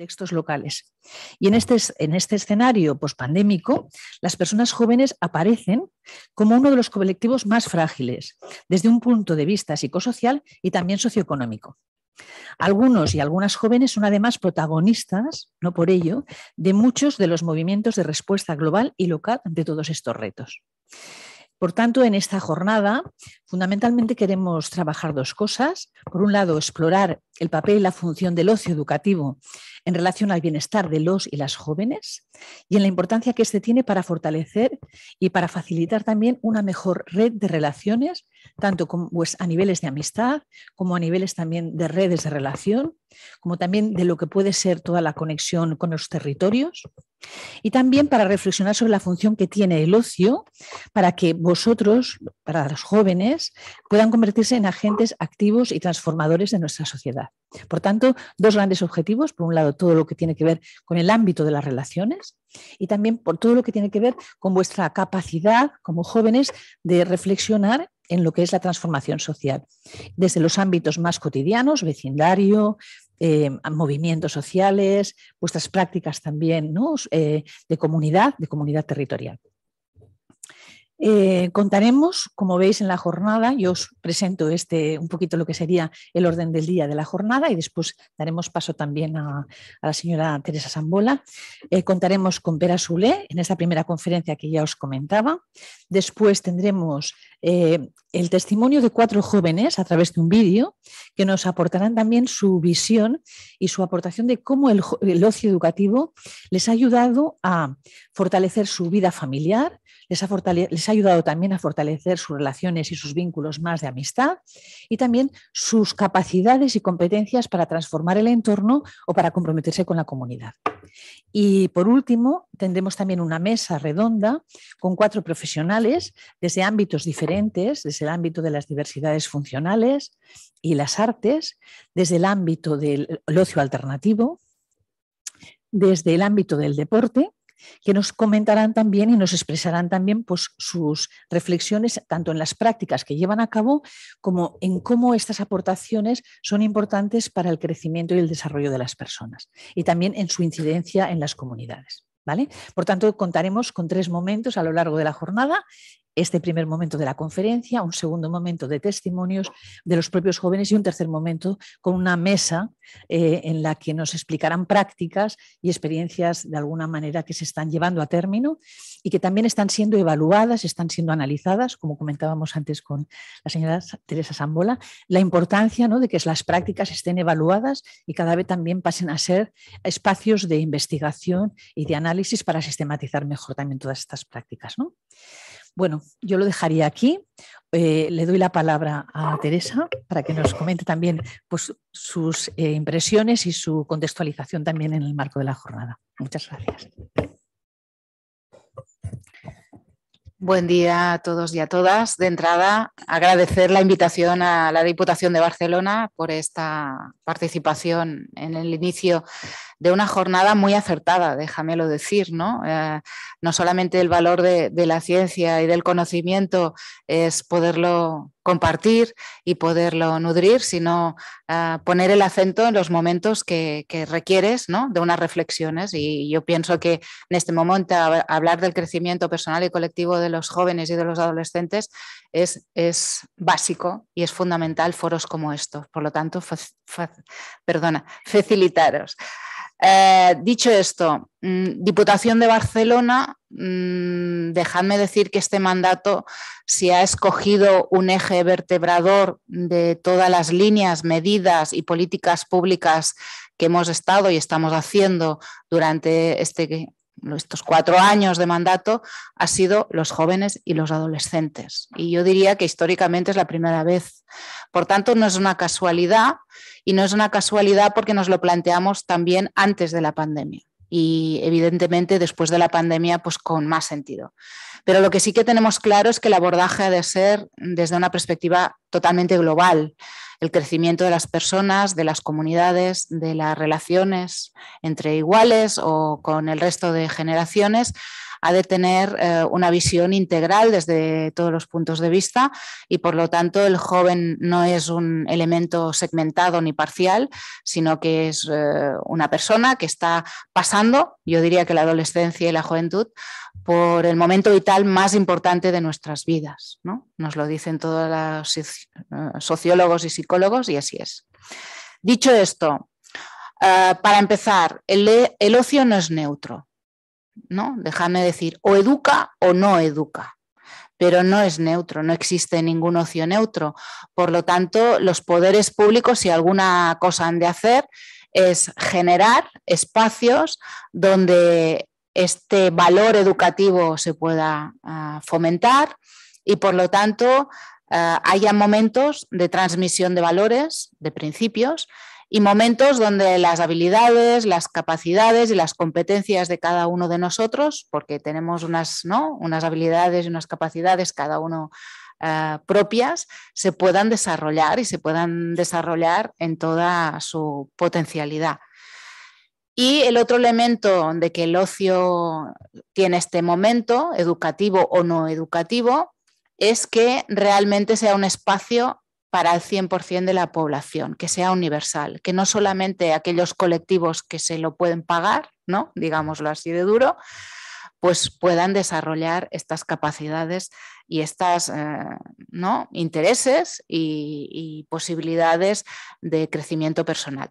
textos locales. Y en este, en este escenario pospandémico, las personas jóvenes aparecen como uno de los colectivos más frágiles desde un punto de vista psicosocial y también socioeconómico. Algunos y algunas jóvenes son además protagonistas, no por ello, de muchos de los movimientos de respuesta global y local de todos estos retos. Por tanto, en esta jornada, fundamentalmente queremos trabajar dos cosas. Por un lado, explorar el papel y la función del ocio educativo en relación al bienestar de los y las jóvenes y en la importancia que este tiene para fortalecer y para facilitar también una mejor red de relaciones, tanto pues, a niveles de amistad como a niveles también de redes de relación, como también de lo que puede ser toda la conexión con los territorios. Y también para reflexionar sobre la función que tiene el ocio para que vosotros, para los jóvenes, puedan convertirse en agentes activos y transformadores de nuestra sociedad. Por tanto, dos grandes objetivos. Por un lado, todo lo que tiene que ver con el ámbito de las relaciones y también por todo lo que tiene que ver con vuestra capacidad como jóvenes de reflexionar en lo que es la transformación social, desde los ámbitos más cotidianos, vecindario, eh, movimientos sociales, vuestras prácticas también eh, de comunidad, de comunidad territorial. Eh, contaremos, como veis en la jornada, yo os presento este un poquito lo que sería el orden del día de la jornada y después daremos paso también a, la señora Teresa Sambola. Eh, contaremos con Pera Sule en esta primera conferencia que ya os comentaba. Después tendremos eh, el testimonio de cuatro jóvenes a través de un vídeo que nos aportarán también su visión y su aportación de cómo el, ocio educativo les ha ayudado a fortalecer su vida familiar, les les ha ha ayudado también a fortalecer sus relaciones y sus vínculos más de amistad y también sus capacidades y competencias para transformar el entorno o para comprometerse con la comunidad. Y por último, tendremos también una mesa redonda con cuatro profesionales desde ámbitos diferentes, desde el ámbito de las diversidades funcionales y las artes, desde el ámbito del ocio alternativo, desde el ámbito del deporte que nos comentarán también y nos expresarán también pues, sus reflexiones tanto en las prácticas que llevan a cabo como en cómo estas aportaciones son importantes para el crecimiento y el desarrollo de las personas y también en su incidencia en las comunidades. ¿Vale? Por tanto, contaremos con tres momentos a lo largo de la jornada este primer momento de la conferencia, un segundo momento de testimonios de los propios jóvenes y un tercer momento con una mesa eh, en la que nos explicarán prácticas y experiencias de alguna manera que se están llevando a término y que también están siendo evaluadas, están siendo analizadas, como comentábamos antes con la señora Teresa Sambola, la importancia de que las prácticas estén evaluadas y cada vez también pasen a ser espacios de investigación y de análisis para sistematizar mejor también todas estas prácticas. ¿no? Bueno, yo lo dejaría aquí. Eh, le doy la palabra a Teresa para que nos comente también pues, sus eh, impresiones y su contextualización también en el marco de la jornada. Muchas gracias. Buen día a todos y a todas. De entrada, agradecer la invitación a la Diputación de Barcelona por esta participación en el inicio de una jornada muy acertada, déjamelo decir, ¿no? Eh, no solamente el valor de, la ciencia y del conocimiento es poderlo compartir y poderlo nutrir, sino eh, poner el acento en los momentos que, requieres, ¿no? De unas reflexiones. Y yo pienso que en este momento hablar del crecimiento personal y colectivo de los jóvenes y de los adolescentes es, es básico y es fundamental foros como estos. Por lo tanto, perdona, facilitaros. Eh, dicho esto, mm, Diputación de Barcelona, mm, dejadme decir que este mandato se ha escogido un eje vertebrador de todas las líneas, medidas y políticas públicas que hemos estado y estamos haciendo durante este estos cuatro años de mandato ha sido los jóvenes y los adolescentes. Y yo diría que históricamente es la primera vez. Por tanto, no es una casualidad y no es una casualidad porque nos lo planteamos también antes de la pandemia y evidentemente después de la pandemia pues con más sentido. Pero lo que sí que tenemos claro es que el abordaje ha de ser desde una perspectiva totalmente global, el crecimiento de las personas, de las comunidades, de las relaciones entre iguales o con el resto de generaciones, ha de tener eh, una visión integral desde todos los puntos de vista y por lo tanto el joven no es un elemento segmentado ni parcial, sino que es eh, una persona que está pasando, yo diría que la adolescencia y la juventud, por el momento vital más importante de nuestras vidas. Nos lo dicen todos los eh, sociólogos y psicólogos y así es. Dicho esto, para empezar, e-, el, ocio no es neutro. ¿no? Déjame decir, o educa o no educa pero no es neutro, no existe ningún ocio neutro. Por lo tanto, los poderes públicos, si alguna cosa han de hacer, es generar espacios donde este valor educativo se pueda ah, fomentar y, por lo tanto, ah, haya momentos de transmisión de valores, de principios, y momentos donde las habilidades, las capacidades y las competencias de cada uno de nosotros, porque tenemos unas, ¿no? unas habilidades y unas capacidades cada uno eh, propias, se puedan desarrollar y se puedan desarrollar en toda su potencialidad. Y el otro elemento de que el ocio tiene este momento, educativo o no educativo, es que realmente sea un espacio para el 100% de la población, que sea universal, que no solamente aquellos colectivos que se lo pueden pagar, ¿no? digámoslo así de duro, pues puedan desarrollar estas capacidades y estos eh, ¿no? intereses y, posibilidades de crecimiento personal.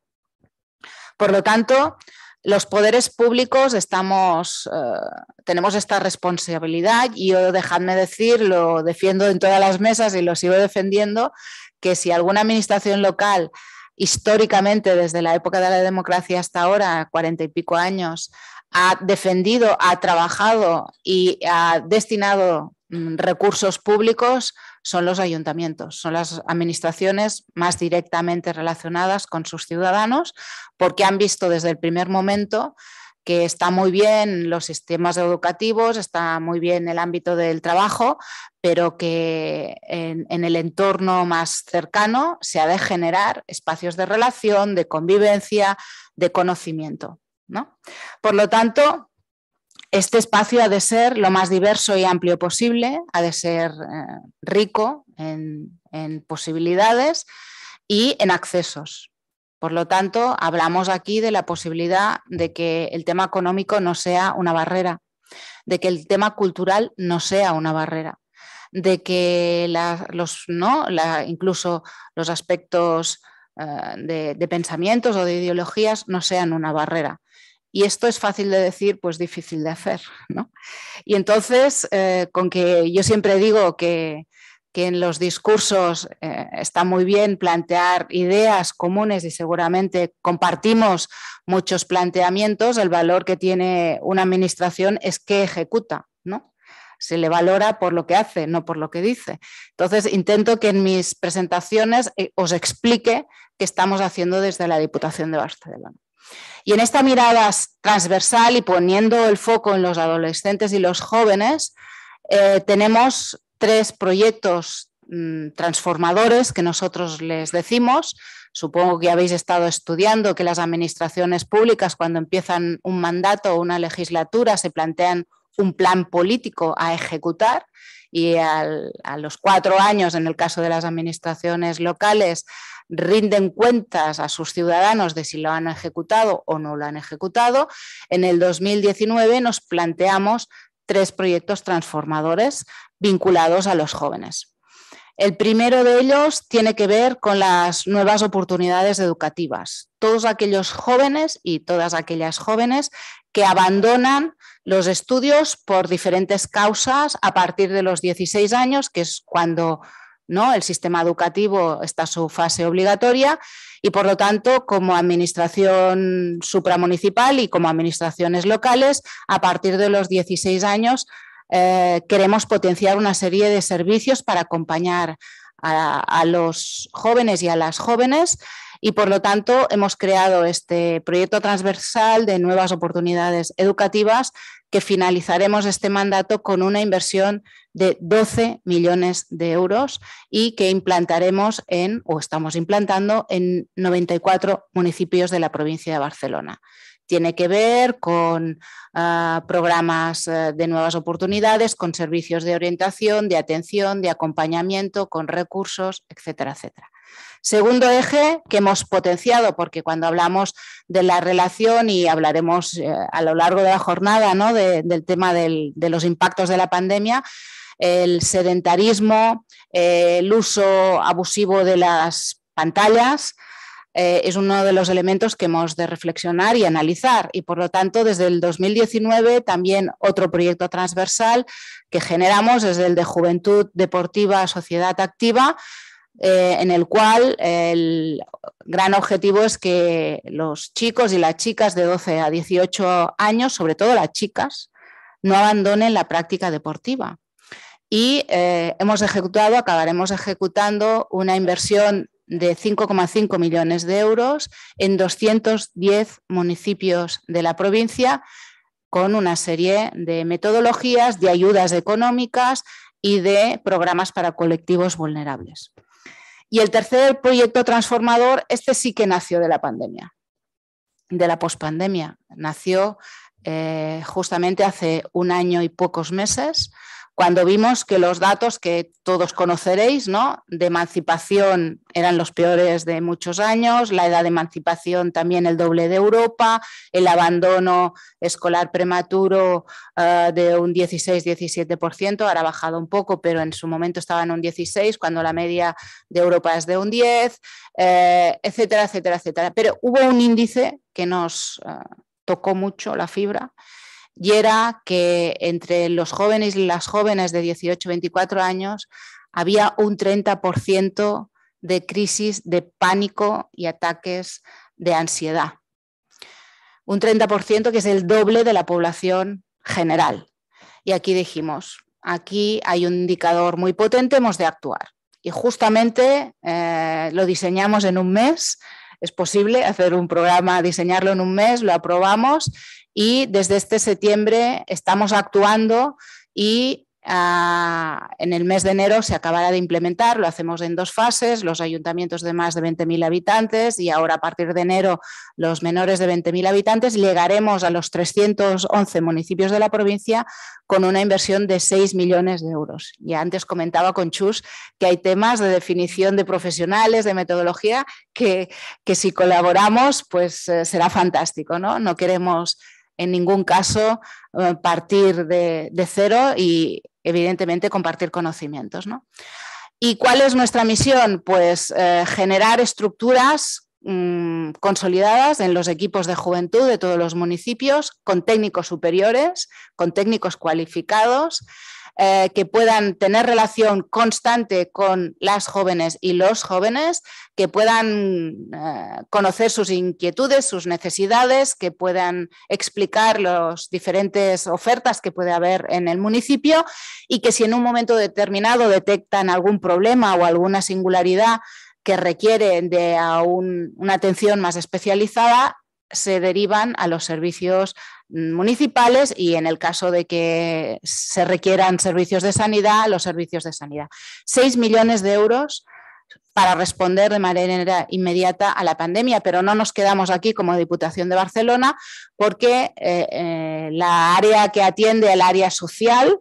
Por lo tanto, los poderes públicos estamos, eh, tenemos esta responsabilidad y yo, dejadme decir, lo defiendo en todas las mesas y lo sigo defendiendo, que si alguna administración local históricamente, desde la época de la democracia hasta ahora, cuarenta y pico años, ha defendido, ha trabajado y ha destinado mm, recursos públicos, son los ayuntamientos, son las administraciones más directamente relacionadas con sus ciudadanos, porque han visto desde el primer momento que está muy bien los sistemas educativos, está muy bien el ámbito del trabajo, pero que en, el entorno más cercano se ha de generar espacios de relación, de convivencia, de conocimiento. ¿no? Por lo tanto, este espacio ha de ser lo más diverso y amplio posible, ha de ser eh, rico en posibilidades y en accesos. Por lo tanto, hablamos aquí de la posibilidad de que el tema económico no sea una barrera, de que el tema cultural no sea una barrera, de que los, ¿no? incluso los aspectos eh, de, pensamientos o de ideologías no sean una barrera. Y esto es fácil de decir, pues difícil de hacer. Y entonces, eh, con que yo siempre digo que que en los discursos eh, está muy bien plantear ideas comunes y seguramente compartimos muchos planteamientos, el valor que tiene una administración es que ejecuta, ¿no? Se le valora por lo que hace, no por lo que dice. Entonces, intento que en mis presentaciones eh, os explique qué estamos haciendo desde la Diputación de Barcelona. Y en esta mirada transversal y poniendo el foco en los adolescentes y los jóvenes, eh, tenemos tres proyectos mm, transformadores que nosotros les decimos. Supongo que habéis estado estudiando que las administraciones públicas cuando empiezan un mandato o una legislatura se plantean un plan político a ejecutar y a los cuatro años, en el caso de las administraciones locales, rinden cuentas a sus ciudadanos de si lo han ejecutado o no lo han ejecutado. En el 2019 nos planteamos tres proyectos transformadores vinculados a los jóvenes. El primero de ellos tiene que ver con las nuevas oportunidades educativas. Todos aquellos jóvenes y todas aquellas jóvenes que abandonan los estudios por diferentes causas a partir de los 16 años, que es cuando ¿no? el sistema educativo está su fase obligatoria y por lo tanto como administración supramunicipal y como administraciones locales a partir de los 16 años eh, queremos potenciar una serie de servicios para acompañar a, a, los jóvenes y a las jóvenes y por lo tanto hemos creado este proyecto transversal de nuevas oportunidades educativas que finalizaremos este mandato con una inversión de 12 millones de euros y que implantaremos en o estamos implantando en 94 municipios de la provincia de Barcelona tiene que ver con ah, programas eh, de nuevas oportunidades, con servicios de orientación, de atención, de acompañamiento, con recursos, etcétera, etcétera. Segundo eje que hemos potenciado, porque cuando hablamos de la relación y hablaremos eh, a lo largo de la jornada ¿no? del tema de los impactos de la pandemia, el sedentarismo, eh, el uso abusivo de las pantallas, eh, es uno de los elementos que hemos de reflexionar y analizar. Y por lo tanto, desde el 2019 también otro proyecto transversal que generamos es el de Juventud Deportiva Sociedad Activa, eh, en el cual el gran objetivo es que los chicos y las chicas de 12 a 18 años, sobre todo las chicas, no abandonen la práctica deportiva. Y eh, hemos ejecutado, acabaremos ejecutando una inversión de 5,5 millones de euros en 210 municipios de la provincia con una serie de metodologías, de ayudas económicas y de programas para colectivos vulnerables. Y el tercer proyecto transformador, este sí que nació de la pandemia, de la pospandemia. Nació eh, justamente hace un año y pocos meses cuando vimos que los datos que todos conoceréis, ¿no? De emancipación eran los peores de muchos años, la edad de emancipación también el doble de Europa, el abandono escolar prematuro eh, de un 16-17%, ahora ha bajado un poco, pero en su momento estaba en un 16, cuando la media de Europa es de un 10, eh, etcétera, etcétera, etcétera. Pero hubo un índice que nos eh, tocó mucho la fibra, y era que entre los jóvenes y las jóvenes de 18-24 años había un 30% de crisis de pánico y ataques de ansiedad. Un 30% que es el doble de la población general. Y aquí dijimos, aquí hay un indicador muy potente, hemos de actuar. Y justamente eh, lo diseñamos en un mes. Es posible hacer un programa, diseñarlo en un mes, lo aprobamos y desde este septiembre estamos actuando y ah, en el mes de enero se acabará de implementar, lo hacemos en dos fases, los ayuntamientos de más de 20.000 habitantes y ahora a partir de enero los menores de 20.000 habitantes, llegaremos a los 311 municipios de la provincia con una inversión de 6 millones de euros. Ya antes comentaba con Chus que hay temas de definición de profesionales, de metodología, que, que si colaboramos, pues eh, será fantástico, ¿no? No queremos en ningún caso eh, partir de, cero y evidentemente compartir conocimientos. ¿Y cuál es nuestra misión? Pues eh, generar estructuras mm, consolidadas en los equipos de juventud de todos los municipios, con técnicos superiores, con técnicos cualificados eh, que puedan tener relación constante con las jóvenes y los jóvenes, que puedan eh, conocer sus inquietudes, sus necesidades, que puedan explicar las diferentes ofertas que puede haber en el municipio y que si en un momento determinado detectan algún problema o alguna singularidad, que requiere de una atención más especializada, se derivan a los servicios municipales y en el caso de que se requieran servicios de sanidad, los servicios de sanidad. 6 millones de euros para responder de manera inmediata a la pandemia, pero no nos quedamos aquí como Diputación de Barcelona porque eh, eh, la área que atiende el área social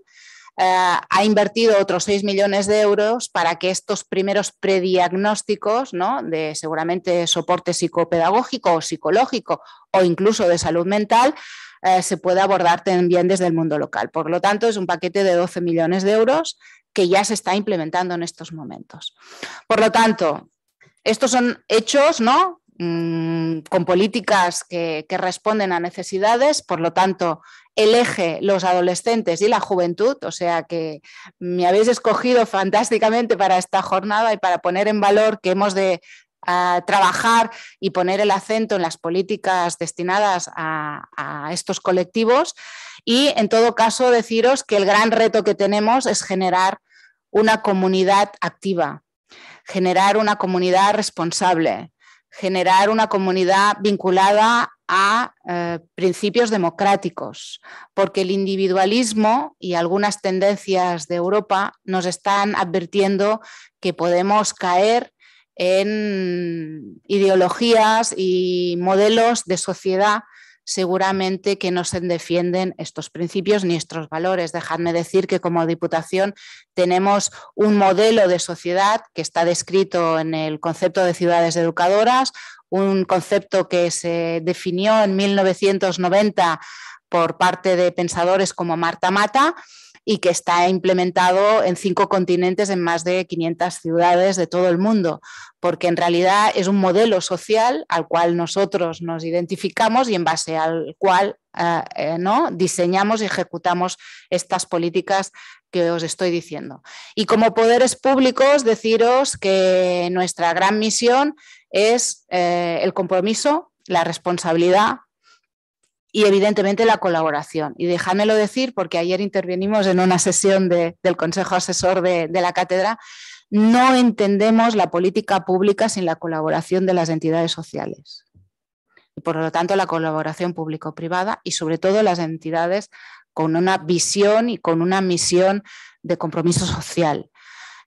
eh, ha invertido otros 6 millones de euros para que estos primeros prediagnósticos ¿no? de seguramente soporte psicopedagógico o psicológico o incluso de salud mental eh, se puede abordar también desde el mundo local. Por lo tanto, es un paquete de 12 millones de euros que ya se está implementando en estos momentos. Por lo tanto, estos son hechos, ¿no? Mm, con políticas que, que responden a necesidades, por lo tanto, el eje, los adolescentes y la juventud, o sea que me habéis escogido fantásticamente para esta jornada y para poner en valor que hemos de trabajar y poner el acento en las políticas destinadas a, estos colectivos y en todo caso deciros que el gran reto que tenemos es generar una comunidad activa, generar una comunidad responsable, generar una comunidad vinculada a eh, principios democráticos, porque el individualismo y algunas tendencias de Europa nos están advirtiendo que podemos caer en ideologías y modelos de sociedad seguramente que no se defienden estos principios ni estos valores. Dejadme decir que como Diputación tenemos un modelo de sociedad que está descrito en el concepto de ciudades educadoras, un concepto que se definió en 1990 por parte de pensadores como Marta Mata y que está implementado en cinco continentes, en más de 500 ciudades de todo el mundo, porque en realidad es un modelo social al cual nosotros nos identificamos y en base al cual eh, eh, ¿no? diseñamos y ejecutamos estas políticas que os estoy diciendo. Y como poderes públicos, deciros que nuestra gran misión es eh, el compromiso, la responsabilidad, y evidentemente la colaboración. Y déjamelo decir, porque ayer intervinimos en una sesión del Consejo Asesor de, la Cátedra, no entendemos la política pública sin la colaboración de las entidades sociales. Y por lo tanto, la colaboración público-privada y sobre todo las entidades con una visión y con una misión de compromiso social.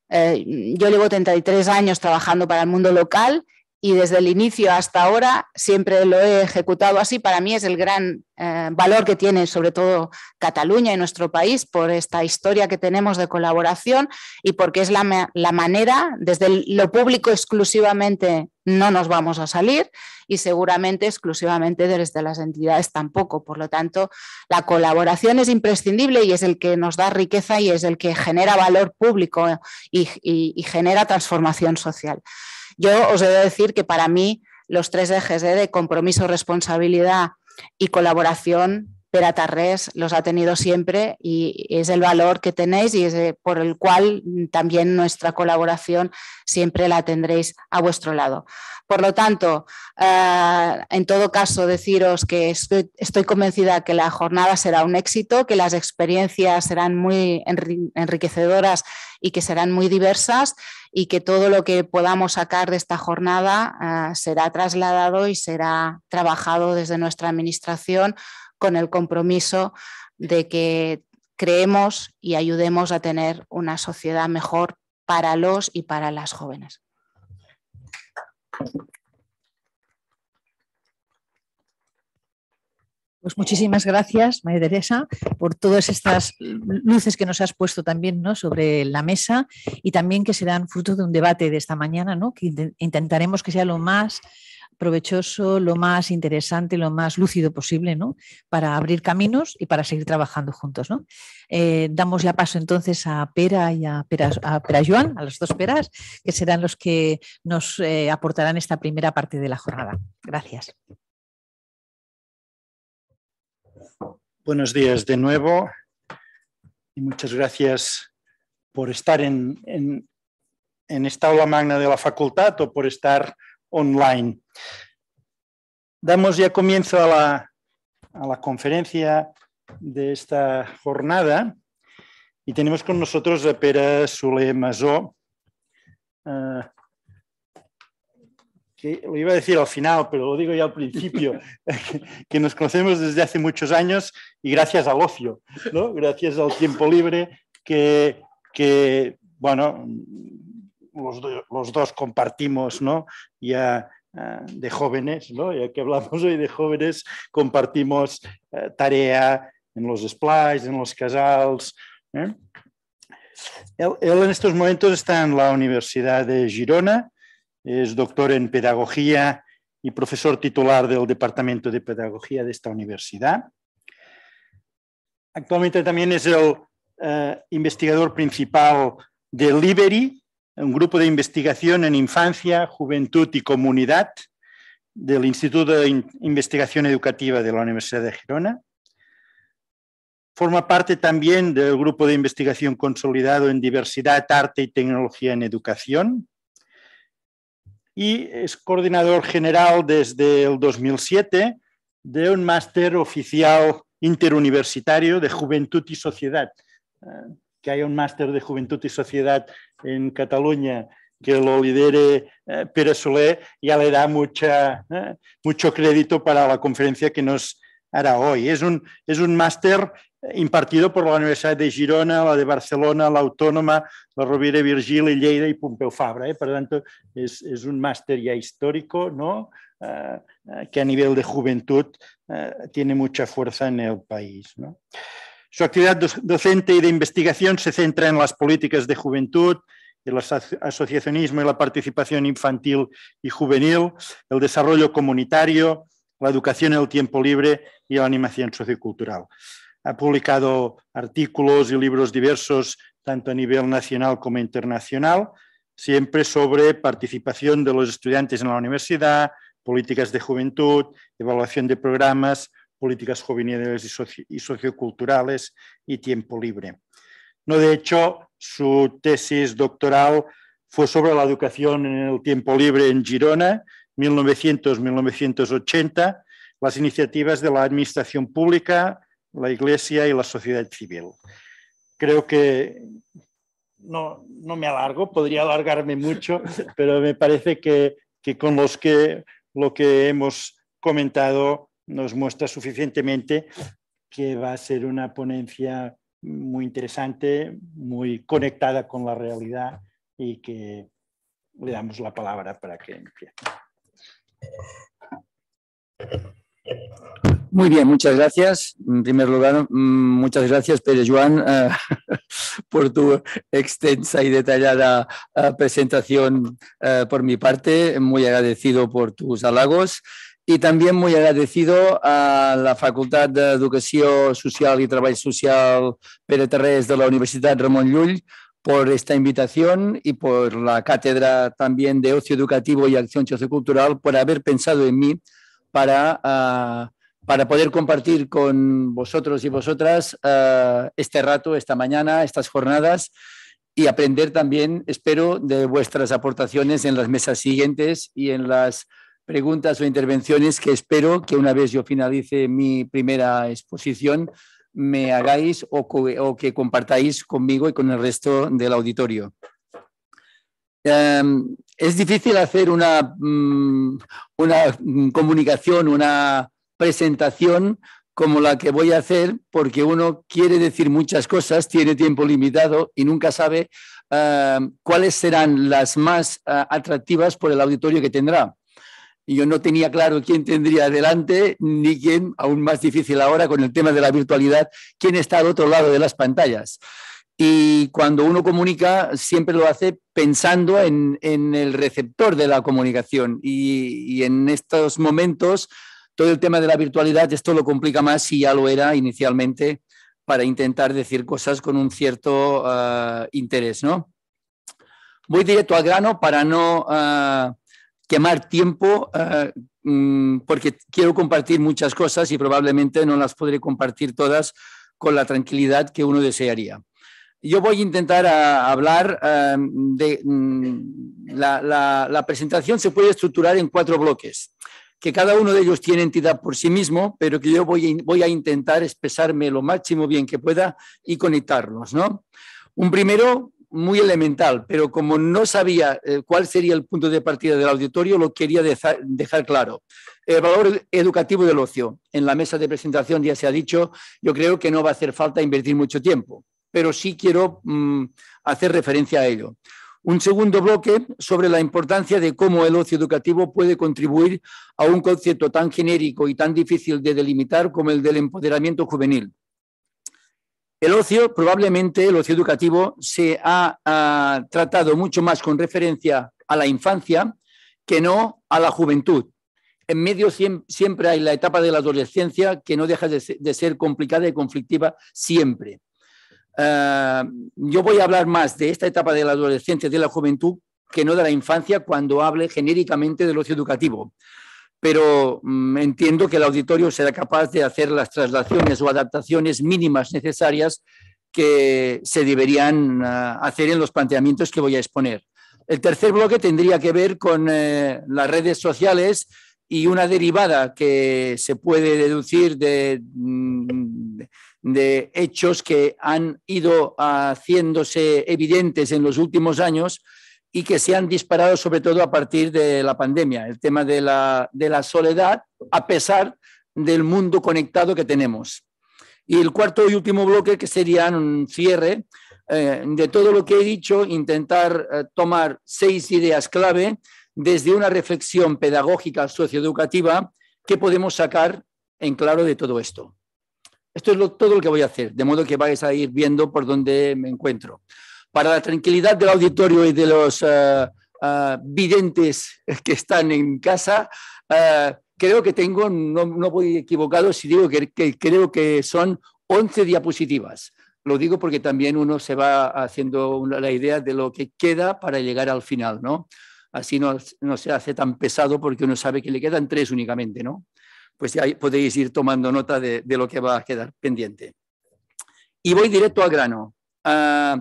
Eh, yo llevo 33 años trabajando para el mundo local y desde el inicio hasta ahora siempre lo he ejecutado así. Para mí es el gran eh, valor que tiene sobre todo Cataluña y nuestro país por esta historia que tenemos de colaboración y porque es la, manera, desde lo público exclusivamente no nos vamos a salir y seguramente exclusivamente desde las entidades tampoco. Por lo tanto, la colaboración es imprescindible y es el que nos da riqueza y es el que genera valor público y genera transformación social. Yo os debo decir que para mí los tres ejes ¿eh? de compromiso, responsabilidad y colaboración Tarrés los ha tenido siempre y es el valor que tenéis y es eh, por el cual mm, también nuestra colaboración siempre la tendréis a vuestro lado. Por lo tanto, eh, en todo caso, deciros que estoy, convencida que la jornada será un éxito, que las experiencias serán muy enriquecedoras y que serán muy diversas y que todo lo que podamos sacar de esta jornada eh, será trasladado y será trabajado desde nuestra administración con el compromiso de que creemos y ayudemos a tener una sociedad mejor para los y para las jóvenes. Pues muchísimas gracias, María Teresa, por todas estas luces que nos has puesto también sobre la mesa y también que serán fruto de un debate de esta mañana, que intentaremos que sea lo más provechoso, lo más interesante, lo más lúcido posible, ¿no? Para abrir caminos y para seguir trabajando juntos, ¿no? Eh, damos la paso entonces a Pera y a Pera, a Joan, a los dos Peras, que serán los que nos eh, aportarán esta primera parte de la jornada. Gracias. Buenos días de nuevo y muchas gracias por estar en, en, esta aula magna de la facultad o por estar online. Damos ya comienzo a la, conferencia de esta jornada y tenemos con nosotros a pera Sule Masó, eh, que lo iba a decir al final, pero lo digo ya al principio, que, nos conocemos desde hace muchos años y gracias al ocio, gracias al tiempo libre que, bueno, los, dos compartimos, ¿no? Ya eh, de jóvenes, ¿no? ya que hablamos hoy de jóvenes, compartimos eh, tarea en los esplais, en los casals. Eh? Él, en estos momentos está en la Universidad de Girona, es doctor en pedagogía y profesor titular del Departamento de Pedagogía de esta universidad. Actualmente también es el investigador principal de Liberi, un grupo de investigación en infancia, juventud y comunidad del Instituto de Investigación Educativa de la Universidad de Girona. Forma parte también del grupo de investigación consolidado en diversidad, arte y tecnología en educación. Y es coordinador general desde el 2007 de un máster oficial interuniversitario de juventud y sociedad eh, que haya un máster de Juventud y Sociedad en Cataluña que lo lidere eh, Pérez Soler, ya le da mucha, eh, mucho crédito para la conferencia que nos hará hoy. Es un, es un máster impartido por la Universidad de Girona, la de Barcelona, la Autónoma, la Rovira Virgili, Lleida y Pompeu Fabra. ¿eh? Por lo tanto, es, es un máster ya histórico, ¿no? Eh, que a nivel de juventud tiene mucha fuerza en el país. ¿no? Su actividad docente y de investigación se centra en las políticas de juventud, el asociacionismo y la participación infantil y juvenil, el desarrollo comunitario, la educación en el tiempo libre y la animación sociocultural. Ha publicado artículos y libros diversos, tanto a nivel nacional como internacional, siempre sobre participación de los estudiantes en la universidad, políticas de juventud, evaluación de programas, políticas juveniles y, socioculturales y tiempo libre. No, de hecho, su tesis doctoral fue sobre la educación en el tiempo libre en Girona, 1900-1980, las iniciativas de la administración pública, la iglesia y la sociedad civil. Creo que no, me alargo, podría alargarme mucho, pero me parece que, que con los que, lo que hemos comentado nos muestra suficientemente que va a ser una ponencia muy interesante, muy conectada con la realidad y que le damos la palabra para que empiece. Muy bien, muchas gracias. En primer lugar, mm, muchas gracias, Pérez Joan, eh, por tu extensa y detallada eh, presentación eh, por mi parte. Muy agradecido por tus halagos y también muy agradecido a la Facultad de Educación Social y Trabajo Social Pere Terrés de la Universidad Ramón Llull por esta invitación y por la Cátedra también de Ocio Educativo y Acción Sociocultural por haber pensado en mí para, ah, para poder compartir con vosotros y vosotras ah, este rato, esta mañana, estas jornadas y aprender también, espero, de vuestras aportaciones en las mesas siguientes y en las preguntas o intervenciones que espero que una vez yo finalice mi primera exposición me hagáis o, que compartáis conmigo y con el resto del auditorio. Em, es difícil hacer una, mm, una comunicación, una presentación como la que voy a hacer, porque uno quiere decir muchas cosas, tiene tiempo limitado y nunca sabe em, cuáles serán las más eh, atractivas por el auditorio que tendrá y yo no tenía claro quién tendría delante, ni quién, aún más difícil ahora con el tema de la virtualidad, quién está al otro lado de las pantallas. Y cuando uno comunica, siempre lo hace pensando en, el receptor de la comunicación. Y, en estos momentos, todo el tema de la virtualidad, esto lo complica más si ya lo era inicialmente para intentar decir cosas con un cierto ah, interés, ¿no? Voy directo al grano para no ah, quemar tiempo eh, mm, porque quiero compartir muchas cosas y probablemente no las podré compartir todas con la tranquilidad que uno desearía. Yo voy a intentar eh, hablar eh, de mm, la, presentación se puede estructurar en cuatro bloques, que cada uno de ellos tiene entidad por sí mismo, pero que yo voy a, intentar expresarme lo máximo bien que pueda y conectarlos. ¿no? Un primero, muy elemental, pero como no sabía eh, cuál sería el punto de partida del auditorio, lo quería dejar claro. El eh, valor educativo del ocio. En la mesa de presentación ya se ha dicho, yo creo que no va a hacer falta invertir mucho tiempo, pero sí quiero mm, hacer referencia a ello. Un segundo bloque sobre la importancia de cómo el ocio educativo puede contribuir a un concepto tan genérico y tan difícil de delimitar como el del empoderamiento juvenil el ocio, probablemente el ocio educativo, se ha, tratado mucho más con referencia a la infancia que no a la juventud. En medio siempre hay la etapa de la adolescencia que no deja de ser, complicada y conflictiva siempre. Eh, yo voy a hablar más de esta etapa de la adolescencia, de la juventud, que no de la infancia, cuando hable genéricamente del ocio educativo pero mm, entiendo que el auditorio será capaz de hacer las traslaciones o adaptaciones mínimas necesarias que se deberían ah, hacer en los planteamientos que voy a exponer. El tercer bloque tendría que ver con eh, las redes sociales y una derivada que se puede deducir de mm, hechos que han ido haciéndose evidentes en los últimos años, y que se han disparado sobre todo a partir de la pandemia, el tema de la, soledad a pesar del mundo conectado que tenemos. Y el cuarto y último bloque, que sería un cierre eh, de todo lo que he dicho, intentar eh, tomar seis ideas clave desde una reflexión pedagógica socioeducativa que podemos sacar en claro de todo esto. Esto es todo lo que voy a hacer, de modo que vais a ir viendo por dónde me encuentro para la tranquilidad del auditorio y de los eh, eh, videntes que están en casa, eh, creo que tengo, no, voy equivocado si digo que, creo que son 11 diapositivas. Lo digo porque también uno se va haciendo la idea de lo que queda para llegar al final, ¿no? Así no, se hace tan pesado porque uno sabe que le quedan tres únicamente, ¿no? Pues ahí podéis ir tomando nota de, lo que va a quedar pendiente. Y voy directo al grano. Ah,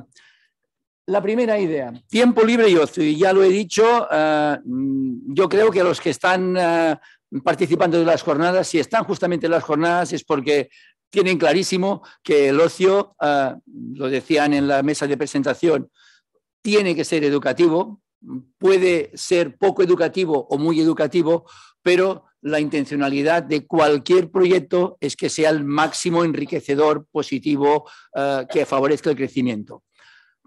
la primera idea. Tiempo libre, y ocio, y ya lo he dicho, eh, mm, yo creo que los que están eh, participando de las jornadas, si están justamente en las jornadas, es porque tienen clarísimo que el ocio, eh, lo decían en la mesa de presentación, tiene que ser educativo, puede ser poco educativo o muy educativo, pero la intencionalidad de cualquier proyecto es que sea el máximo enriquecedor, positivo, que favorezca el crecimiento.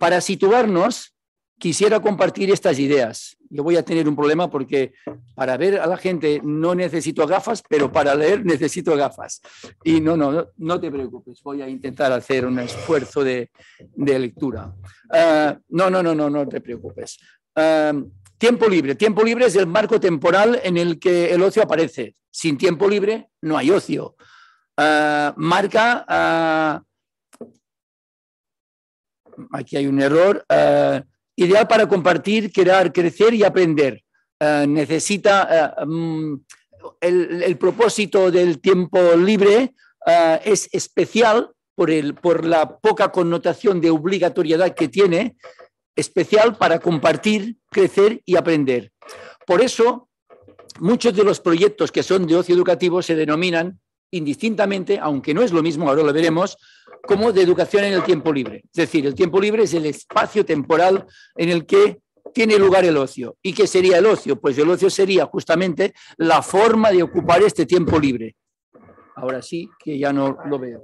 Para situarnos, quisiera compartir estas ideas. Yo voy a tener un problema porque para ver a la gente no necesito gafas, pero para leer necesito gafas. Y no, no, no te preocupes, voy a intentar hacer un esfuerzo de, lectura. no, no, no, no, no te preocupes. tiempo libre. Tiempo libre es el marco temporal en el que el ocio aparece. Sin tiempo libre no hay ocio. marca aquí hay un error, eh, ideal para compartir, crear, crecer y aprender. Eh, necesita eh, mm, el, propósito del tiempo libre es especial por la poca connotación de obligatoriedad que tiene, especial para compartir, crecer y aprender. Por eso, muchos de los proyectos que son de ocio educativo se denominan indistintamente, aunque no es lo mismo, ahora lo veremos, como de educación en el tiempo libre. Es decir, el tiempo libre es el espacio temporal en el que tiene lugar el ocio. ¿Y qué sería el ocio? Pues el ocio sería justamente la forma de ocupar este tiempo libre. Ahora sí que ya no lo veo.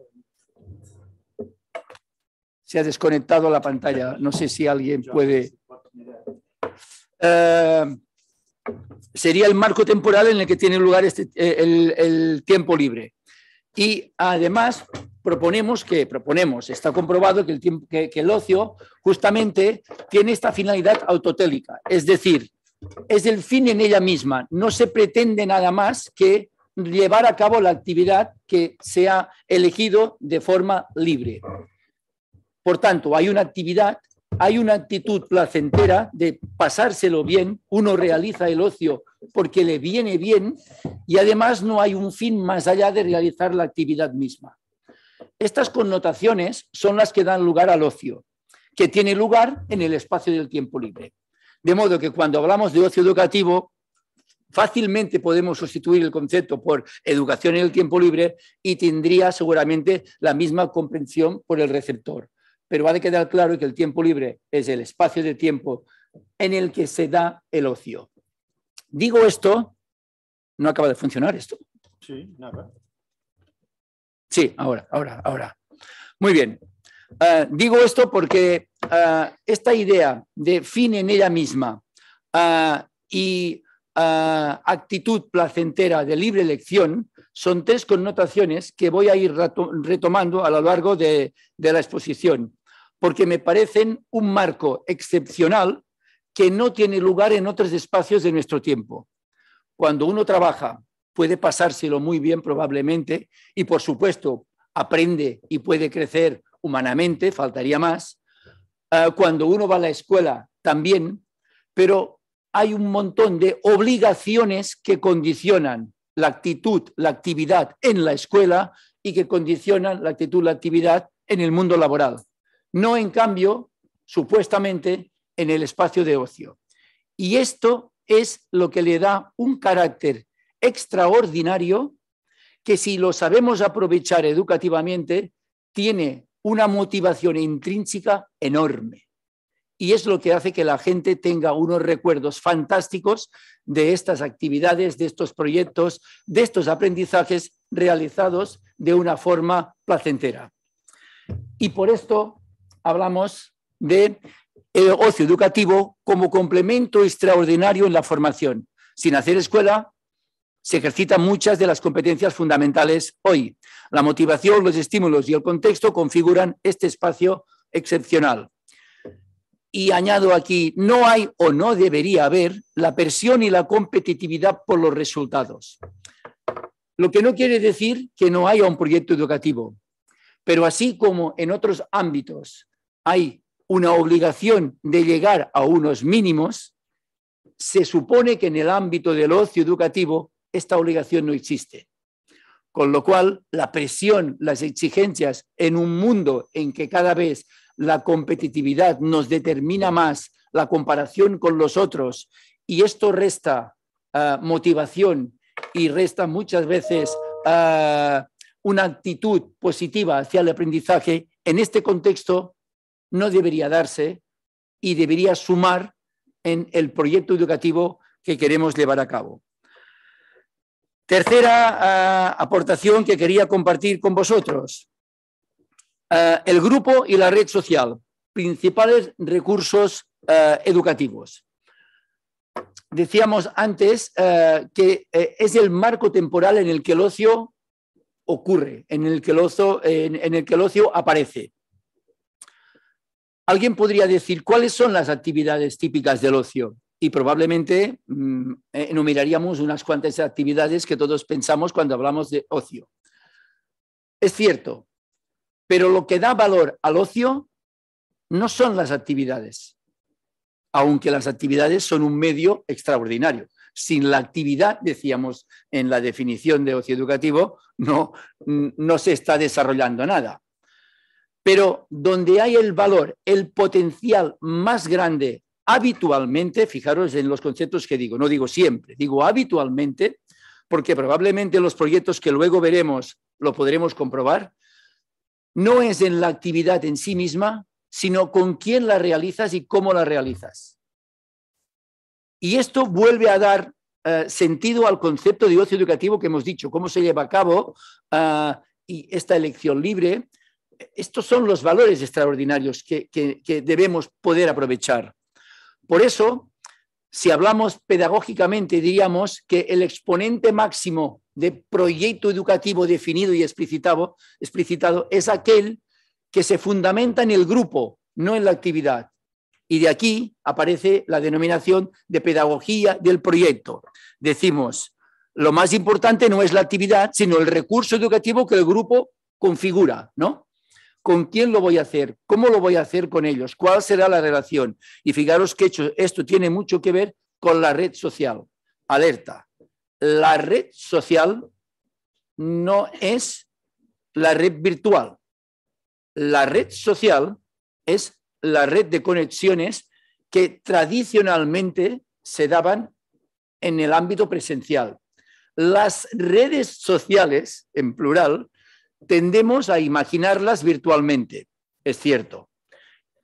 Se ha desconectado la pantalla. No sé si alguien puede. Eh, sería el marco temporal en el que tiene lugar este, eh, el, el tiempo libre. Y además, proponemos que proponemos, está comprobado que el, que, el ocio justamente tiene esta finalidad autotélica, es decir, es el fin en ella misma, no se pretende nada más que llevar a cabo la actividad que se ha elegido de forma libre. Por tanto, hay una actividad, hay una actitud placentera de pasárselo bien, uno realiza el ocio porque le viene bien y además no hay un fin más allá de realizar la actividad misma. Estas connotaciones son las que dan lugar al ocio, que tiene lugar en el espacio del tiempo libre. De modo que cuando hablamos de ocio educativo, fácilmente podemos sustituir el concepto por educación en el tiempo libre y tendría seguramente la misma comprensión por el receptor. Pero ha de quedar claro que el tiempo libre es el espacio de tiempo en el que se da el ocio. Digo esto, no acaba de funcionar esto. Sí, nada. Sí, ahora, ahora, ahora. Muy bien. Ah, digo esto porque ah, esta idea de fin en ella misma ah, y actitud placentera de libre elección son tres connotaciones que voy a ir retomando a lo largo de la exposición, porque me parecen un marco excepcional que no tiene lugar en otros espacios de nuestro tiempo. Cuando uno trabaja puede pasárselo muy bien probablemente y por supuesto aprende y puede crecer humanamente, faltaría más. Ah, cuando uno va a la escuela también, pero hay un montón de obligaciones que condicionan la actitud, la actividad en la escuela y que condicionan la actitud, la actividad en el mundo laboral. No, en cambio, supuestamente, en el espacio de ocio. Y esto es lo que le da un carácter extraordinario que si lo sabemos aprovechar educativamente, tiene una motivación intrínseca enorme. Y es lo que hace que la gente tenga unos recuerdos fantásticos de estas actividades, de estos proyectos, de estos aprendizajes realizados de una forma placentera. Y por esto hablamos de el ocio educativo como complemento extraordinario en la formación, sin hacer escuela, se ejercitan muchas de las competencias fundamentales hoy. La motivación, los estímulos y el contexto configuran este espacio excepcional. Y añado aquí, no hay o no debería haber la presión y la competitividad por los resultados. Lo que no quiere decir que no haya un proyecto educativo, pero así como en otros ámbitos hay una obligación de llegar a unos mínimos, se supone que en el ámbito del ocio educativo esta obligación no existe. Con lo cual, la presión, las exigencias en un mundo en que cada vez la competitividad nos determina más la comparación con los otros y esto resta ah, motivación y resta muchas veces ah, una actitud positiva hacia el aprendizaje, en este contexto no debería darse y debería sumar en el proyecto educativo que queremos llevar a cabo. Tercera eh, aportación que quería compartir con vosotros. Eh, el grupo y la red social, principales recursos eh, educativos. Decíamos antes que es el marco temporal en el que el ocio ocurre, el en el que el ocio aparece. Alguien podría decir, ¿cuáles son las actividades típicas del ocio? y probablemente mm, eh, enumeraríamos unas cuantas actividades que todos pensamos cuando hablamos de ocio. Es cierto, pero lo que da valor al ocio no son las actividades, aunque las actividades son un medio extraordinario. Sin la actividad, decíamos en la definición de ocio educativo, no, mm, no se está desarrollando nada. Pero donde hay el valor, el potencial más grande habitualmente, fijaros en los conceptos que digo, no digo siempre, digo habitualmente, porque probablemente los proyectos que luego veremos lo podremos comprobar, no es en la actividad en sí misma, sino con quién la realizas y cómo la realizas. Y esto vuelve a dar eh, sentido al concepto de ocio educativo que hemos dicho, cómo se lleva a cabo eh, y esta elección libre. Estos son los valores extraordinarios que debemos poder aprovechar. Por eso, si hablamos pedagógicamente, diríamos que el exponente máximo de proyecto educativo definido y explicitado, es aquel que se fundamenta en el grupo, no en la actividad. Y de aquí aparece la denominación de pedagogía del proyecto. Decimos, lo más importante no es la actividad, sino el recurso educativo que el grupo configura, ¿no? ¿Con quién lo voy a hacer? ¿Cómo lo voy a hacer con ellos? ¿Cuál será la relación? Y fijaros que esto tiene mucho que ver con la red social. Alerta. La red social no es la red virtual. La red social es la red de conexiones que tradicionalmente se daban en el ámbito presencial. Las redes sociales, en plural, tendemos a imaginarlas virtualmente, es cierto.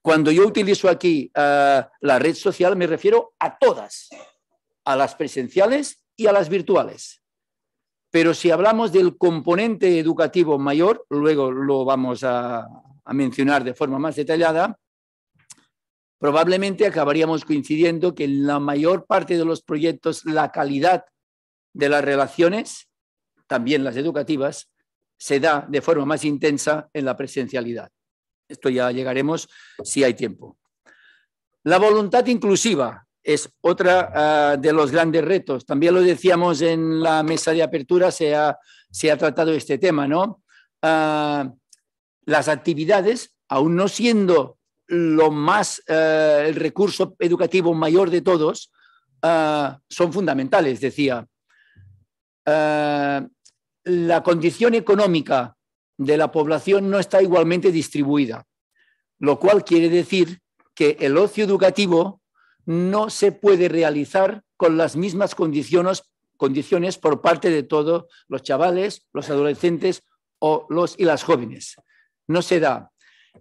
Cuando yo utilizo aquí eh, la red social me refiero a todas, a las presenciales y a las virtuales. Pero si hablamos del componente educativo mayor, luego lo vamos a mencionar de forma más detallada, probablemente acabaríamos coincidiendo que en la mayor parte de los proyectos la calidad de las relaciones, también las educativas, se da de forma más intensa en la presencialidad. Esto ya llegaremos si hay tiempo. La voluntad inclusiva es otra ah, de los grandes retos. También lo decíamos en la mesa de apertura, se ha, se ha tratado este tema, ¿no? Ah, las actividades, aún no siendo lo más, ah, el recurso educativo mayor de todos, son fundamentales, decía la condición económica de la población no está igualmente distribuida, lo cual quiere decir que el ocio educativo no se puede realizar con las mismas condiciones, condiciones por parte de todos los chavales, los adolescentes o los y las jóvenes. No se da.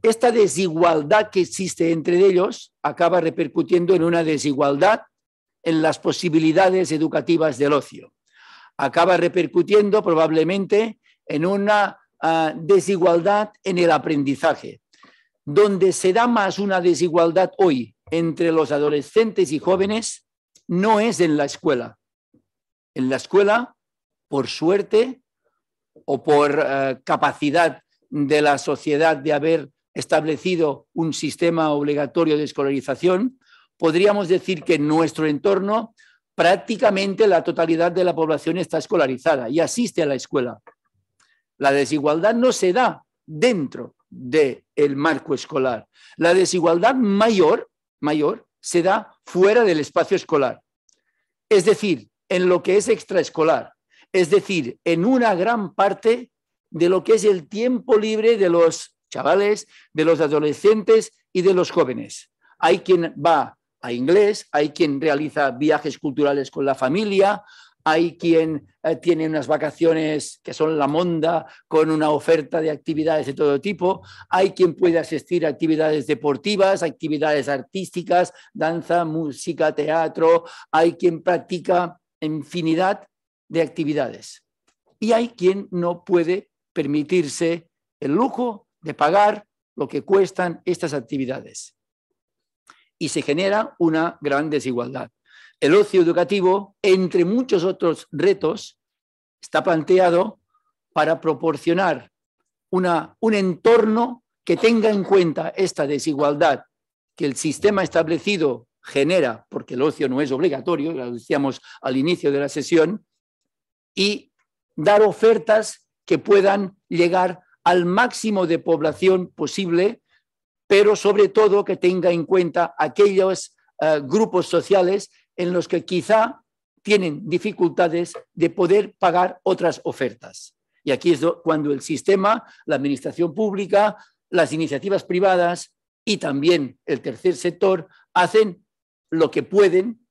Esta desigualdad que existe entre ellos acaba repercutiendo en una desigualdad en las posibilidades educativas del ocio acaba repercutiendo probablemente en una ah, desigualdad en el aprendizaje. Donde se da más una desigualdad hoy entre los adolescentes y jóvenes no es en la escuela. En la escuela, por suerte o por ah, capacidad de la sociedad de haber establecido un sistema obligatorio de escolarización, podríamos decir que nuestro entorno prácticamente la totalidad de la población está escolarizada y asiste a la escuela. La desigualdad no se da dentro del el marco escolar. La desigualdad mayor, mayor se da fuera del espacio escolar, es decir, en lo que es extraescolar, es decir, en una gran parte de lo que es el tiempo libre de los chavales, de los adolescentes y de los jóvenes. Hay quien va a inglés, hay quien realiza viajes culturales con la familia, hay quien eh, tiene unas vacaciones que son la monda con una oferta de actividades de todo tipo, hay quien puede asistir a actividades deportivas, actividades artísticas, danza, música, teatro, hay quien practica infinidad de actividades. Y hay quien no puede permitirse el lujo de pagar lo que cuestan estas actividades y se genera una gran desigualdad. El ocio educativo, entre muchos otros retos, está planteado para proporcionar un entorno que tenga en cuenta esta desigualdad que el sistema establecido genera, porque el ocio no es obligatorio, lo decíamos al inicio de la sesión, y dar ofertas que puedan llegar al máximo de población posible pero sobre todo que tenga en cuenta aquellos eh, grupos sociales en los que quizá tienen dificultades de poder pagar otras ofertas. Y aquí es cuando el sistema, la administración pública, las iniciativas privadas y también el tercer sector hacen lo que pueden,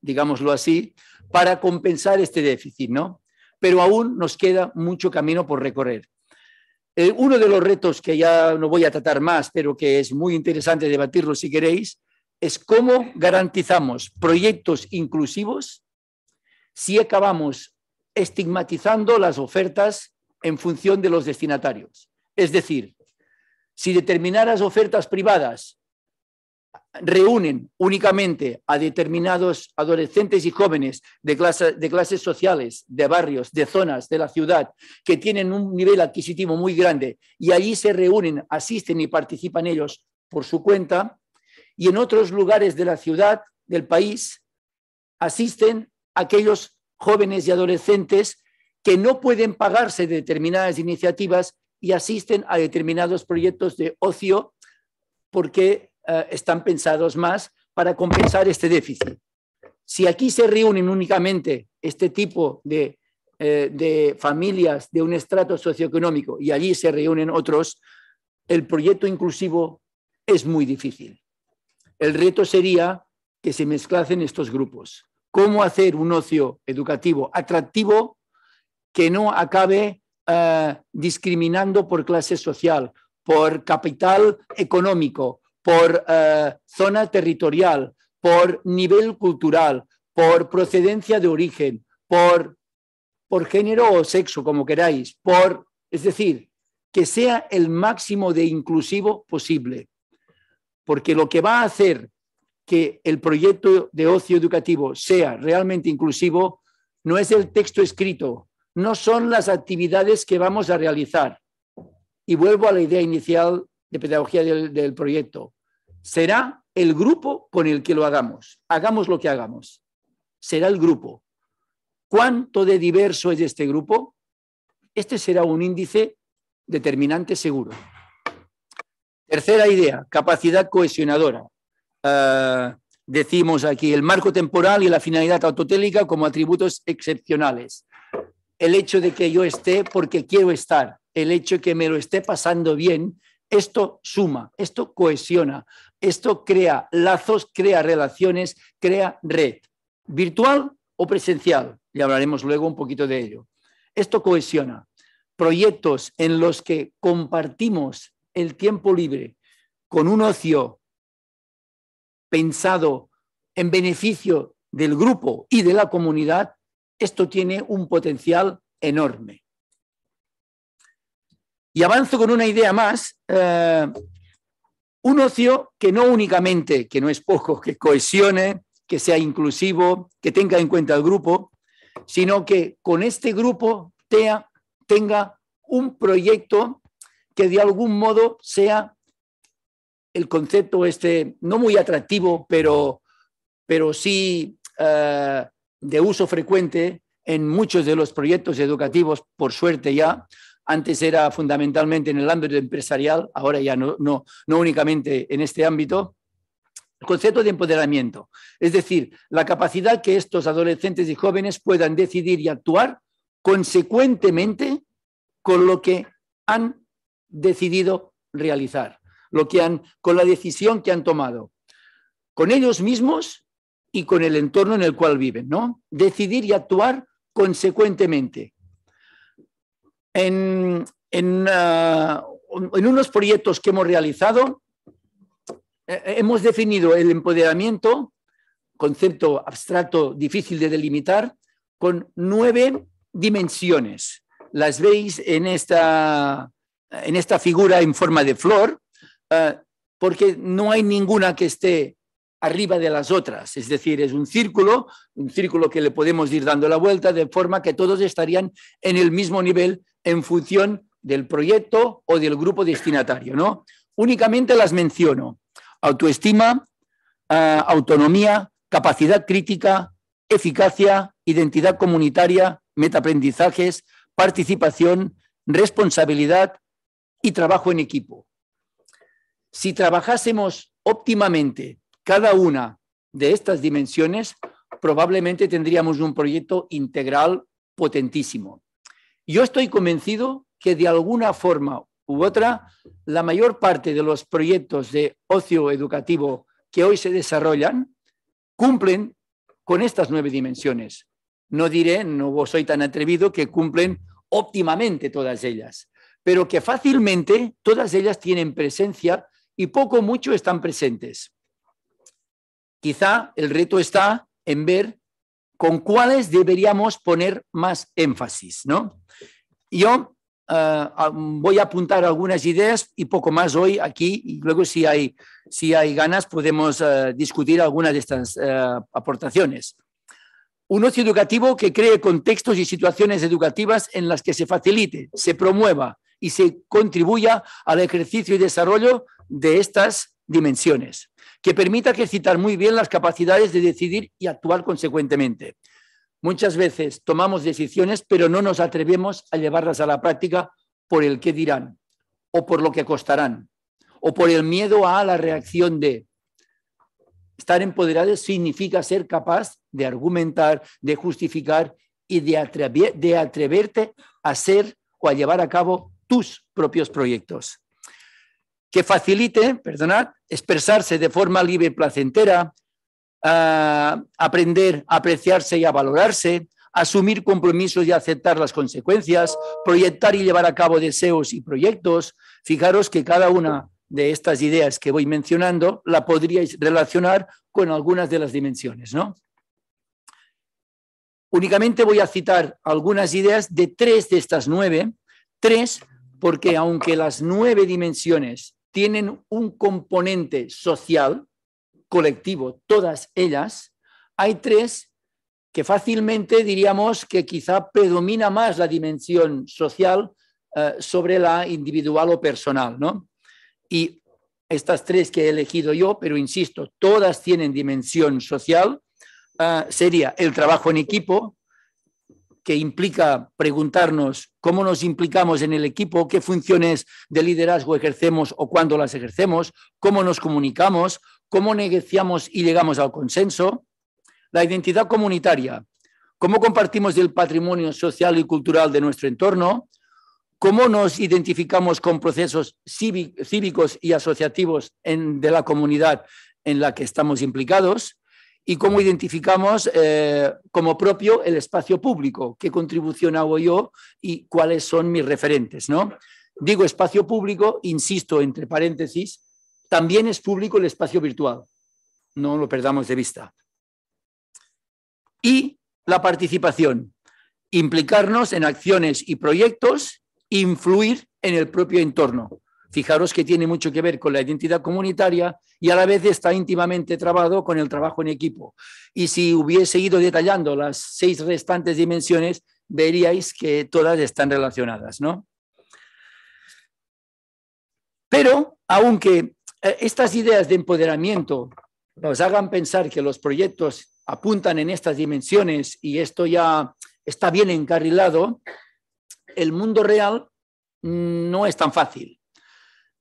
digámoslo así, para compensar este déficit, ¿no? Pero aún nos queda mucho camino por recorrer. Eh, uno de los retos que ya no voy a tratar más, pero que es muy interesante debatirlo si queréis, es cómo garantizamos proyectos inclusivos si acabamos estigmatizando las ofertas en función de los destinatarios. Es decir, si determinadas ofertas privadas reúnen únicamente a determinados adolescentes y jóvenes de, de, clases sociales, de barrios, de zonas de la ciudad, que tienen un nivel adquisitivo muy grande, y allí se reúnen, asisten y participan ellos por su cuenta, y en otros lugares de la ciudad, del país, asisten aquellos jóvenes y adolescentes que no pueden pagarse determinadas iniciativas y asisten a determinados proyectos de ocio porque eh, están pensados más para compensar este déficit. Si aquí se reúnen únicamente este tipo eh, de, familias de un estrato socioeconómico y allí se reúnen otros, el proyecto inclusivo es muy difícil. El reto sería que se mezclacen estos grupos. ¿Cómo hacer un ocio educativo atractivo que no acabe eh, discriminando por clase social, por capital económico, por eh, zona territorial, por nivel cultural, por procedencia de origen, por, género o sexo, como queráis, por, es decir, que sea el máximo de inclusivo posible. Porque lo que va a hacer que el proyecto de ocio educativo sea realmente inclusivo no es el texto escrito, no son las actividades que vamos a realizar. Y vuelvo a la idea inicial de pedagogía del proyecto será el grupo con el que lo hagamos. Hagamos lo que hagamos. Será el grupo. ¿Cuánto de diverso es este grupo? Este será un índice determinante seguro. Tercera idea, capacidad cohesionadora. Eh, decimos aquí el marco temporal y la finalidad autotélica como atributos excepcionales. El hecho de que yo esté porque quiero estar, el hecho de que me lo esté pasando bien esto suma, esto cohesiona, esto crea lazos, crea relaciones, crea red, virtual o presencial. Y hablaremos luego un poquito de ello. Esto cohesiona proyectos en los que compartimos el tiempo libre con un ocio pensado en beneficio del grupo y de la comunidad, esto tiene un potencial enorme. Y avanzo con una idea más, eh, un ocio que no únicamente, que no es poco, que cohesione, que sea inclusivo, que tenga en cuenta el grupo, sino que con este grupo TEA tenga un proyecto que de algún modo sea el concepto este, no muy atractivo, pero, pero sí eh, de uso frecuente en muchos de los proyectos educativos, por suerte ya, antes era fundamentalmente en el ámbito empresarial, ahora ya no, no, no únicamente en este ámbito. El concepto de empoderamiento, es decir, la capacidad que estos adolescentes y jóvenes puedan decidir y actuar consecuentemente con lo que han decidido realizar, lo que han, con la decisión que han tomado, con ellos mismos y con el entorno en el cual viven, ¿no? Decidir y actuar consecuentemente, eh, en, unos proyectos que hemos realizado, eh, eh, hemos definido el empoderamiento, concepto abstracto difícil de delimitar, con nueve dimensiones. Las veis en esta, en esta figura en forma de flor, porque no hay ninguna que esté arriba de las otras. Es decir, es un círculo, un círculo que le podemos ir dando la vuelta de forma que todos estarían en el mismo nivel en función del proyecto o del grupo destinatario, ¿no? Únicamente las menciono. Autoestima, eh, autonomía, capacidad crítica, eficacia, identidad comunitaria, metaprendizajes, participación, responsabilidad y trabajo en equipo. Si trabajásemos óptimamente cada una de estas dimensiones, probablemente tendríamos un proyecto integral potentísimo. Yo estoy convencido que de alguna forma u otra, la mayor parte de los proyectos de ocio educativo que hoy se desarrollan cumplen con estas nueve dimensiones. No diré, no soy tan atrevido, que cumplen óptimamente todas ellas, pero que fácilmente todas ellas tienen presencia y poco o mucho están presentes. Quizá el reto está en ver con cuáles deberíamos poner más énfasis. Yo eh, voy a apuntar algunas ideas y poco más hoy aquí, y luego si hay, ganas podemos eh, discutir algunas de estas eh, aportaciones. Un ocio educativo que cree contextos y situaciones educativas en las que se facilite, se promueva y se contribuya al ejercicio y desarrollo de estas dimensiones que permita ejercitar muy bien las capacidades de decidir y actuar consecuentemente. Muchas veces tomamos decisiones, pero no nos atrevemos a llevarlas a la práctica por el qué dirán, o por lo que costarán, o por el miedo a la reacción de. Estar empoderados significa ser capaz de argumentar, de justificar y de, de atreverte a ser o a llevar a cabo tus propios proyectos que facilite, perdonad, expresarse de forma libre y placentera, ah, aprender a apreciarse y a valorarse, asumir compromisos y aceptar las consecuencias, proyectar y llevar a cabo deseos y proyectos. Fijaros que cada una de estas ideas que voy mencionando la podríais relacionar con algunas de las dimensiones, ¿no? Únicamente voy a citar algunas ideas de tres de estas nueve, tres porque aunque las nueve dimensiones tienen un componente social, colectivo, todas ellas, hay tres que fácilmente diríamos que quizá predomina más la dimensión social eh, sobre la individual o personal, Y estas tres que he elegido yo, pero insisto, todas tienen dimensión social, eh, sería el trabajo en equipo, que implica preguntarnos cómo nos implicamos en el equipo, qué funciones de liderazgo ejercemos o cuándo las ejercemos, cómo nos comunicamos, cómo negociamos y llegamos al consenso, la identidad comunitaria, cómo compartimos el patrimonio social y cultural de nuestro entorno, cómo nos identificamos con procesos cívicos y asociativos de la comunidad en la que estamos implicados, y cómo identificamos eh, como propio el espacio público, qué contribución hago yo y cuáles son mis referentes. ¿no? Digo espacio público, insisto, entre paréntesis, también es público el espacio virtual, no lo perdamos de vista. Y la participación, implicarnos en acciones y proyectos, influir en el propio entorno. Fijaros que tiene mucho que ver con la identidad comunitaria y a la vez está íntimamente trabado con el trabajo en equipo. Y si hubiese ido detallando las seis restantes dimensiones, veríais que todas están relacionadas, ¿no? Pero, aunque eh, estas ideas de empoderamiento nos hagan pensar que los proyectos apuntan en estas dimensiones y esto ya está bien encarrilado, el mundo real no es tan fácil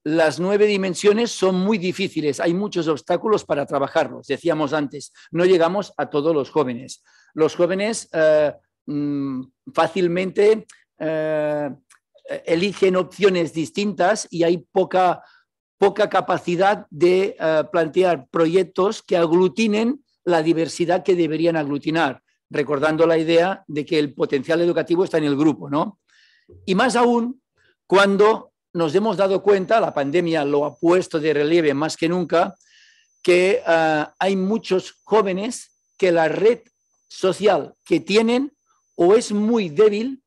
las nueve dimensiones son muy difíciles, hay muchos obstáculos para trabajarlos, decíamos antes, no llegamos a todos los jóvenes. Los jóvenes eh, mm, fácilmente eh, eligen opciones distintas y hay poca, poca capacidad de eh, plantear proyectos que aglutinen la diversidad que deberían aglutinar, recordando la idea de que el potencial educativo está en el grupo, ¿no? Y más aún cuando nos hemos dado cuenta, la pandemia lo ha puesto de relieve más que nunca, que ah, hay muchos jóvenes que la red social que tienen o es muy débil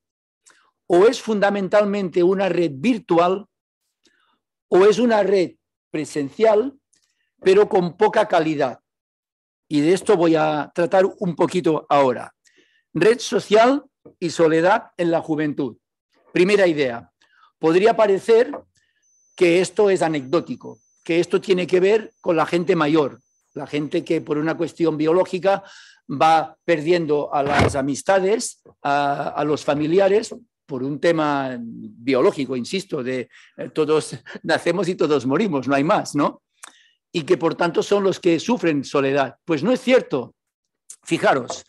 o es fundamentalmente una red virtual o es una red presencial, pero con poca calidad. Y de esto voy a tratar un poquito ahora. Red social y soledad en la juventud. Primera idea podría parecer que esto es anecdótico, que esto tiene que ver con la gente mayor, la gente que por una cuestión biológica va perdiendo a las amistades, a, los familiares, por un tema biológico, insisto, de eh, todos nacemos y todos morimos, no hay más, ¿no? Y que por tanto son los que sufren soledad. Pues no es cierto. Fijaros,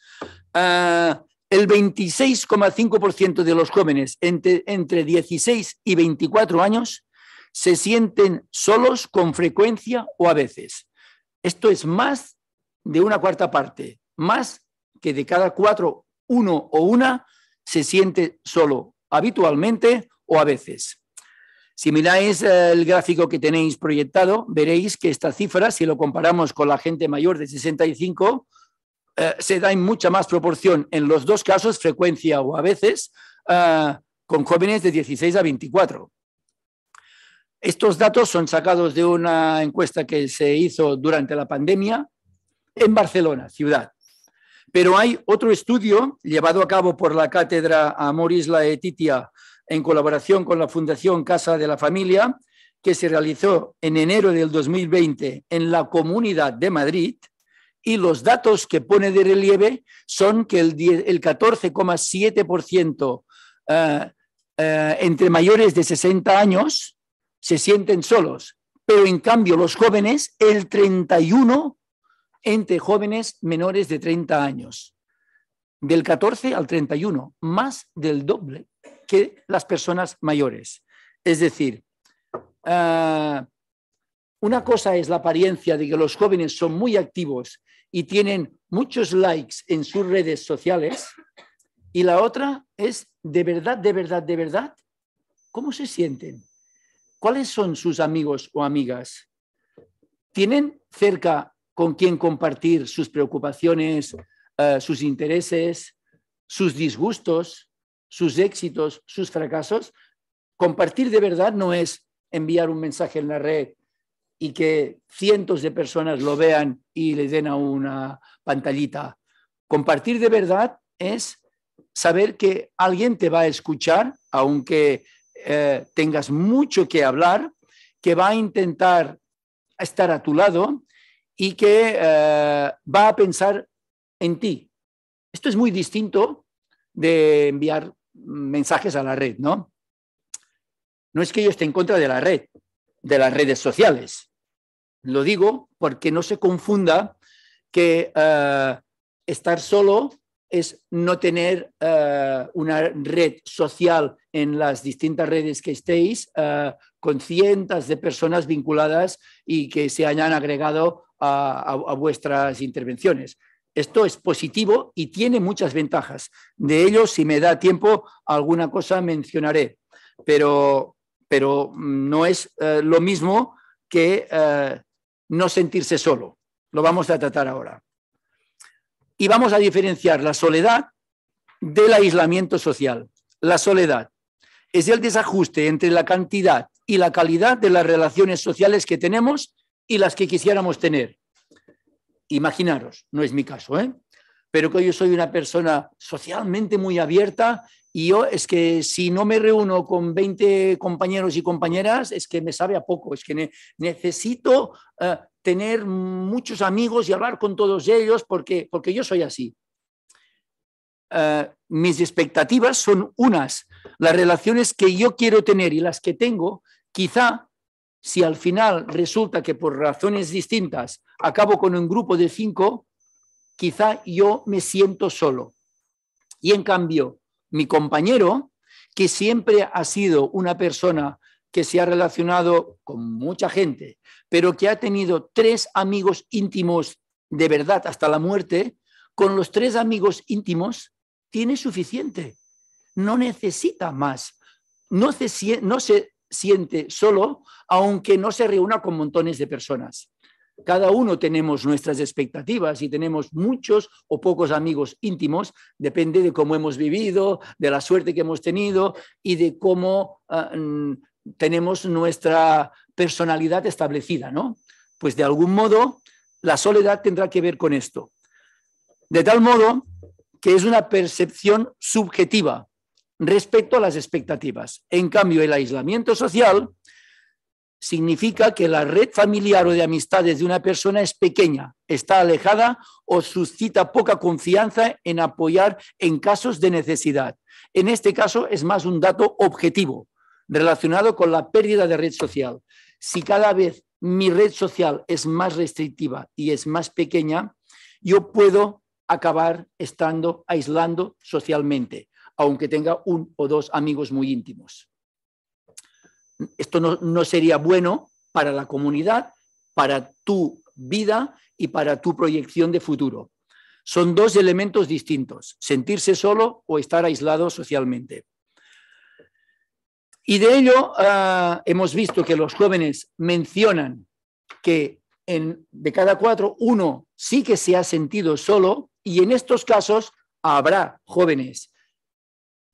ah, el 26,5% de los jóvenes entre, 16 y 24 años se sienten solos con frecuencia o a veces. Esto es más de una cuarta parte, más que de cada cuatro, uno o una se siente solo habitualmente o a veces. Si miráis eh, el gráfico que tenéis proyectado, veréis que esta cifra, si lo comparamos con la gente mayor de 65, eh, se da en mucha más proporción en los dos casos, frecuencia o a veces, eh, con jóvenes de 16 a 24. Estos datos son sacados de una encuesta que se hizo durante la pandemia en Barcelona, ciudad. Pero hay otro estudio llevado a cabo por la cátedra Amoris etitia en colaboración con la Fundación Casa de la Familia, que se realizó en enero del 2020 en la Comunidad de Madrid, y los datos que pone de relieve son que el, 14,7% eh, eh, entre mayores de 60 años se sienten solos, pero en cambio los jóvenes, el 31 entre jóvenes menores de 30 años, del 14 al 31, más del doble que las personas mayores. Es decir, eh, una cosa es la apariencia de que los jóvenes son muy activos y tienen muchos likes en sus redes sociales. Y la otra es de verdad, de verdad, de verdad, ¿cómo se sienten? ¿Cuáles son sus amigos o amigas? ¿Tienen cerca con quién compartir sus preocupaciones, eh, sus intereses, sus disgustos, sus éxitos, sus fracasos? Compartir de verdad no es enviar un mensaje en la red y que cientos de personas lo vean y le den a una pantallita. Compartir de verdad es saber que alguien te va a escuchar, aunque eh, tengas mucho que hablar, que va a intentar estar a tu lado y que eh, va a pensar en ti. Esto es muy distinto de enviar mensajes a la red, ¿no? No es que yo esté en contra de la red, de las redes sociales. Lo digo porque no se confunda que eh, estar solo es no tener eh, una red social en las distintas redes que estéis eh, con cientos de personas vinculadas y que se hayan agregado a, vuestras intervenciones. Esto es positivo y tiene muchas ventajas. De ello, si me da tiempo, alguna cosa mencionaré. Pero pero no es eh, lo mismo que eh, no sentirse solo. Lo vamos a tratar ahora. Y vamos a diferenciar la soledad del aislamiento social. La soledad es el desajuste entre la cantidad y la calidad de las relaciones sociales que tenemos y las que quisiéramos tener. Imaginaros, no es mi caso, ¿eh? pero que yo soy una persona socialmente muy abierta y yo es que si no me reúno con 20 compañeros y compañeras, es que me sabe a poco, es que necesito eh, tener muchos amigos y hablar con todos ellos porque, porque yo soy así. Eh, mis expectativas son unas, las relaciones que yo quiero tener y las que tengo, quizá si al final resulta que por razones distintas acabo con un grupo de cinco, quizá yo me siento solo. Y en cambio, mi compañero, que siempre ha sido una persona que se ha relacionado con mucha gente, pero que ha tenido tres amigos íntimos de verdad hasta la muerte, con los tres amigos íntimos tiene suficiente, no necesita más, no se, siente solo, aunque no se reúna con montones de personas. Cada uno tenemos nuestras expectativas y tenemos muchos o pocos amigos íntimos, depende de cómo hemos vivido, de la suerte que hemos tenido y de cómo ah, mm, tenemos nuestra personalidad establecida, ¿no? Pues de algún modo la soledad tendrá que ver con esto. De tal modo que es una percepción subjetiva respecto a las expectativas. En cambio, el aislamiento social significa que la red familiar o de amistades de una persona es pequeña, está alejada o suscita poca confianza en apoyar en casos de necesidad. En este caso es más un dato objetivo relacionado con la pérdida de red social. Si cada vez mi red social es más restrictiva y es más pequeña, yo puedo acabar estando aislando socialmente, aunque tenga un o dos amigos muy íntimos esto no, sería bueno para la comunidad, para tu vida y para tu proyección de futuro. Son dos elementos distintos, sentirse solo o estar aislado socialmente. Y de ello ah, hemos visto que los jóvenes mencionan que de cada cuatro, uno sí que se ha sentido solo y en estos casos habrá jóvenes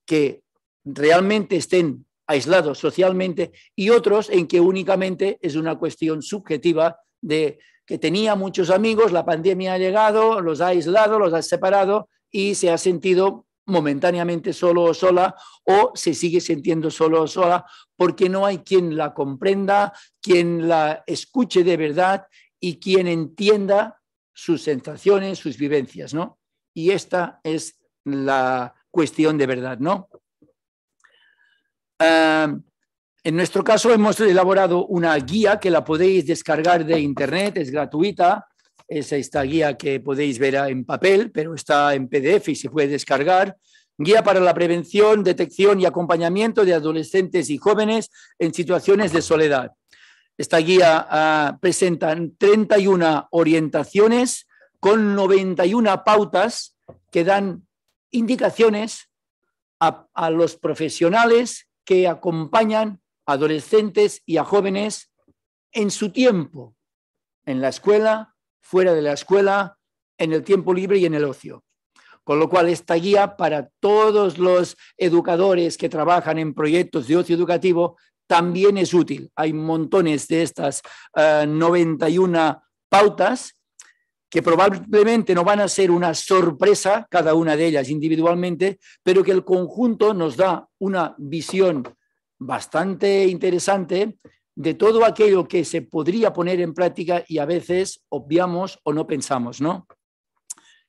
que realmente estén aislados socialmente y otros en que únicamente es una cuestión subjetiva de que tenía muchos amigos, la pandemia ha llegado, los ha aislado, los ha separado y se ha sentido momentáneamente solo o sola o se sigue sintiendo solo o sola porque no hay quien la comprenda, quien la escuche de verdad y quien entienda sus sensaciones, sus vivencias, ¿no? Y esta es la cuestión de verdad, ¿no? Em, en nuestro caso hemos elaborado una guía que la podéis descargar de internet, es gratuita. Es esta guía que podéis ver en papel, pero está en PDF y se puede descargar. Guía para la prevención, detección y acompañamiento de adolescentes y jóvenes en situaciones de soledad. Esta guía ah, presenta 31 orientaciones con 91 pautas que dan indicaciones a los profesionales que acompañan a adolescentes y a jóvenes en su tiempo, en la escuela, fuera de la escuela, en el tiempo libre y en el ocio. Con lo cual, esta guía para todos los educadores que trabajan en proyectos de ocio educativo también es útil. Hay montones de estas 91 eh, pautas que probablemente no van a ser una sorpresa cada una de ellas individualmente, pero que el conjunto nos da una visión bastante interesante de todo aquello que se podría poner en práctica y a veces obviamos o no pensamos, ¿no?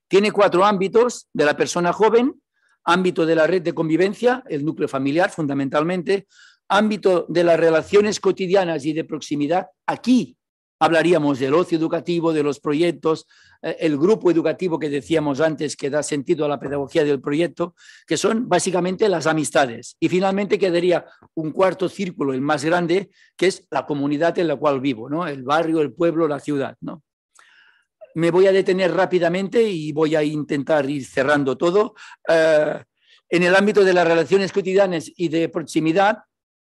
Tiene cuatro ámbitos de la persona joven, ámbito de la red de convivencia, el núcleo familiar fundamentalmente, ámbito de las relaciones cotidianas y de proximidad. Aquí Hablaríamos del ocio educativo, de los proyectos, eh, el grupo educativo que decíamos antes que da sentido a la pedagogía del proyecto, que son básicamente las amistades. Y finalmente quedaría un cuarto círculo, el más grande, que es la comunidad en la cual vivo, el barrio, el pueblo, la ciudad. ¿no? Me voy a detener rápidamente y voy a intentar ir cerrando todo. Eh, en el ámbito de las relaciones cotidianas y de proximidad,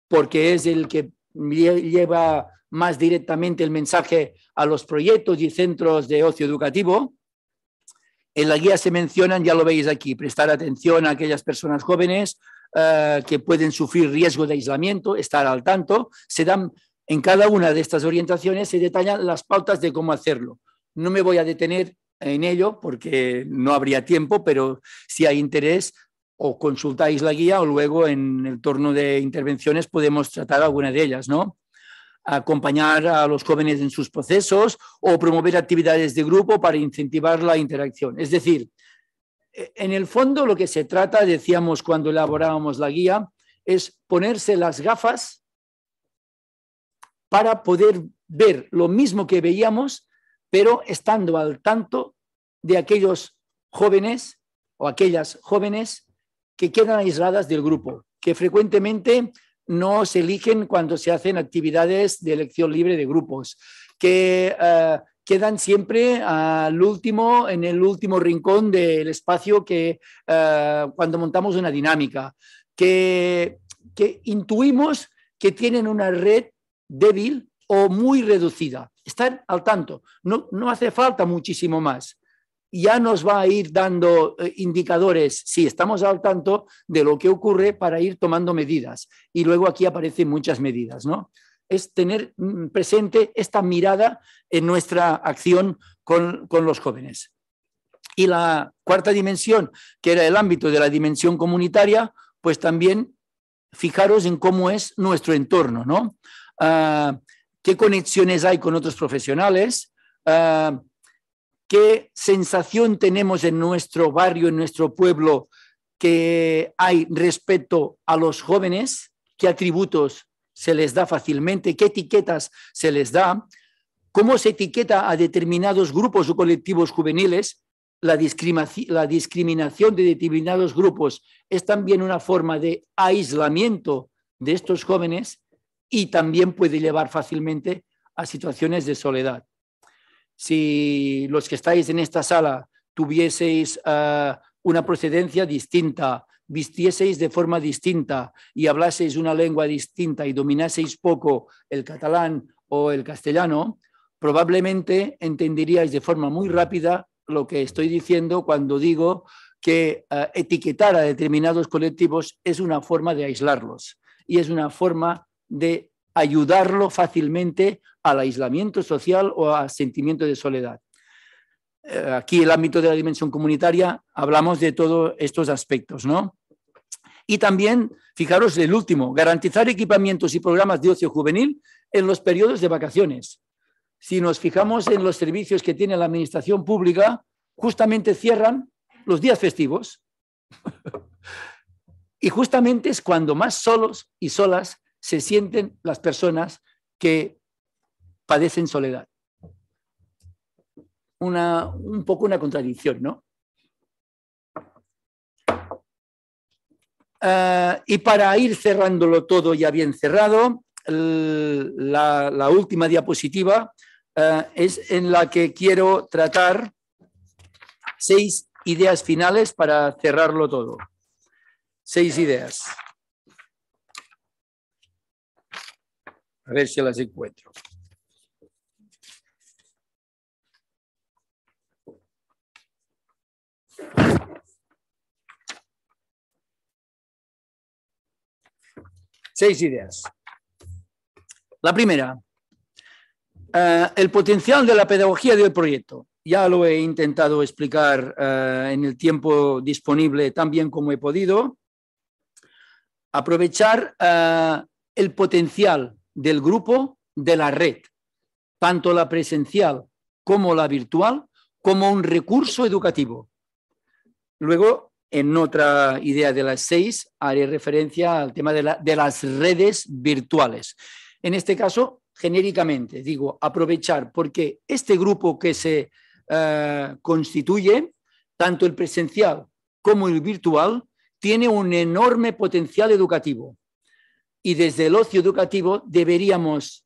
porque es el que lleva más directamente el mensaje a los proyectos y centros de ocio educativo. En la guía se mencionan, ya lo veis aquí, prestar atención a aquellas personas jóvenes eh, que pueden sufrir riesgo de aislamiento, estar al tanto. Se dan, en cada una de estas orientaciones se detallan las pautas de cómo hacerlo. No me voy a detener en ello porque no habría tiempo, pero si hay interés, o consultáis la guía o luego en el torno de intervenciones podemos tratar alguna de ellas, ¿no? acompañar a los jóvenes en sus procesos o promover actividades de grupo para incentivar la interacción. Es decir, e, en el fondo lo que se trata, decíamos cuando elaborábamos la guía, es ponerse las gafas para poder ver lo mismo que veíamos, pero estando al tanto de aquellos jóvenes o aquellas jóvenes que quedan aisladas del grupo, que frecuentemente no se eligen cuando se hacen actividades de elección libre de grupos, que eh, quedan siempre al último, en el último rincón del espacio que eh, cuando montamos una dinámica, que, que intuimos que tienen una red débil o muy reducida. Están al tanto, no hace falta muchísimo más ya nos va a ir dando eh, indicadores si estamos al tanto de lo que ocurre para ir tomando medidas. Y luego aquí aparecen muchas medidas, ¿no? Es tener mm, presente esta mirada en nuestra acción con, los jóvenes. Y la cuarta dimensión, que era el ámbito de la dimensión comunitaria, pues también fijaros en cómo es nuestro entorno, ¿no? Ah, ¿Qué conexiones hay con otros profesionales? Ah, ¿Qué sensación tenemos en nuestro barrio, en nuestro pueblo, que hay respecto a los jóvenes? ¿Qué atributos se les da fácilmente? ¿Qué etiquetas se les da? ¿Cómo se etiqueta a determinados grupos o colectivos juveniles? La, la discriminación de determinados grupos es también una forma de aislamiento de estos jóvenes y también puede llevar fácilmente a situaciones de soledad si los que estáis en esta sala tuvieseis ah, una procedencia distinta, vistieseis de forma distinta y hablaseis una lengua distinta y dominaseis poco el catalán o el castellano, probablemente entenderíais de forma muy rápida lo que estoy diciendo cuando digo que ah, etiquetar a determinados colectivos es una forma de aislarlos y es una forma de ayudarlo fácilmente al aislamiento social o a sentimiento de soledad. Eh, aquí el ámbito de la dimensión comunitaria hablamos de todos estos aspectos, Y también, fijaros, el último, garantizar equipamientos y programas de ocio juvenil en los periodos de vacaciones. Si nos fijamos en los servicios que tiene la administración pública, justamente cierran los días festivos. y justamente es cuando más solos y solas se sienten las personas que padecen soledad. un poco una contradicción, ¿no? Ah, y para ir cerrándolo todo ya bien cerrado, la, última diapositiva ah, es en la que quiero tratar seis ideas finales para cerrarlo todo. Seis ideas. A ver si las encuentro. Seis ideas. La primera, eh, el potencial de la pedagogía del proyecto. Ya lo he intentado explicar eh, en el tiempo disponible tan bien como he podido. Aprovechar eh, el potencial del grupo de la red, tanto la presencial como la virtual, como un recurso educativo. Luego, en otra idea de las seis, haré referencia al tema de, las redes virtuales. En este caso, genéricamente, digo, aprovechar, porque este grupo que se eh, constituye, tanto el presencial como el virtual, tiene un enorme potencial educativo y desde el ocio educativo deberíamos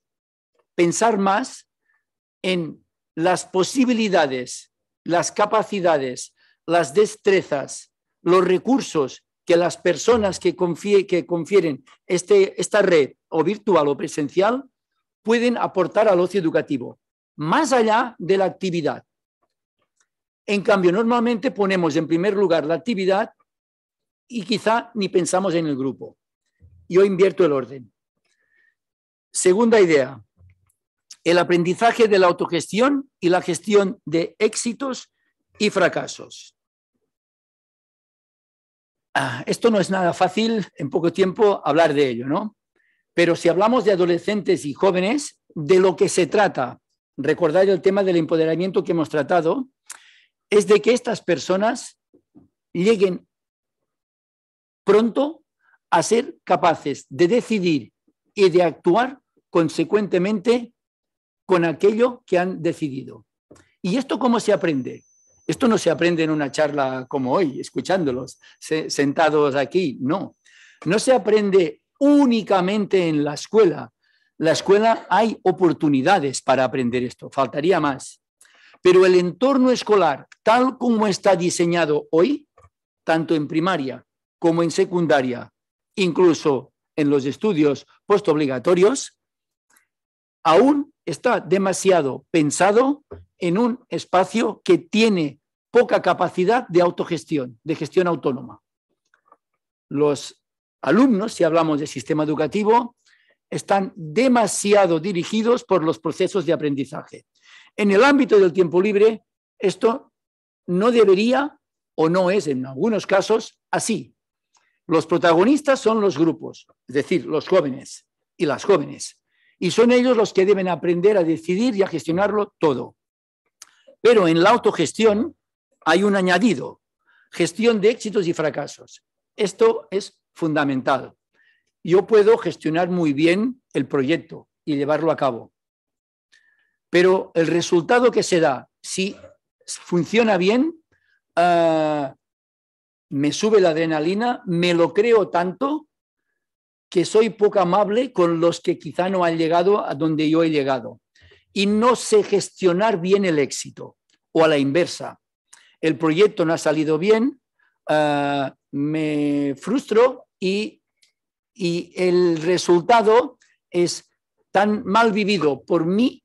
pensar más en las posibilidades, las capacidades, las destrezas, los recursos que las personas que, que confieren este, esta red o virtual o presencial pueden aportar al ocio educativo, más allá de la actividad. En cambio, normalmente ponemos en primer lugar la actividad y quizá ni pensamos en el grupo yo invierto el orden. Segunda idea, el aprendizaje de la autogestión y la gestión de éxitos y fracasos. Ah, esto no es nada fácil en poco tiempo hablar de ello, ¿no? Pero si hablamos de adolescentes y jóvenes, de lo que se trata, recordar el tema del empoderamiento que hemos tratado, es de que estas personas lleguen pronto a ser capaces de decidir y de actuar consecuentemente con aquello que han decidido. ¿Y esto cómo se aprende? Esto no se aprende en una charla como hoy, escuchándolos, sentados aquí, no. No se aprende únicamente en la escuela. La escuela hay oportunidades para aprender esto, faltaría más. Pero el entorno escolar, tal como está diseñado hoy, tanto en primaria como en secundaria, incluso en los estudios postobligatorios, aún está demasiado pensado en un espacio que tiene poca capacidad de autogestión, de gestión autónoma. Los alumnos, si hablamos de sistema educativo, están demasiado dirigidos por los procesos de aprendizaje. En el ámbito del tiempo libre, esto no debería o no es en algunos casos así. Los protagonistas son los grupos, es decir, los jóvenes y las jóvenes, y son ellos los que deben aprender a decidir y a gestionarlo todo. Pero en la autogestión hay un añadido, gestión de éxitos y fracasos. Esto es fundamental. Yo puedo gestionar muy bien el proyecto y llevarlo a cabo, pero el resultado que se da, si funciona bien, ah, me sube la adrenalina, me lo creo tanto que soy poco amable con los que quizá no han llegado a donde yo he llegado. Y no sé gestionar bien el éxito, o a la inversa. El proyecto no ha salido bien, ah, me frustro y, y el resultado es tan mal vivido por mí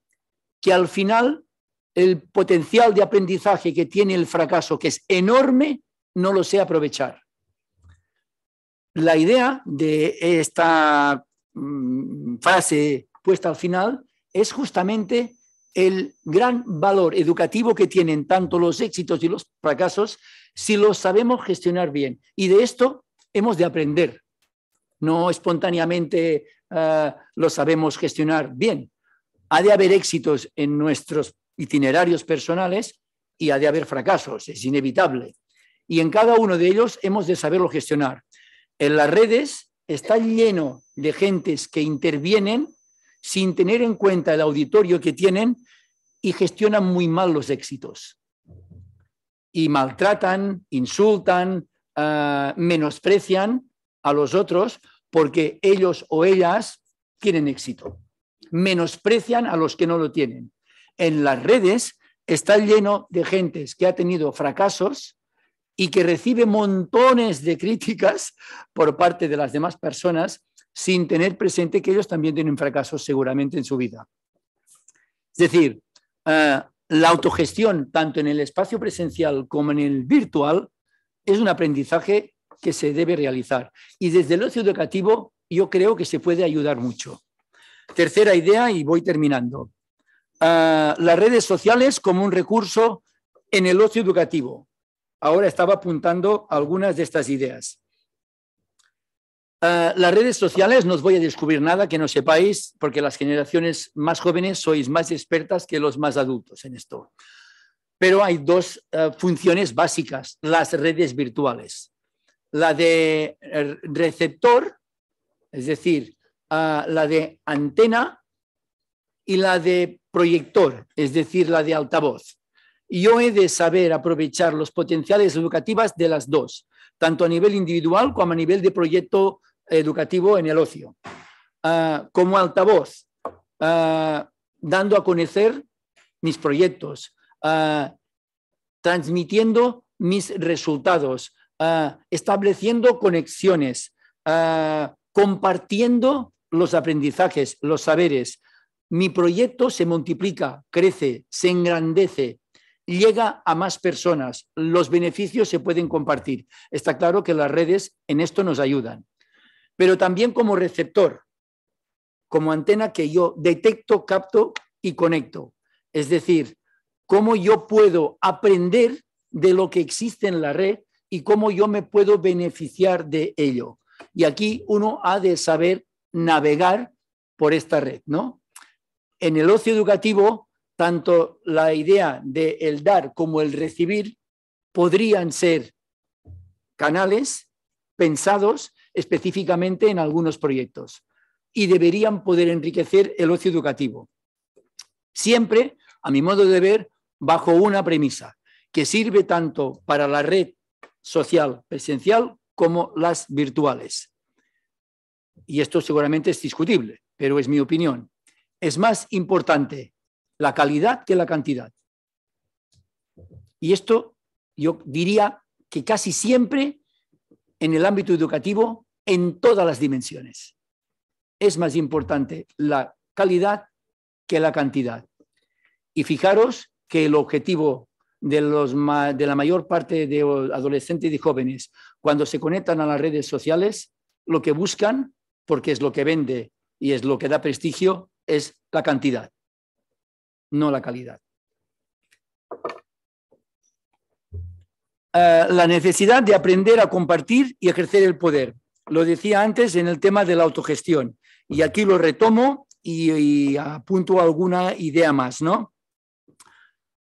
que al final el potencial de aprendizaje que tiene el fracaso, que es enorme, no lo sé aprovechar. La idea de esta mm, frase puesta al final es justamente el gran valor educativo que tienen tanto los éxitos y los fracasos si los sabemos gestionar bien. Y de esto hemos de aprender. No espontáneamente ah, lo sabemos gestionar bien. Ha de haber éxitos en nuestros itinerarios personales y ha de haber fracasos, es inevitable y en cada uno de ellos hemos de saberlo gestionar. En las redes está lleno de gentes que intervienen sin tener en cuenta el auditorio que tienen y gestionan muy mal los éxitos. Y maltratan, insultan, ah, menosprecian a los otros porque ellos o ellas tienen éxito. Menosprecian a los que no lo tienen. En las redes está lleno de gentes que ha tenido fracasos y que recibe montones de críticas por parte de las demás personas sin tener presente que ellos también tienen fracasos seguramente en su vida. Es decir, eh, la autogestión, tanto en el espacio presencial como en el virtual, es un aprendizaje que se debe realizar. Y desde el ocio educativo yo creo que se puede ayudar mucho. Tercera idea, y voy terminando. Eh, las redes sociales como un recurso en el ocio educativo ahora estaba apuntando algunas de estas ideas. Ah, las redes sociales, no os voy a descubrir nada que no sepáis, porque las generaciones más jóvenes sois más expertas que los más adultos en esto. Pero hay dos ah, funciones básicas, las redes virtuales. La de eh, receptor, es decir, ah, la de antena y la de proyector, es decir, la de altavoz yo he de saber aprovechar los potenciales educativos de las dos, tanto a nivel individual como a nivel de proyecto educativo en el ocio. Ah, como altavoz, ah, dando a conocer mis proyectos, ah, transmitiendo mis resultados, estableciendo conexiones, compartiendo los aprendizajes, los saberes. Mi proyecto se multiplica, crece, se engrandece, llega a más personas, los beneficios se pueden compartir. Está claro que las redes en esto nos ayudan, pero también como receptor, como antena que yo detecto, capto y conecto. Es decir, cómo yo puedo aprender de lo que existe en la red y cómo yo me puedo beneficiar de ello. Y aquí uno ha de saber navegar por esta red, ¿no? En el ocio educativo tanto la idea de el dar como el recibir podrían ser canales pensados específicamente en algunos proyectos y deberían poder enriquecer el ocio educativo. Siempre, a mi modo de ver, bajo una premisa que sirve tanto para la red social presencial como las virtuales. Y esto seguramente es discutible, pero es mi opinión. Es más importante la calidad que la cantidad. Y esto yo diría que casi siempre en el ámbito educativo, en todas las dimensiones, es más importante la calidad que la cantidad. Y fijaros que el objetivo de, los, de la mayor parte de adolescentes y jóvenes, cuando se conectan a las redes sociales, lo que buscan, porque es lo que vende y es lo que da prestigio, es la cantidad no la calidad. Eh, la necesidad de aprender a compartir y ejercer el poder. Lo decía antes en el tema de la autogestión y aquí lo retomo y, y apunto alguna idea más, ¿no?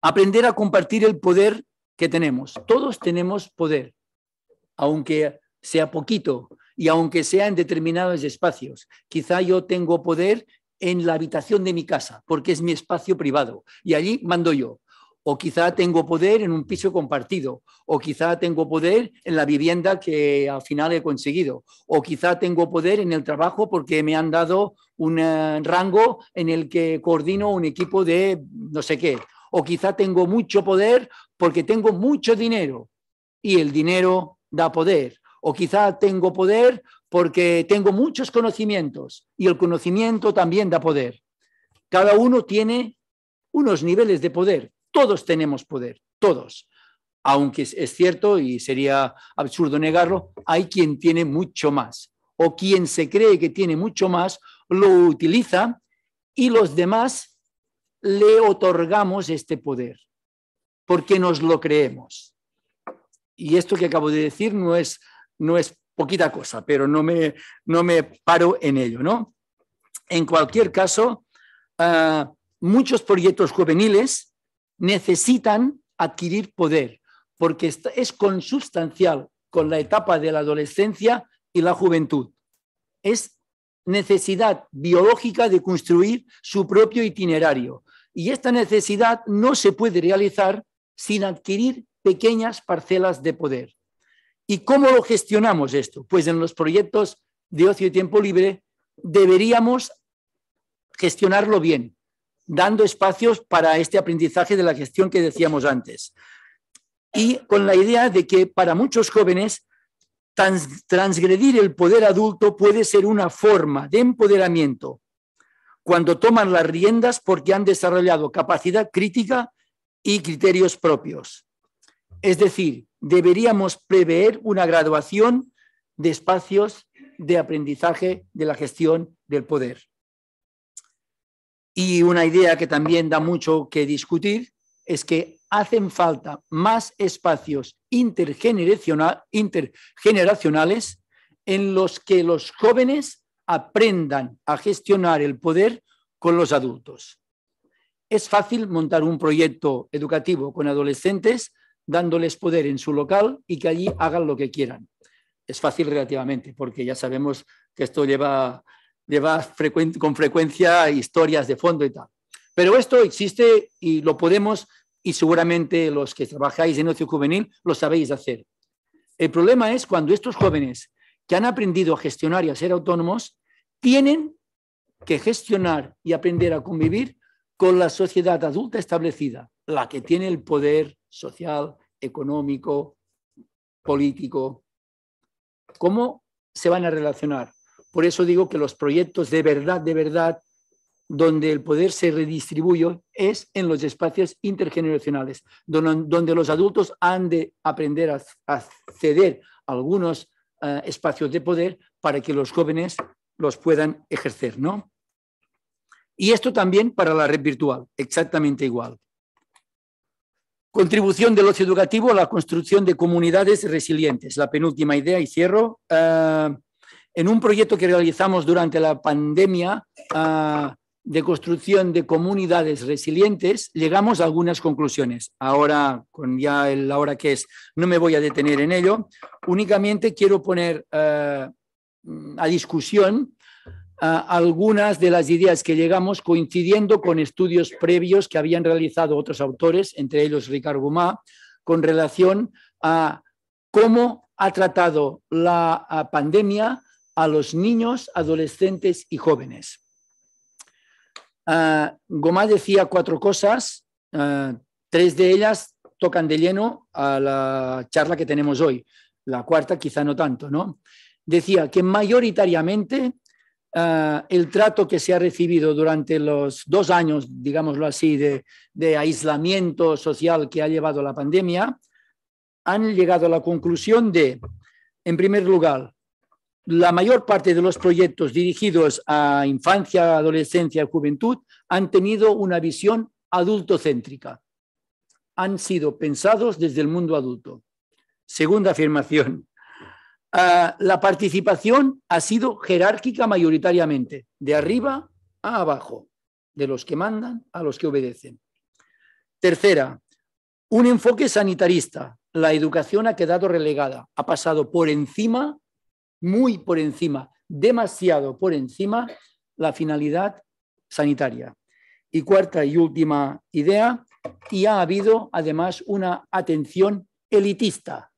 Aprender a compartir el poder que tenemos. Todos tenemos poder, aunque sea poquito y aunque sea en determinados espacios. Quizá yo tengo poder en la habitación de mi casa, porque es mi espacio privado y allí mando yo. O quizá tengo poder en un piso compartido, o quizá tengo poder en la vivienda que al final he conseguido, o quizá tengo poder en el trabajo porque me han dado un eh, rango en el que coordino un equipo de no sé qué, o quizá tengo mucho poder porque tengo mucho dinero y el dinero da poder, o quizá tengo poder porque tengo muchos conocimientos y el conocimiento también da poder. Cada uno tiene unos niveles de poder. Todos tenemos poder, todos. Aunque es cierto y sería absurdo negarlo, hay quien tiene mucho más o quien se cree que tiene mucho más, lo utiliza y los demás le otorgamos este poder porque nos lo creemos. Y esto que acabo de decir no es, no es poquita cosa, pero no me, no me paro en ello, ¿no? En cualquier caso, ah, muchos proyectos juveniles necesitan adquirir poder, porque es consustancial con la etapa de la adolescencia y la juventud. Es necesidad biológica de construir su propio itinerario. Y esta necesidad no se puede realizar sin adquirir pequeñas parcelas de poder. ¿Y cómo lo gestionamos esto? Pues en los proyectos de ocio y tiempo libre deberíamos gestionarlo bien, dando espacios para este aprendizaje de la gestión que decíamos antes. Y con la idea de que para muchos jóvenes transgredir el poder adulto puede ser una forma de empoderamiento cuando toman las riendas porque han desarrollado capacidad crítica y criterios propios. Es decir, deberíamos prever una graduación de espacios de aprendizaje de la gestión del poder. Y una idea que también da mucho que discutir es que hacen falta más espacios intergeneracionales en los que los jóvenes aprendan a gestionar el poder con los adultos. Es fácil montar un proyecto educativo con adolescentes dándoles poder en su local y que allí hagan lo que quieran. Es fácil relativamente, porque ya sabemos que esto lleva, lleva con frecuencia historias de fondo y tal. Pero esto existe y lo podemos, y seguramente los que trabajáis en ocio juvenil lo sabéis hacer. El problema es cuando estos jóvenes que han aprendido a gestionar y a ser autónomos tienen que gestionar y aprender a convivir con la sociedad adulta establecida, la que tiene el poder social, económico, político. ¿Cómo se van a relacionar? Por eso digo que los proyectos de verdad, de verdad, donde el poder se redistribuye es en los espacios intergeneracionales, donde, los adultos han de aprender a, acceder ceder a algunos eh, espacios de poder para que los jóvenes los puedan ejercer, ¿no? Y esto también para la red virtual, exactamente igual. Contribución del ocio educativo a la construcción de comunidades resilientes. La penúltima idea y cierro. Eh, en un proyecto que realizamos durante la pandemia eh, de construcción de comunidades resilientes, llegamos a algunas conclusiones. Ahora, con ya la hora que es, no me voy a detener en ello. Únicamente quiero poner eh, a discusión algunas de las ideas que llegamos coincidiendo con estudios previos que habían realizado otros autores, entre ellos Ricardo Gumá, con relación a cómo ha tratado la pandemia a los niños, adolescentes y jóvenes. Uh, ah, Gomá decía cuatro cosas, ah, tres de ellas tocan de lleno a la charla que tenemos hoy, la cuarta quizá no tanto, ¿no? Decía que mayoritariamente Ah, el trato que se ha recibido durante los dos años, digámoslo así, de, de aislamiento social que ha llevado la pandemia, han llegado a la conclusión de, en primer lugar, la mayor parte de los proyectos dirigidos a infancia, adolescencia juventud han tenido una visión adultocéntrica. Han sido pensados desde el mundo adulto. Segunda afirmación. Ah, la participación ha sido jerárquica mayoritariamente, de arriba a abajo, de los que mandan a los que obedecen. Tercera, un enfoque sanitarista. La educación ha quedado relegada, ha pasado por encima, muy por encima, demasiado por encima la finalidad sanitaria. Y cuarta y última idea, y ha habido además una atención elitista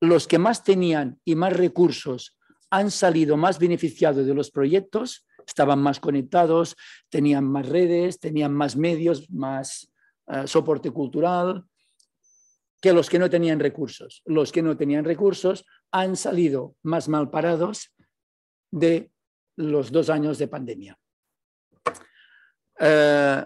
los que más tenían y más recursos han salido más beneficiados de los proyectos, estaban más conectados, tenían más redes, tenían más medios, más eh, soporte cultural, que los que no tenían recursos. Los que no tenían recursos han salido más mal parados de los dos años de pandemia. Eh,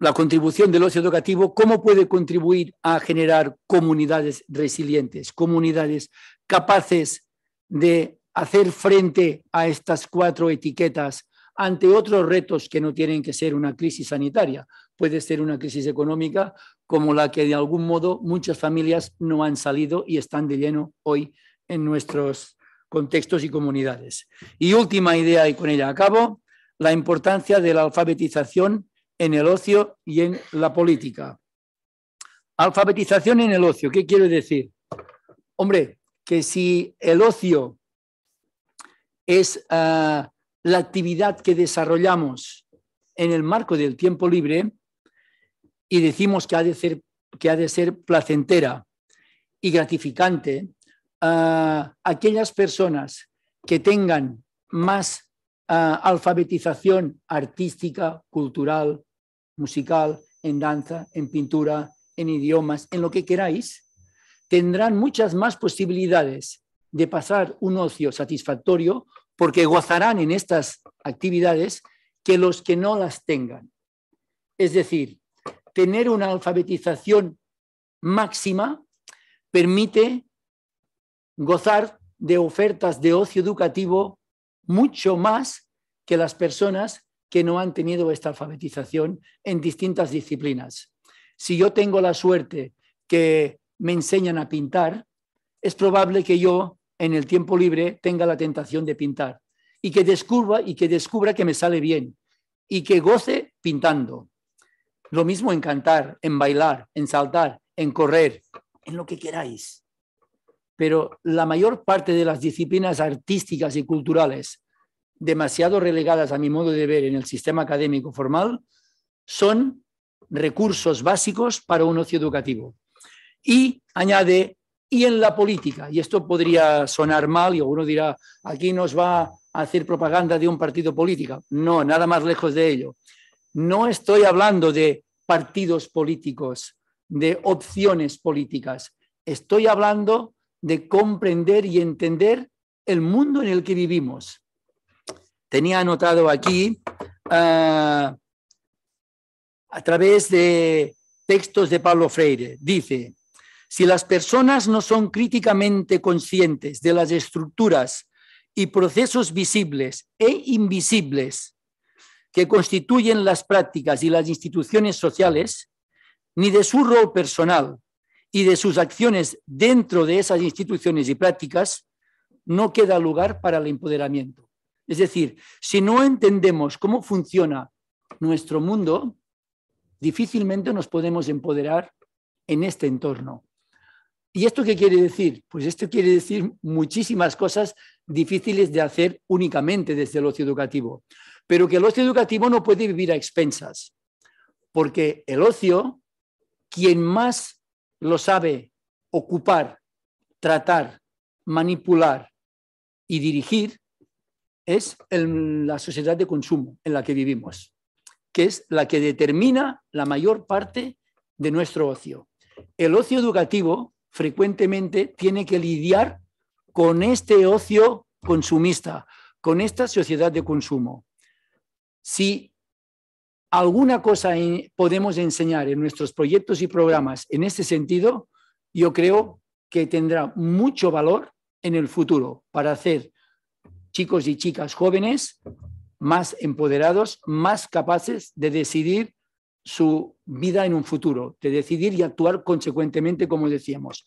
la contribución del ocio educativo, cómo puede contribuir a generar comunidades resilientes, comunidades capaces de hacer frente a estas cuatro etiquetas ante otros retos que no tienen que ser una crisis sanitaria, puede ser una crisis económica como la que de algún modo muchas familias no han salido y están de lleno hoy en nuestros contextos y comunidades. Y última idea, y con ella acabo, la importancia de la alfabetización en el ocio y en la política. Alfabetización en el ocio, ¿qué quiere decir? Hombre, que si el ocio es ah, la actividad que desarrollamos en el marco del tiempo libre y decimos que ha de ser, que ha de ser placentera y gratificante, ah, aquellas personas que tengan más ah, alfabetización artística, cultural, musical, en danza, en pintura, en idiomas, en lo que queráis, tendrán muchas más posibilidades de pasar un ocio satisfactorio porque gozarán en estas actividades que los que no las tengan. Es decir, tener una alfabetización máxima permite gozar de ofertas de ocio educativo mucho más que las personas que no han tenido esta alfabetización en distintas disciplinas. Si yo tengo la suerte que me enseñan a pintar, es probable que yo en el tiempo libre tenga la tentación de pintar y que descubra y que descubra que me sale bien y que goce pintando. Lo mismo en cantar, en bailar, en saltar, en correr, en lo que queráis. Pero la mayor parte de las disciplinas artísticas y culturales demasiado relegadas a mi modo de ver en el sistema académico formal, son recursos básicos para un ocio educativo. Y añade, y en la política, y esto podría sonar mal y uno dirá, aquí nos va a hacer propaganda de un partido político. No, nada más lejos de ello. No estoy hablando de partidos políticos, de opciones políticas. Estoy hablando de comprender y entender el mundo en el que vivimos, tenía anotado aquí ah, a través de textos de Pablo Freire. Dice, si las personas no son críticamente conscientes de las estructuras y procesos visibles e invisibles que constituyen las prácticas y las instituciones sociales, ni de su rol personal y de sus acciones dentro de esas instituciones y prácticas, no queda lugar para el empoderamiento. Es decir, si no entendemos cómo funciona nuestro mundo, difícilmente nos podemos empoderar en este entorno. ¿Y esto qué quiere decir? Pues esto quiere decir muchísimas cosas difíciles de hacer únicamente desde el ocio educativo, pero que el ocio educativo no puede vivir a expensas, porque el ocio, quien más lo sabe ocupar, tratar, manipular y dirigir, es la sociedad de consumo en la que vivimos, que es la que determina la mayor parte de nuestro ocio. El ocio educativo frecuentemente tiene que lidiar con este ocio consumista, con esta sociedad de consumo. Si alguna cosa podemos enseñar en nuestros proyectos y programas en este sentido, yo creo que tendrá mucho valor en el futuro para hacer chicos y chicas jóvenes más empoderados, más capaces de decidir su vida en un futuro, de decidir y actuar consecuentemente, como decíamos,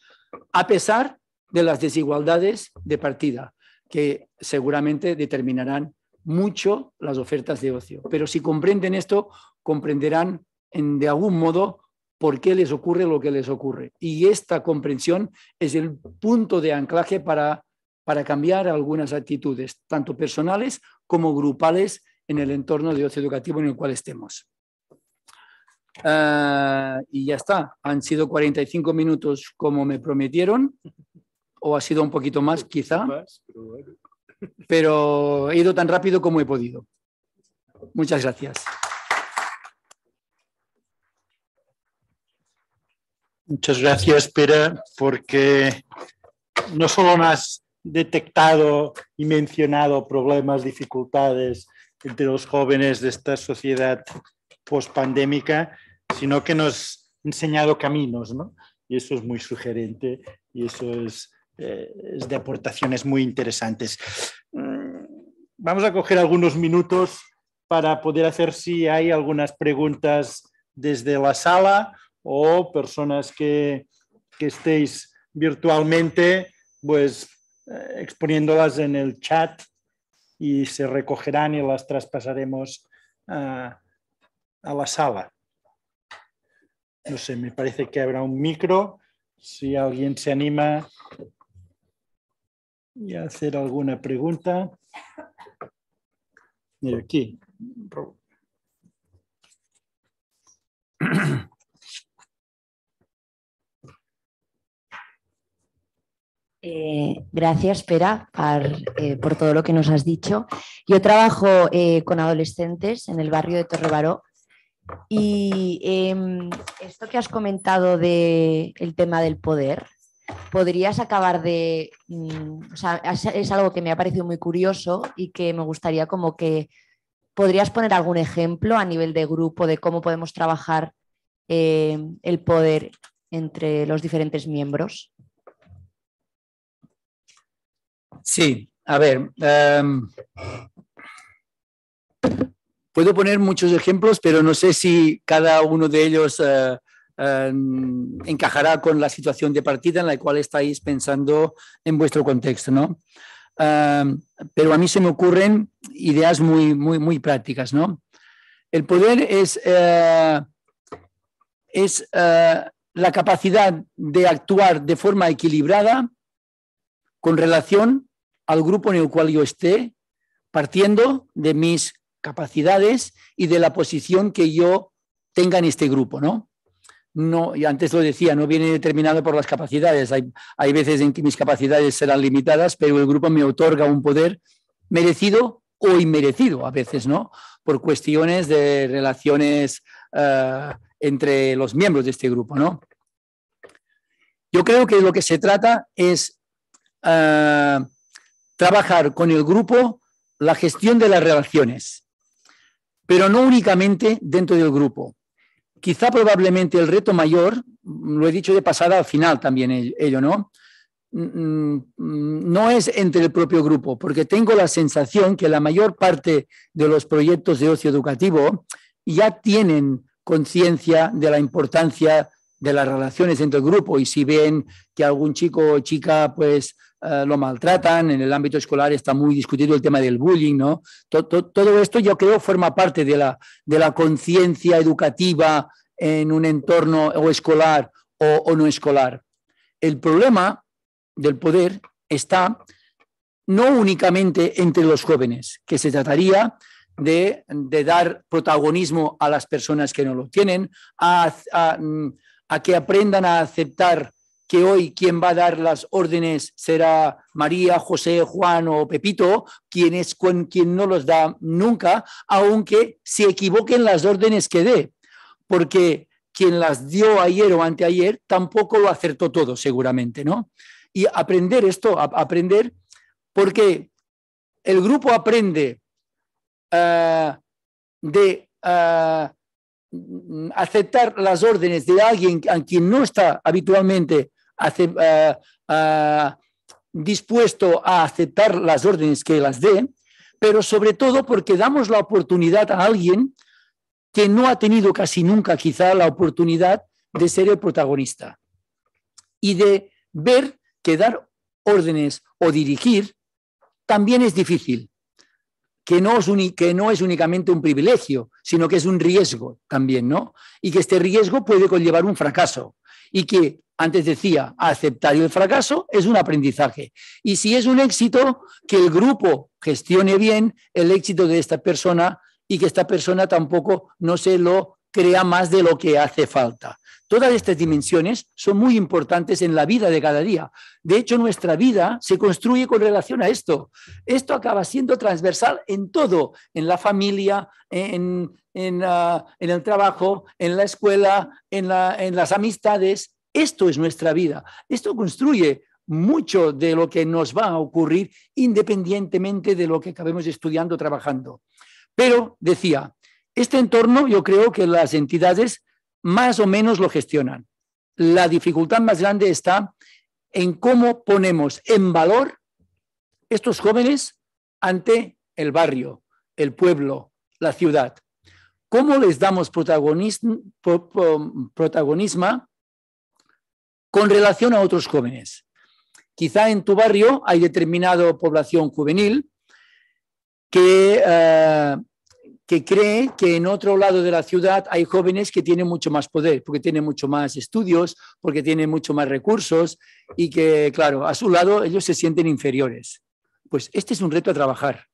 a pesar de las desigualdades de partida, que seguramente determinarán mucho las ofertas de ocio. Pero si comprenden esto, comprenderán en, de algún modo por qué les ocurre lo que les ocurre. Y esta comprensión es el punto de anclaje para para cambiar algunas actitudes, tanto personales como grupales, en el entorno de ocio educativo en el cual estemos. Ah, y ya está, han sido 45 minutos como me prometieron, o ha sido un poquito más quizá, pero he ido tan rápido como he podido. Muchas gracias. Muchas gracias, Pera, porque no solo más, detectado y mencionado problemas, dificultades entre los jóvenes de esta sociedad pandémica sino que nos ha enseñado caminos, ¿no? Y eso es muy sugerente y eso es, eh, de aportaciones muy interesantes. Mm, vamos a coger algunos minutos para poder hacer si hay algunas preguntas desde la sala o personas que, que estéis virtualmente, pues eh, exponiéndolas en el chat y se recogerán y las traspasaremos a, la sala. No sé, me parece que habrá un micro. Si alguien se anima y a hacer alguna pregunta. Mira, aquí. Eh, gracias, Pera, eh, por todo lo que nos has dicho. Yo trabajo eh, con adolescentes en el barrio de Torrebaró y em, esto que has comentado del tema del poder, podrías acabar de... Mm, es algo que me ha parecido muy curioso y que me gustaría como que... ¿Podrías poner algún ejemplo a nivel de grupo de cómo podemos trabajar em, el poder entre los diferentes miembros? Sí, a ver. Em, puedo poner muchos ejemplos, pero no sé si cada uno de ellos eh, em, encajará con la situación de partida en la cual estáis pensando en vuestro contexto, ¿no? Em, pero a mí se me ocurren ideas muy, muy, muy prácticas, ¿no? El poder es, eh, es eh, la capacidad de actuar de forma equilibrada con relación al grupo en el cual yo esté, partiendo de mis capacidades y de la posición que yo tenga en este grupo, ¿no? No, y antes lo decía, no viene determinado por las capacidades. Hay, veces en que mis capacidades serán limitadas, pero el grupo me otorga un poder merecido o inmerecido a veces, ¿no? Por cuestiones de relaciones eh, entre los miembros de este grupo, ¿no? Yo creo que lo que se trata es eh, trabajar con el grupo la gestión de las relaciones, pero no únicamente dentro del grupo. Quizá probablemente el reto mayor, lo he dicho de pasada al final también ello, ¿no? Mm, mm, no es entre el propio grupo, porque tengo la sensación que la mayor parte de los proyectos de ocio educativo ya tienen conciencia de la importancia de las relaciones entre el grupo y si ven que algún chico o chica pues eh, lo maltratan, en el ámbito escolar está muy discutido el tema del bullying, ¿no? Todo, esto yo creo forma parte de la, de la conciencia educativa en un entorno o escolar o, no escolar. El problema del poder está no únicamente entre los jóvenes, que se trataría de, dar protagonismo a las personas que no lo tienen, a, mm, a que aprendan a aceptar que hoy quien va a dar las órdenes será María, José, Juan o Pepito, quien es con quien no los da nunca, aunque se equivoquen las órdenes que dé, porque quien las dio ayer o anteayer tampoco lo acertó todo seguramente, ¿no? Y aprender esto, aprender, porque el grupo aprende eh, de eh, Mm, aceptar las órdenes de alguien a quien no está habitualmente eh, eh, dispuesto a aceptar las órdenes que las dé, pero sobre todo porque damos la oportunidad a alguien que no ha tenido casi nunca quizá la oportunidad de ser el protagonista y de ver que dar órdenes o dirigir también es difícil que no, es que no es únicamente un privilegio, sino que es un riesgo también, ¿no? Y que este riesgo puede conllevar un fracaso. Y que, antes decía, aceptar el fracaso es un aprendizaje. Y si es un éxito, que el grupo gestione bien el éxito de esta persona y que esta persona tampoco no se lo crea más de lo que hace falta. Todas estas dimensiones son muy importantes en la vida de cada día. De hecho, nuestra vida se construye con relación a esto. Esto acaba siendo transversal en todo, en la familia, en, ah, el trabajo, en la escuela, en, en las amistades. Esto es nuestra vida. Esto construye mucho de lo que nos va a ocurrir independientemente de lo que acabemos estudiando, trabajando. Pero, decía, este entorno yo creo que las entidades más o menos lo gestionan. La dificultad más grande está en cómo ponemos en valor estos jóvenes ante el barrio, el pueblo, la ciudad. ¿Cómo les damos protagonismo, con relación a otros jóvenes? Quizá en tu barrio hay determinada población juvenil que eh, que cree que en otro lado de la ciudad hay jóvenes que tienen mucho más poder, porque tienen mucho más estudios, porque tienen mucho más recursos y que, claro, a su lado ellos se sienten inferiores. Pues este es un reto a trabajar.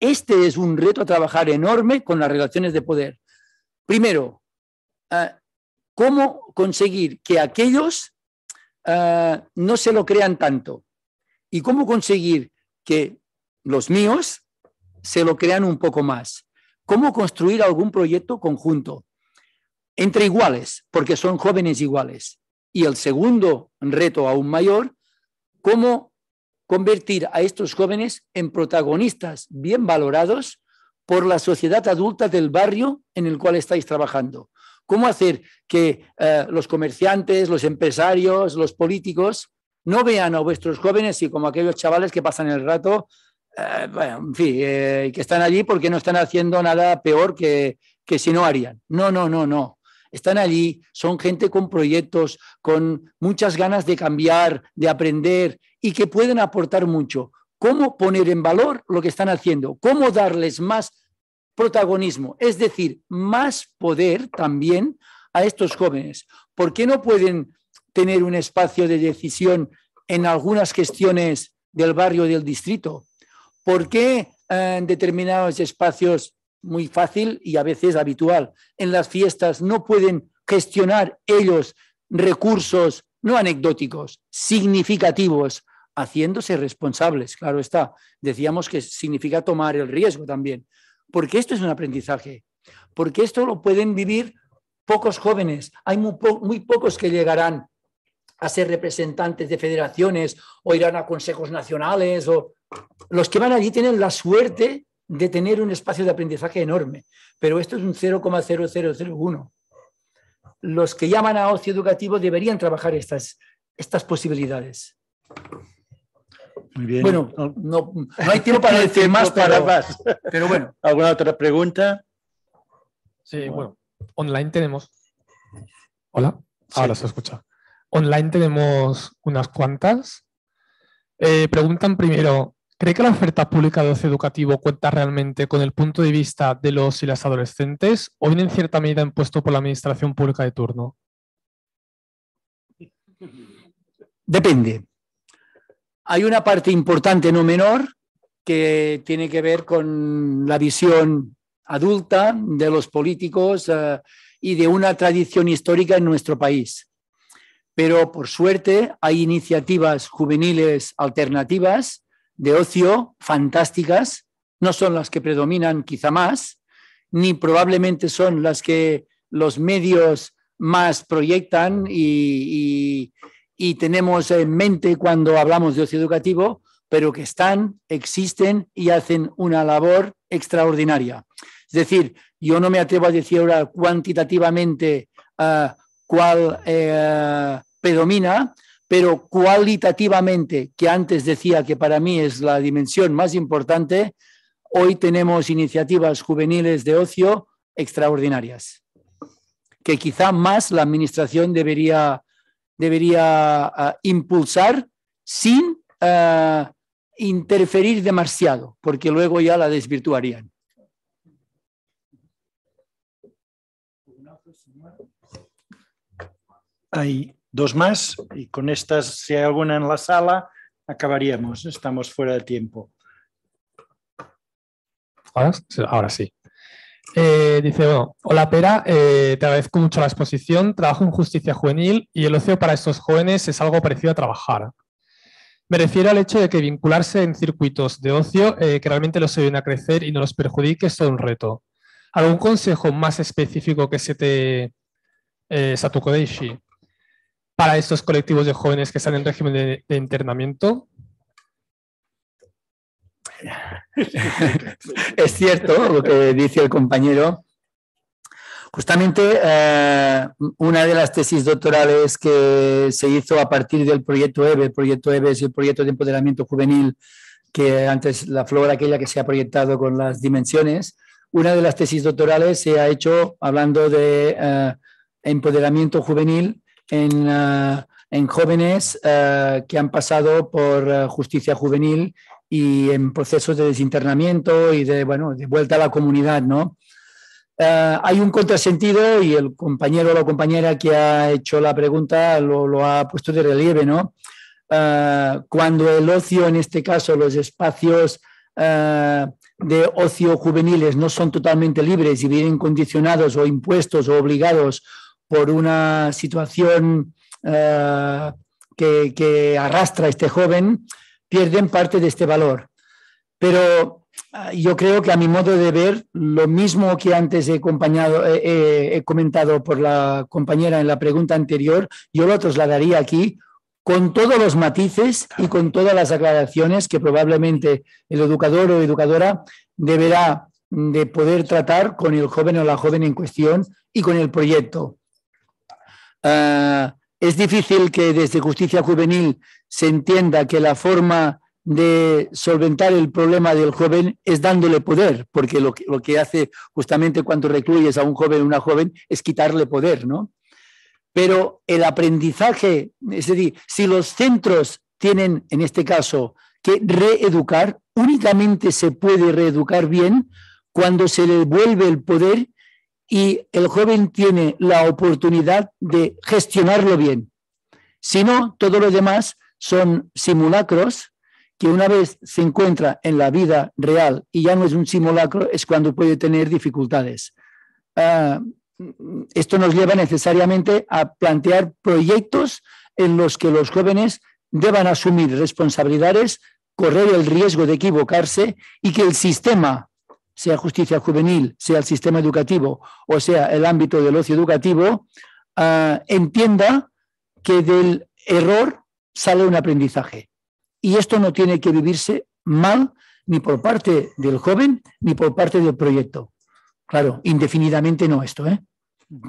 Este es un reto a trabajar enorme con las relaciones de poder. Primero, ah, ¿cómo conseguir que aquellos ah, no se lo crean tanto? ¿Y cómo conseguir que los míos se lo crean un poco más? cómo construir algún proyecto conjunto entre iguales, porque son jóvenes iguales. Y el segundo reto aún mayor, cómo convertir a estos jóvenes en protagonistas bien valorados por la sociedad adulta del barrio en el cual estáis trabajando. ¿Cómo hacer que eh, los comerciantes, los empresarios, los políticos no vean a vuestros jóvenes y como aquellos chavales que pasan el rato eh, en fin, eh, que están allí porque no están haciendo nada peor que, si no harían. No, no, no, no. Están allí, son gente con proyectos, con muchas ganas de cambiar, de aprender y que pueden aportar mucho. ¿Cómo poner en valor lo que están haciendo? ¿Cómo darles más protagonismo? Es decir, más poder también a estos jóvenes. ¿Por qué no pueden tener un espacio de decisión en algunas gestiones del barrio, del distrito? ¿Por qué eh, en determinados espacios, muy fácil y a veces habitual, en las fiestas no pueden gestionar ellos recursos no anecdóticos, significativos, haciéndose responsables, claro está. Decíamos que significa tomar el riesgo también, porque esto es un aprendizaje, porque esto lo pueden vivir pocos jóvenes, hay muy, muy pocos que llegarán a ser representantes de federaciones o irán a consejos nacionales o los que van allí tienen la suerte de tener un espacio de aprendizaje enorme, pero esto es un 0,0001. Los que llaman a ocio educativo deberían trabajar estas, estas posibilidades. Muy bien. Bueno, no, hay tiempo para decir más, para más. pero bueno. ¿Alguna otra pregunta? Sí, bueno, online tenemos. Hola, ahora se escucha. Online tenemos unas cuantas. Eh, preguntan primero, ¿Cree que la oferta pública de ocio educativo cuenta realmente con el punto de vista de los y las adolescentes o viene en cierta medida impuesto por la administración pública de turno? Depende. Hay una parte importante, no menor, que tiene que ver con la visión adulta de los políticos eh, y de una tradición histórica en nuestro país. Pero por suerte hay iniciativas juveniles alternativas de ocio fantásticas, no son las que predominan quizá más, ni probablemente son las que los medios más proyectan y, tenemos en mente cuando hablamos de ocio educativo, pero que están, existen y hacen una labor extraordinaria. Es decir, yo no me atrevo a decir ahora cuantitativamente ah, cuál eh, predomina, pero cualitativamente, que antes decía que para mí es la dimensión más importante, hoy tenemos iniciativas juveniles de ocio extraordinarias, que quizá más la Administración debería, debería ah, impulsar sin ah, interferir demasiado, porque luego ya la desvirtuarían. Ahí dos más y con estas, si hay alguna en la sala, acabaríamos. Estamos fuera de tiempo. Ahora, sí. Eh, dice, hola Pera, eh, te agradezco mucho la exposición, trabajo en justicia juvenil y el ocio para estos jóvenes es algo parecido a trabajar. Me refiero al hecho de que vincularse en circuitos de ocio eh, que realmente los ayuden a crecer y no los perjudique es todo un reto. ¿Algún consejo más específico que se te eh, Satukodeishi? para estos colectivos de jóvenes que están en régimen de, internamiento? es cierto lo que dice el compañero. Justamente eh, una de las tesis doctorales que se hizo a partir del proyecto EBE, el proyecto EBE es el proyecto de empoderamiento juvenil que antes la flor aquella que se ha proyectado con las dimensiones, una de las tesis doctorales se ha hecho hablando de eh, empoderamiento juvenil eh, en, jóvenes eh, que han pasado por eh, justicia juvenil y en procesos de desinternamiento y de, bueno, de vuelta a la comunidad, ¿no? hay un contrasentido y el compañero o la compañera que ha hecho la pregunta lo, ha puesto de relieve, ¿no? cuando el ocio, en este caso los espacios de ocio juveniles, no son totalmente libres y vienen condicionados o impuestos o obligados por una situación eh, que, arrastra a este joven, pierden parte de este valor. Pero eh, yo creo que a mi modo de ver, lo mismo que antes he, acompañado, he comentado por la compañera en la pregunta anterior, yo lo trasladaría aquí con todos los matices y con todas las aclaraciones que probablemente el educador o educadora deberá de poder tratar con el joven o la joven en cuestión y con el proyecto. Ah, es difícil que desde justicia juvenil se entienda que la forma de solventar el problema del joven es dándole poder, porque lo que, hace justamente cuando recluyes a un joven o una joven es quitarle poder, ¿no? Pero el aprendizaje, es decir, si los centros tienen, en este caso, que reeducar, únicamente se puede reeducar bien cuando se le vuelve el poder y el joven tiene la oportunidad de gestionarlo bien. Si no, todo lo demás son simulacros que una vez se encuentra en la vida real y ya no es un simulacro, es cuando puede tener dificultades. Ah, esto nos lleva necesariamente a plantear proyectos en los que los jóvenes deban asumir responsabilidades, correr el riesgo de equivocarse y que el sistema sea justicia juvenil, sea el sistema educativo o sea el ámbito del ocio educativo, ah, entienda que del error sale un aprendizaje. Y esto no tiene que vivirse mal ni por parte del joven ni por parte del proyecto. Claro, indefinidamente no esto, ¿eh?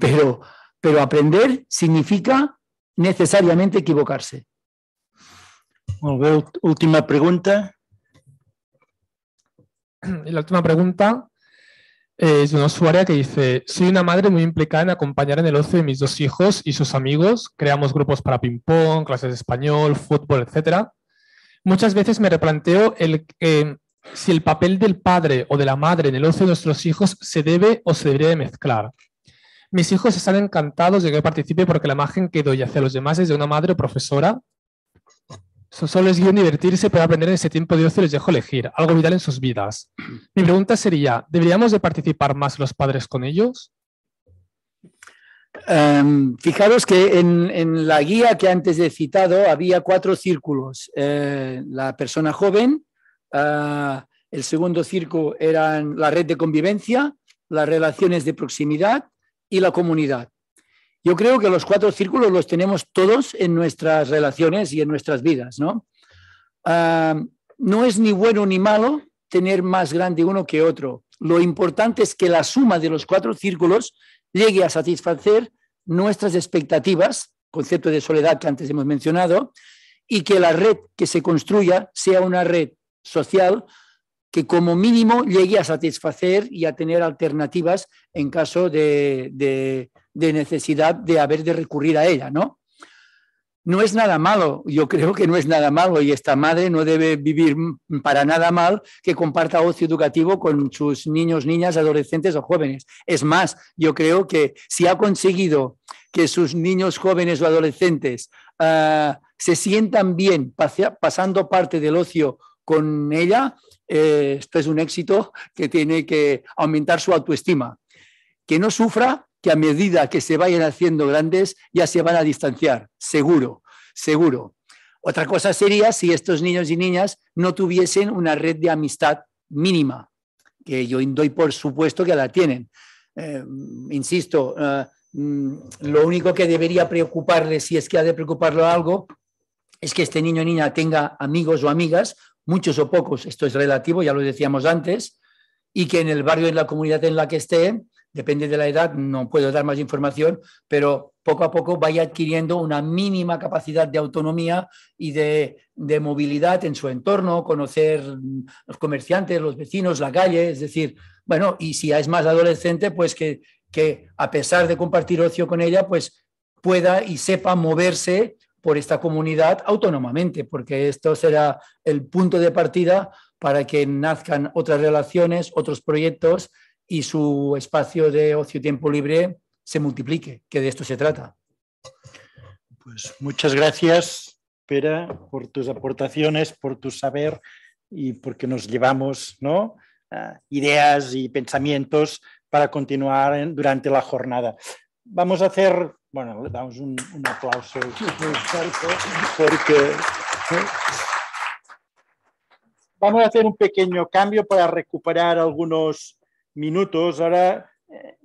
pero, pero aprender significa necesariamente equivocarse. última pregunta la última pregunta eh, es de una usuaria que dice, soy una madre muy implicada en acompañar en el ocio de mis dos hijos y sus amigos, creamos grupos para ping-pong, clases de español, fútbol, etc. Muchas veces me replanteo el, eh, si el papel del padre o de la madre en el ocio de nuestros hijos se debe o se debería mezclar. Mis hijos están encantados de que participe porque la imagen que doy hacia los demás es de una madre o profesora Solo es guión divertirse, pero aprender en ese tiempo de ocio les dejo elegir, algo vital en sus vidas. Mi pregunta sería, ¿deberíamos de participar más los padres con ellos? Em, fijaros que en, la guía que antes he citado había cuatro círculos. Eh, la persona joven, ah, el segundo círculo eran la red de convivencia, las relaciones de proximidad y la comunidad. Yo creo que los cuatro círculos los tenemos todos en nuestras relaciones y en nuestras vidas, ah, ¿no? es ni bueno ni malo tener más grande uno que otro. Lo importante es que la suma de los cuatro círculos llegue a satisfacer nuestras expectativas, concepto de soledad que antes hemos mencionado, y que la red que se construya sea una red social que como mínimo llegue a satisfacer y a tener alternativas en caso de de necesidad de haber de recurrir a ella, ¿no? No es nada malo, yo creo que no es nada malo y esta madre no debe vivir para nada mal que comparta ocio educativo con sus niños, niñas, adolescentes o jóvenes. Es más, yo creo que si ha conseguido que sus niños, jóvenes o adolescentes ah, se sientan bien pasando parte del ocio con ella, eh, esto es un éxito que tiene que aumentar su autoestima. Que no sufra que a medida que se vayan haciendo grandes ya se van a distanciar, seguro, seguro. Otra cosa sería si estos niños y niñas no tuviesen una red de amistad mínima, que yo doy por supuesto que la tienen. Eh, insisto, eh, mm, lo único que debería preocuparle, si es que ha de preocuparlo algo, es que este niño o niña tenga amigos o amigas, muchos o pocos, esto es relativo, ya lo decíamos antes, y que en el barrio, en la comunidad en la que esté, depende de la edad, no puedo dar más información, pero poco a poco vaya adquiriendo una mínima capacidad de autonomía y de, movilidad en su entorno, conocer los comerciantes, los vecinos, la calle, es decir, bueno, y si es más adolescente, pues que, que a pesar de compartir ocio con ella, pues pueda y sepa moverse por esta comunidad autónomamente, porque esto será el punto de partida para que nazcan otras relaciones, otros proyectos y su espacio de ocio tiempo libre se multiplique, que de esto se trata. Pues muchas gracias, Pera, por tus aportaciones, por tu saber y porque nos llevamos ¿no? Ah, ideas y pensamientos para continuar durante la jornada. Vamos a hacer, bueno, le damos un, aplauso porque... ¿eh? Vamos a hacer un pequeño cambio para recuperar algunos minutos, ahora eh,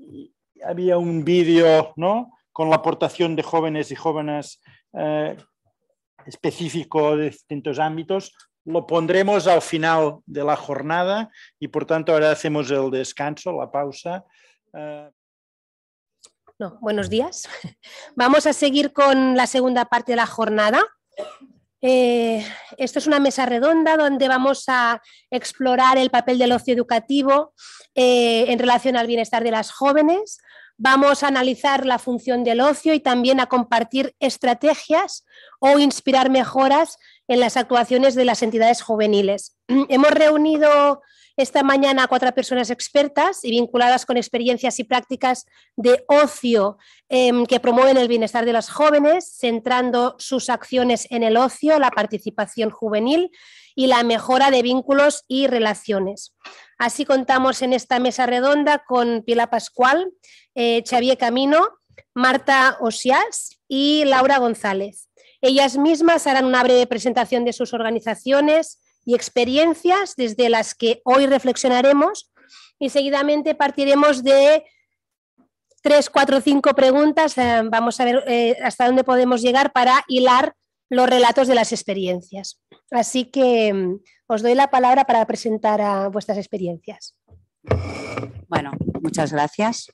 había un vídeo ¿no? con la aportación de jóvenes y jóvenes eh, específico de distintos ámbitos. Lo pondremos al final de la jornada y por tanto ahora hacemos el descanso, la pausa. Eh, no, buenos días. Vamos a seguir con la segunda parte de la jornada. Eh, esto es una mesa redonda donde vamos a explorar el papel del ocio educativo eh, en relación al bienestar de las jóvenes. Vamos a analizar la función del ocio y también a compartir estrategias o inspirar mejoras en las actuaciones de las entidades juveniles. Hemos reunido esta mañana a cuatro personas expertas y vinculadas con experiencias y prácticas de ocio em, que promueven el bienestar de las jóvenes, centrando sus acciones en el ocio, la participación juvenil y la mejora de vínculos y relaciones. Así contamos en esta mesa redonda con Pila Pascual, eh, Xavier Camino, Marta Osias y Laura González. Ellas mismas harán una breve presentación de sus organizaciones y experiencias desde las que hoy reflexionaremos y seguidamente partiremos de tres, cuatro, cinco preguntas. Eh, vamos a ver eh, hasta dónde podemos llegar para hilar los relatos de las experiencias. Así que mm, os doy la palabra para presentar a vuestras experiencias. Bueno, muchas gracias.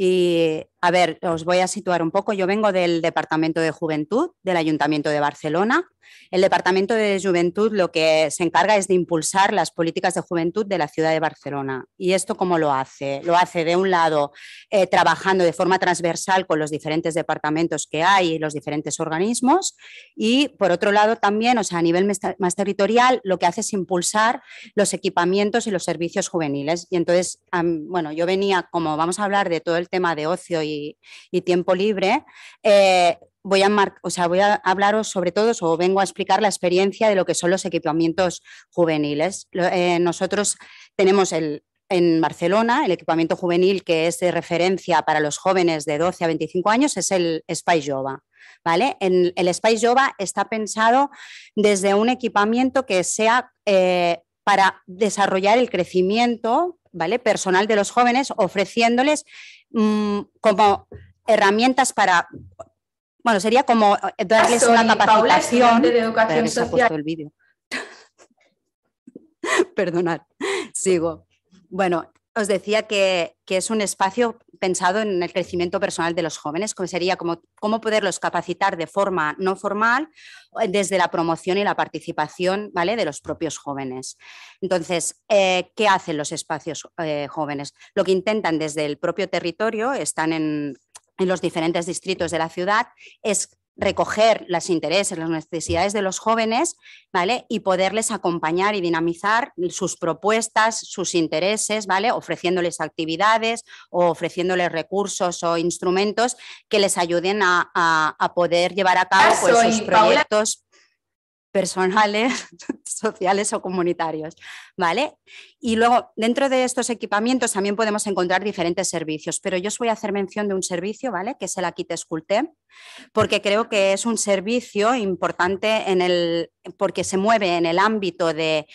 Y a ver, os voy a situar un poco. Yo vengo del Departamento de Juventud del Ayuntamiento de Barcelona. El Departamento de Juventud lo que se encarga es de impulsar las políticas de juventud de la ciudad de Barcelona. ¿Y esto cómo lo hace? Lo hace de un lado eh, trabajando de forma transversal con los diferentes departamentos que hay los diferentes organismos. Y por otro lado también, o sea, a nivel más territorial, lo que hace es impulsar los equipamientos y los servicios juveniles. Y entonces, bueno, yo venía, como vamos a hablar de todo el tema de ocio y, tiempo libre, eh, voy, a o sea, voy a hablaros sobre todo, o vengo a explicar la experiencia de lo que son los equipamientos juveniles. Eh, nosotros tenemos el, en Barcelona, el equipamiento juvenil que es de referencia para los jóvenes de 12 a 25 años es el Spice Jova. ¿vale? el Spice Jova está pensado desde un equipamiento que sea eh, para desarrollar el crecimiento ¿vale? personal de los jóvenes, ofreciéndoles Mm, como herramientas para bueno, sería como eh, darles Soy una capacitación. de educación social. El vídeo. Perdonad, sigo. Bueno, os decía que, es un espacio pensado en el crecimiento personal de los jóvenes, como sería como, cómo poderlos capacitar de forma no formal eh, desde la promoción y la participación ¿vale? de los propios jóvenes. Entonces, eh, ¿qué hacen los espacios eh, jóvenes? Lo que intentan desde el propio territorio, están en, en los diferentes distritos de la ciudad, es recoger los intereses, las necesidades de los jóvenes, ¿vale? Y poderles acompañar y dinamizar sus propuestas, sus intereses, ¿vale? Ofreciéndoles actividades o ofreciéndoles recursos o instrumentos que les ayuden a, a, poder llevar a cabo pues, sus proyectos personales, sociales o comunitarios, ¿vale? Y luego, dentro de estos equipamientos también podemos encontrar diferentes servicios, pero yo os voy a hacer mención de un servicio, ¿vale? Que es el te Esculté, porque creo que es un servicio importante en el, porque se mueve en el ámbito del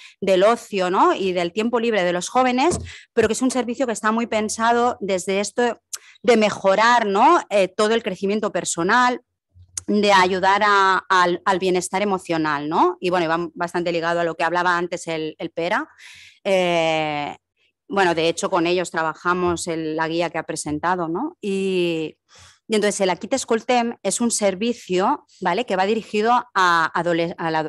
ocio y del tiempo libre de los jóvenes, pero que es un servicio que está muy pensado desde esto de mejorar ¿no? Eh, todo el crecimiento personal, de ayudar al, bienestar emocional, ¿no? Y bueno, va bastante ligado a lo que hablaba antes el, PERA. Eh, bueno, de hecho, con ellos trabajamos en la guía que ha presentado, ¿no? Y, y entonces el Aquite Escoltem es un servicio ¿vale? que va dirigido a,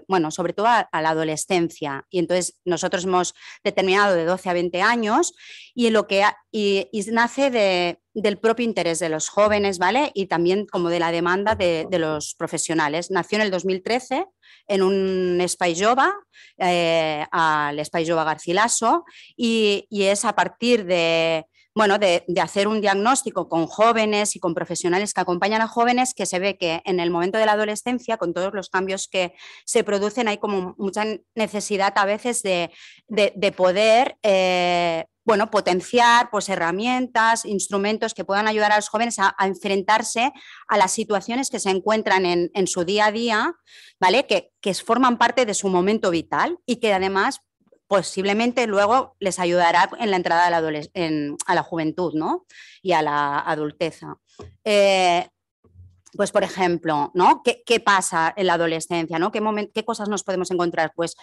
bueno, sobre todo a, la adolescencia. Y entonces nosotros hemos determinado de 12 a 20 años y, lo que y, nace de, del propio interés de los jóvenes ¿vale? y también como de la demanda de, los profesionales. Nació en el 2013 en un Espai eh, al Espai Garcilaso, y es a partir de bueno, de, hacer un diagnóstico con jóvenes y con profesionales que acompañan a jóvenes, que se ve que en el momento de la adolescencia, con todos los cambios que se producen, hay como mucha necesidad a veces de, poder... Eh, bueno, potenciar pues, herramientas, instrumentos que puedan ayudar a los jóvenes a, enfrentarse a las situaciones que se encuentran en, su día a día, ¿vale? Que, que forman parte de su momento vital y que además posiblemente pues luego les ayudará en la entrada a la, juventud ¿no? y a la adulteza. Eh, pues por ejemplo, ¿no? ¿Qué, pasa en la adolescencia? ¿no? ¿Qué, ¿Qué cosas nos podemos encontrar? Pues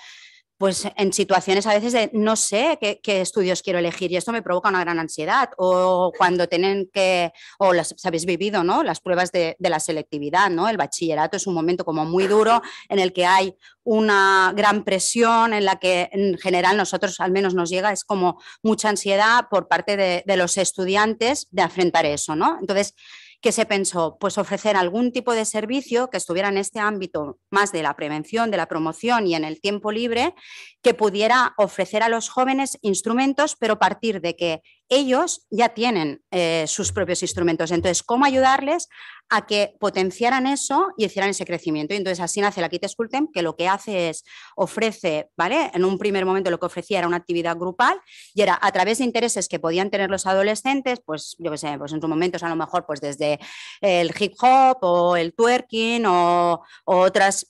pues en situaciones a veces de no sé qué, estudios quiero elegir y esto me provoca una gran ansiedad o cuando tienen que, o las habéis vivido, ¿no? Las pruebas de, la selectividad, ¿no? El bachillerato es un momento como muy duro en el que hay una gran presión en la que en general nosotros al menos nos llega, es como mucha ansiedad por parte de, de los estudiantes de afrontar eso, ¿no? Entonces, que se pensó pues ofrecer algún tipo de servicio que estuviera en este ámbito más de la prevención, de la promoción y en el tiempo libre, que pudiera ofrecer a los jóvenes instrumentos, pero partir de que ellos ya tienen eh, sus propios instrumentos. Entonces, ¿cómo ayudarles a que potenciaran eso y hicieran ese crecimiento? Y entonces así nace la Kit Sculptem, que lo que hace es ofrece, ¿vale? En un primer momento lo que ofrecía era una actividad grupal y era a través de intereses que podían tener los adolescentes, pues yo qué sé, pues en sus momentos a lo mejor pues desde el hip hop o el twerking o, otras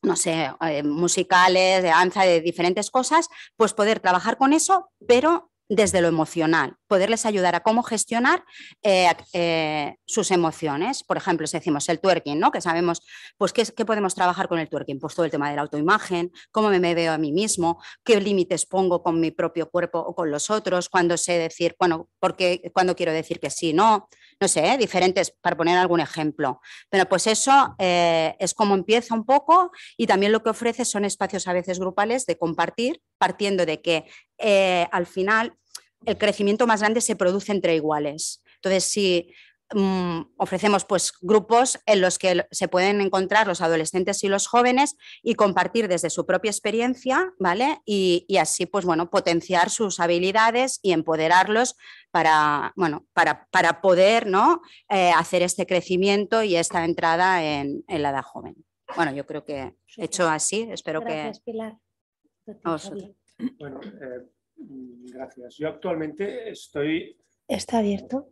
no sé, eh, musicales, de danza, de diferentes cosas, pues poder trabajar con eso, pero desde lo emocional, poderles ayudar a cómo gestionar eh, eh, sus emociones. Por ejemplo, si decimos el twerking, ¿no? que sabemos, pues, ¿qué, podemos trabajar con el twerking? Pues todo el tema de la autoimagen, cómo me veo a mí mismo, qué límites pongo con mi propio cuerpo o con los otros, cuándo sé decir, bueno, porque, cuándo quiero decir que sí, no, no sé, ¿eh? diferentes, para poner algún ejemplo. Pero pues eso eh, es como empieza un poco y también lo que ofrece son espacios a veces grupales de compartir, partiendo de que eh, al final el crecimiento más grande se produce entre iguales. Entonces, si Mm, ofrecemos pues grupos en los que se pueden encontrar los adolescentes y los jóvenes y compartir desde su propia experiencia, ¿vale? Y, así, pues bueno, potenciar sus habilidades y empoderarlos para, bueno, para, poder eh, hacer este crecimiento y esta entrada en, la edad joven. Bueno, yo creo que he hecho así, espero que... Gracias, que... Pilar. Bueno, eh, mm, gracias. Yo actualmente estoy... Está abierto.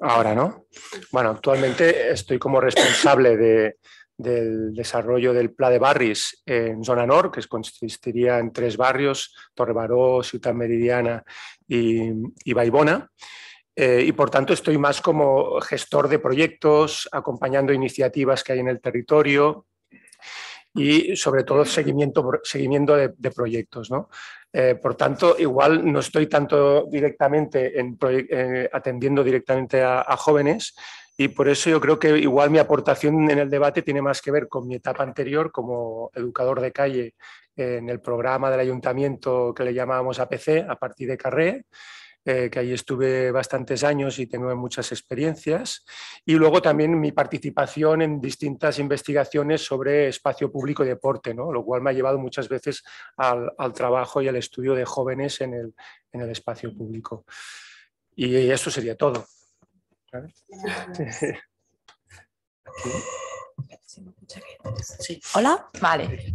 Ahora, ¿no? Bueno, actualmente estoy como responsable del desarrollo del Pla de Barris en zona nor, que consistiría en tres barrios, Torrebaró, Ciudad Meridiana y, y Baibona. Eh, y por tanto estoy más como gestor de proyectos, acompañando iniciativas que hay en el territorio, y sobre todo seguimiento, seguimiento de, proyectos. ¿no? Eh, por tanto, igual no estoy tanto directamente en eh, atendiendo directamente a, a jóvenes, y por eso yo creo que igual mi aportación en el debate tiene más que ver con mi etapa anterior como educador de calle en el programa del ayuntamiento que le llamábamos APC, a partir de Carré, eh, que ahí estuve bastantes años y tengo muchas experiencias. Y luego también mi participación en distintas investigaciones sobre espacio público y deporte, ¿no? lo cual me ha llevado muchas veces al, trabajo y al estudio de jóvenes en el, espacio público. Y, eso sería todo. ¿Hola? Vale.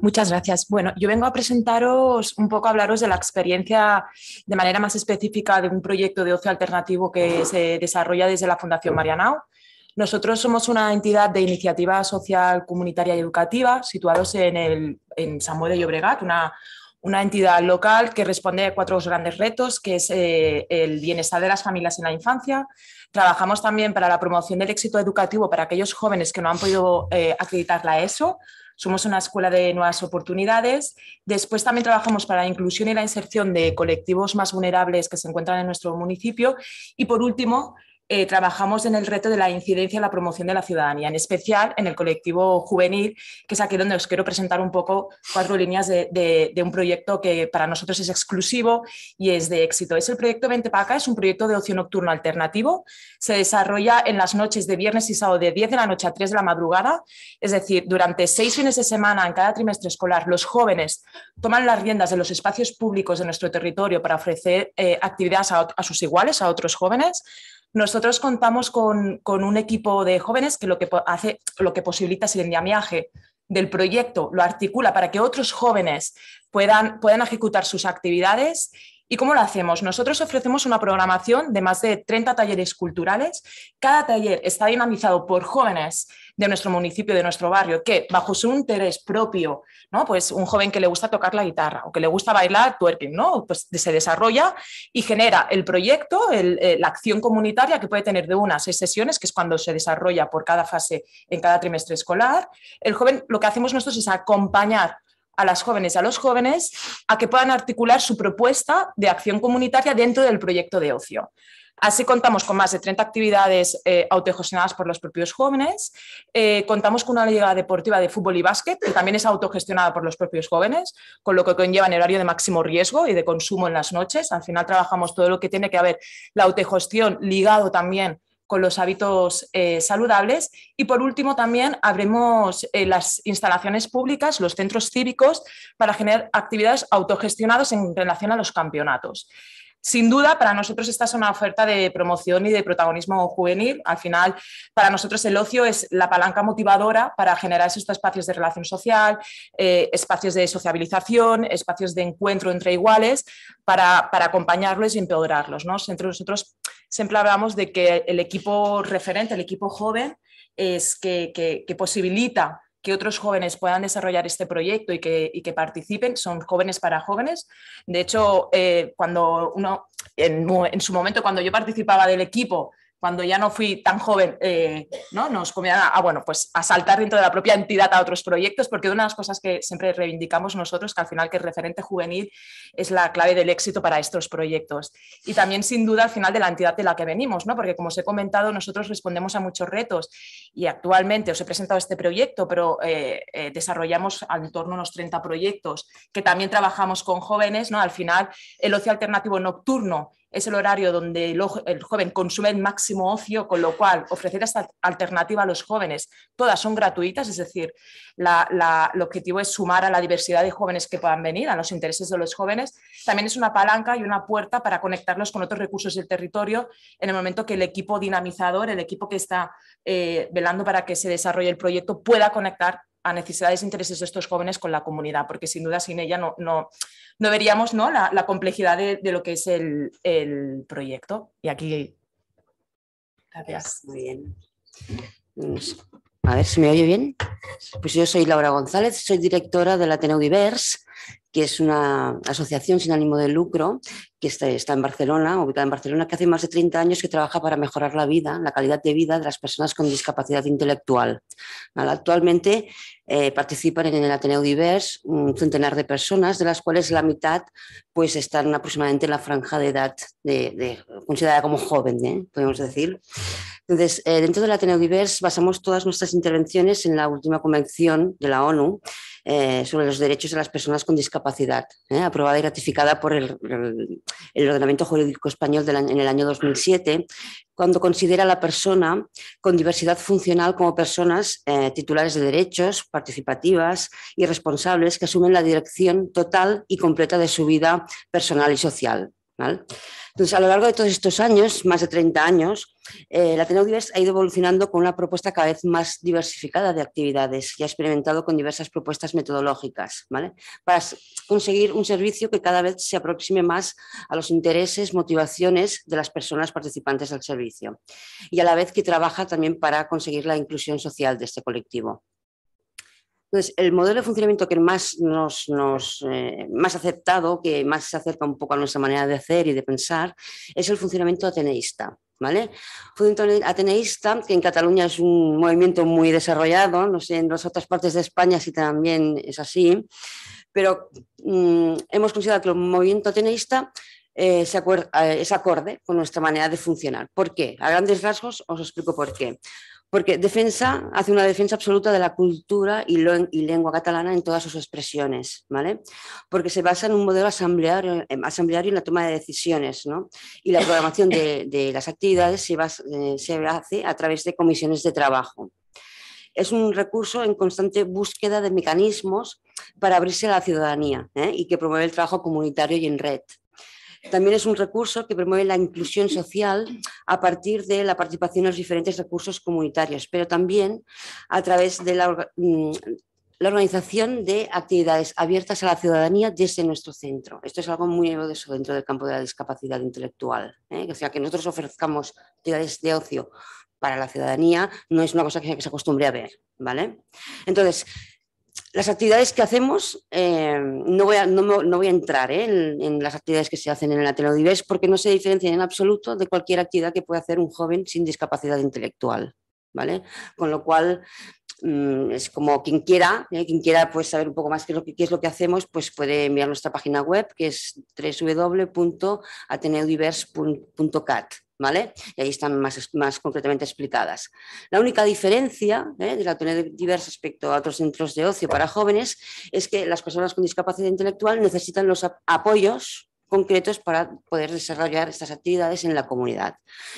muchas gracias. Bueno, yo vengo a presentaros un poco, a hablaros de la experiencia de manera más específica de un proyecto de ocio alternativo que se desarrolla desde la Fundación Marianao. Nosotros somos una entidad de iniciativa social, comunitaria y educativa situados en, el, en Samuel de Llobregat, una una entidad local que responde a cuatro grandes retos, que es eh, el bienestar de las familias en la infancia. Trabajamos también para la promoción del éxito educativo para aquellos jóvenes que no han podido eh, acreditar la ESO. Somos una escuela de nuevas oportunidades. Después también trabajamos para la inclusión y la inserción de colectivos más vulnerables que se encuentran en nuestro municipio. Y por último, eh, trabajamos en el reto de la incidencia y la promoción de la ciudadanía, en especial en el colectivo juvenil, que es aquí donde os quiero presentar un poco cuatro líneas de, un proyecto que para nosotros es exclusivo y es de éxito. Es el proyecto 20 Paca, es un proyecto de ocio nocturno alternativo. Se desarrolla en las noches de viernes y sábado de 10 de la noche a 3 de la madrugada, es decir, durante seis fines de semana en cada trimestre escolar, los jóvenes toman las riendas de los espacios públicos de nuestro territorio para ofrecer eh, actividades a sus iguales, a otros jóvenes nosotros contamos con, un equipo de jóvenes que lo que hace, lo que posibilita es el endiamiaje del proyecto, lo articula para que otros jóvenes puedan, puedan ejecutar sus actividades ¿Y cómo lo hacemos? Nosotros ofrecemos una programación de más de 30 talleres culturales. Cada taller está dinamizado por jóvenes de nuestro municipio, de nuestro barrio, que bajo su interés propio, ¿no? Pues un joven que le gusta tocar la guitarra o que le gusta bailar twerking, ¿no? Pues se desarrolla y genera el proyecto, eh, la acción comunitaria que puede tener de unas seis sesiones, que es cuando se desarrolla por cada fase en cada trimestre escolar. El joven, lo que hacemos nosotros es acompañar a las jóvenes, a los jóvenes, a que puedan articular su propuesta de acción comunitaria dentro del proyecto de ocio. Así contamos con más de 30 actividades eh, autogestionadas por los propios jóvenes. Eh, contamos con una liga deportiva de fútbol y básquet, que también es autogestionada por los propios jóvenes, con lo que conlleva un horario de máximo riesgo y de consumo en las noches. Al final trabajamos todo lo que tiene que haber la autogestión ligado también con los hábitos eh, saludables. Y por último, también abrimos las instalaciones públicas, los centros cívicos, para generar actividades autogestionadas en relación a los campeonatos. Sin duda, para nosotros esta es una oferta de promoción y de protagonismo juvenil. Al final, para nosotros el ocio es la palanca motivadora para generar estos espacios de relación social, eh, espacios de sociabilización, espacios de encuentro entre iguales, para, acompañarlos y empeorarlos. Entre nosotros siempre hablamos de que el equipo referente, el equipo joven, es que, que, que posibilita que otros jóvenes puedan desarrollar este proyecto y que, participen, son jóvenes para jóvenes. De hecho, eh, cuando uno, en su momento, cuando yo participaba del equipo, cuando ya no fui tan joven, eh, ¿no? nos comía a, ah, bueno, pues saltar dentro de la propia entidad a otros proyectos, porque una de las cosas que siempre reivindicamos nosotros, que al final que el referente juvenil es la clave del éxito para estos proyectos. Y también, sin duda, al final de la entidad de la que venimos, porque como os he comentado, nosotros respondemos a muchos retos y actualmente os he presentado este proyecto, pero eh, eh, desarrollamos al torno unos 30 proyectos que también trabajamos con jóvenes, ¿no? al final el ocio alternativo nocturno es el horario donde el, joven consume el máximo ocio, con lo cual ofrecer esta alternativa a los jóvenes, todas son gratuitas, es decir, el objetivo es sumar a la diversidad de jóvenes que puedan venir, a los intereses de los jóvenes, también es una palanca y una puerta para conectarlos con otros recursos del territorio en el momento que el equipo dinamizador, el equipo que está eh, velando para que se desarrolle el proyecto, pueda conectar a necesidades e intereses de estos jóvenes con la comunidad, porque sin duda sin ella no, no veríamos ¿no? La, complejidad de, lo que es el, proyecto. Y aquí. Gracias. Muy bien. A ver si me oye bien. Pues yo soy Laura González, soy directora de la Divers, que es una asociación sin ánimo de lucro que está, en Barcelona, ubicada en Barcelona, que hace más de 30 años que trabaja para mejorar la vida, la calidad de vida de las personas con discapacidad intelectual. Actualmente eh, participan en el Ateneo Divers un centenar de personas, de las cuales la mitad pues, están aproximadamente en la franja de edad de, considerada como joven, ¿eh? podemos decir. Entonces, eh, dentro del Ateneo Divers basamos todas nuestras intervenciones en la última convención de la ONU sobre los derechos de las personas con discapacidad, aprobada y ratificada por el, el ordenamiento jurídico español en el año 2007, cuando considera a la persona con diversidad funcional como personas eh, titulares de derechos, participativas y responsables que asumen la dirección total y completa de su vida personal y social. Entonces, a lo largo de todos estos años, más de 30 años, eh, la Ateneo Divers ha ido evolucionando con una propuesta cada vez más diversificada de actividades y ha experimentado con diversas propuestas metodológicas, ¿vale? Para conseguir un servicio que cada vez se aproxime más a los intereses, motivaciones de las personas participantes del servicio y a la vez que trabaja también para conseguir la inclusión social de este colectivo. Entonces, el modelo de funcionamiento que más nos, nos eh, más aceptado, que más se acerca un poco a nuestra manera de hacer y de pensar, es el funcionamiento ateneísta. ¿Vale? Funcionamiento ateneísta, que en Cataluña es un movimiento muy desarrollado, no sé en las otras partes de España si también es así, pero mm, hemos considerado que el movimiento ateneísta eh, se eh, es acorde con nuestra manera de funcionar. ¿Por qué? A grandes rasgos os explico por qué porque defensa, hace una defensa absoluta de la cultura y, lengua catalana en todas sus expresiones, ¿vale? Porque se basa en un modelo asambleario, em, asambleario en la toma de decisiones, ¿no? Y la programación de, las actividades eh, se, hace a través de comisiones de trabajo. Es un recurso en constante búsqueda de mecanismos para abrirse a la ciudadanía ¿eh? y que promueve el trabajo comunitario y en red. También es un recurso que promueve la inclusión social a partir de la participación en los diferentes recursos comunitarios, pero también a través de la, mm, organización de actividades abiertas a la ciudadanía desde nuestro centro. Esto es algo muy nuevo dentro del campo de la discapacidad intelectual. ¿eh? O sea, que nosotros ofrezcamos actividades de ocio para la ciudadanía no es una cosa que se acostumbre a ver. ¿vale? Entonces, las actividades que hacemos, eh, no, voy a, entrar eh, en, las actividades que se hacen en Ateneo Divers porque no se diferencian en absoluto de cualquier actividad que puede hacer un joven sin discapacidad intelectual. ¿vale? Con lo cual, mm, es como quien quiera, eh, quien quiera pues, saber un poco más qué es, lo que, es lo que hacemos, pues puede enviar nuestra página web que es www.ateneodiverse.cat y ahí están más, más concretamente explicadas. La única diferencia ¿eh? de la tener diversa respecto a otros centros de ocio para jóvenes es que las personas con discapacidad intelectual necesitan los apoyos concretos para poder desarrollar estas actividades en la comunidad.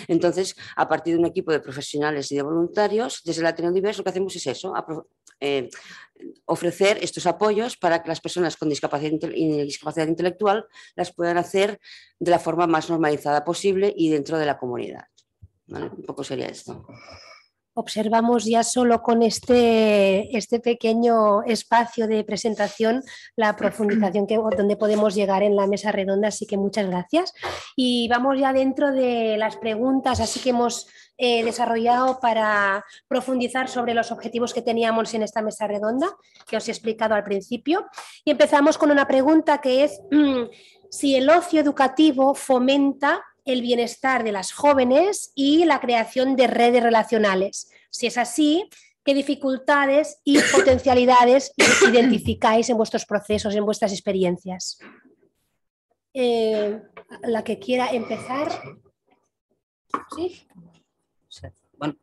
Entonces, a partir de un equipo de profesionales y de voluntarios, desde la Ateneo Diverso lo que hacemos es eso, eh, ofrecer estos apoyos para que las personas con discapacidad, discapacidad intelectual las puedan hacer de la forma más normalizada posible y dentro de la comunidad. Un poco sería esto observamos ya solo con este, este, pequeño espacio de presentación la profundización que, donde podemos llegar en la mesa redonda, así que muchas gracias. Y vamos ya dentro de las preguntas, así que hemos eh, desarrollado para profundizar sobre los objetivos que teníamos en esta mesa redonda, que os he explicado al principio. Y empezamos con una pregunta que es mm, si el ocio educativo fomenta el bienestar de las jóvenes y la creación de redes relacionales. Si es así, ¿qué dificultades y potencialidades identificáis en vuestros procesos, en vuestras experiencias? Eh, la que quiera empezar. ¿Sí? bueno,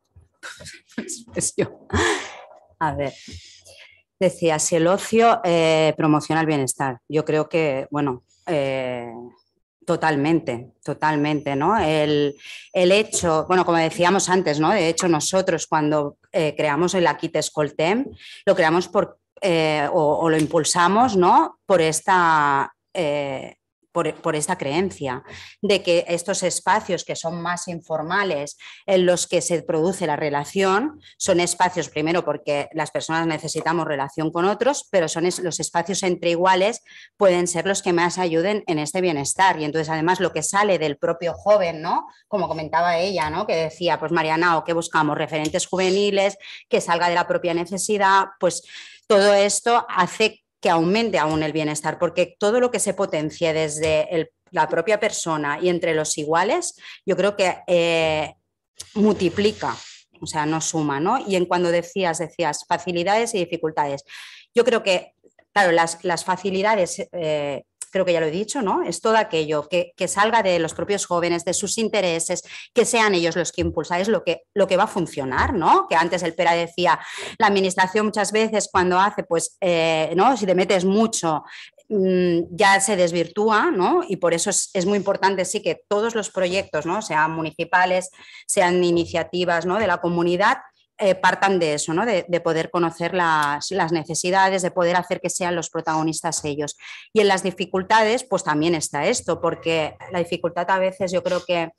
A ver, decía, si el ocio eh, promociona el bienestar, yo creo que, bueno, eh, totalmente, totalmente, ¿no? El, el, hecho, bueno, como decíamos antes, ¿no? De hecho, nosotros cuando eh, creamos el Aquites Coltem, lo creamos por, o, lo impulsamos, ¿no? Por esta por, esta creencia de que estos espacios que son más informales en los que se produce la relación son espacios, primero porque las personas necesitamos relación con otros, pero son los espacios entre iguales pueden ser los que más ayuden en este bienestar. Y entonces, además, lo que sale del propio joven, ¿no? Como comentaba ella, ¿no? Que decía, pues Mariana, ¿o que buscamos? Referentes juveniles, que salga de la propia necesidad, pues todo esto hace que aumente aún el bienestar, porque todo lo que se potencie desde la propia persona y entre los iguales, yo creo que eh, multiplica, o sea, no suma, ¿no? Y en cuando decías, decías facilidades y dificultades. Yo creo que, claro, las, las facilidades eh, creo que ya lo he dicho, ¿no? Es todo aquello que, salga de los propios jóvenes, de sus intereses, que sean ellos los que impulsáis lo que, lo que va a funcionar, ¿no? Que antes el Pera decía, la administración muchas veces cuando hace, pues, eh, ¿no? Si te metes mucho, mm, ya se desvirtúa, ¿no? Y por eso es, muy importante, sí, que todos los proyectos, ¿no? Sean municipales, sean iniciativas, De la comunidad, eh, partan de eso, ¿no? de, poder conocer las, necesidades, de poder hacer que sean los protagonistas ellos. Y en las dificultades, pues también está esto, porque la dificultad a veces yo creo que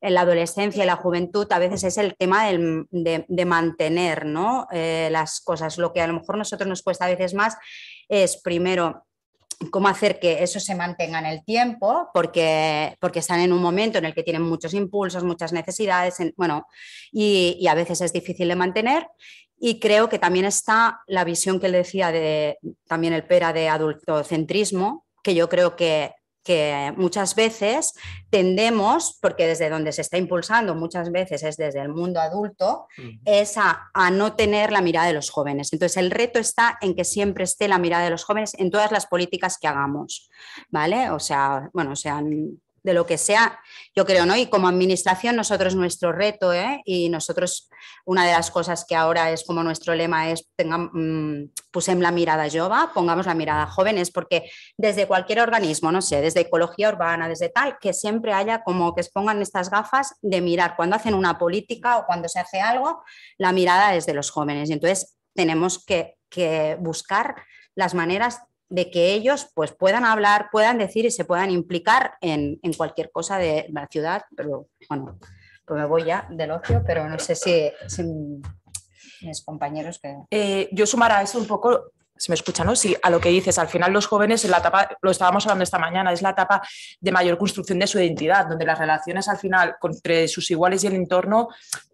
en la adolescencia y la juventud a veces es el tema de, mantener ¿no? Eh, las cosas. Lo que a lo mejor a nosotros nos cuesta a veces más es, primero, cómo hacer que eso se mantenga en el tiempo, porque, porque están en un momento en el que tienen muchos impulsos, muchas necesidades, bueno, y, a veces es difícil de mantener. Y creo que también está la visión que le decía de, también el PERA de adultocentrismo, que yo creo que que muchas veces tendemos, porque desde donde se está impulsando muchas veces es desde el mundo adulto, es a, a, no tener la mirada de los jóvenes. Entonces el reto está en que siempre esté la mirada de los jóvenes en todas las políticas que hagamos, ¿vale? O sea, bueno, sean de lo que sea, yo creo, ¿no? Y como administración, nosotros nuestro reto, ¿eh? y nosotros, una de las cosas que ahora es como nuestro lema es, tengan mm, la mirada joven, pongamos la mirada jóvenes, porque desde cualquier organismo, no sé, desde ecología urbana, desde tal, que siempre haya como que se pongan estas gafas de mirar cuando hacen una política o cuando se hace algo, la mirada es de los jóvenes. Y entonces tenemos que buscar las maneras de que ellos pues, puedan hablar, puedan decir y se puedan implicar en, cualquier cosa de la ciudad. Pero bueno, pues me voy ya del ocio, pero no sé si, mis compañeros que... Eh, yo sumar a eso un poco se me escucha, ¿no? Sí, a lo que dices, al final los jóvenes en la etapa, lo estábamos hablando esta mañana, es la etapa de mayor construcción de su identidad, donde las relaciones al final entre sus iguales y el entorno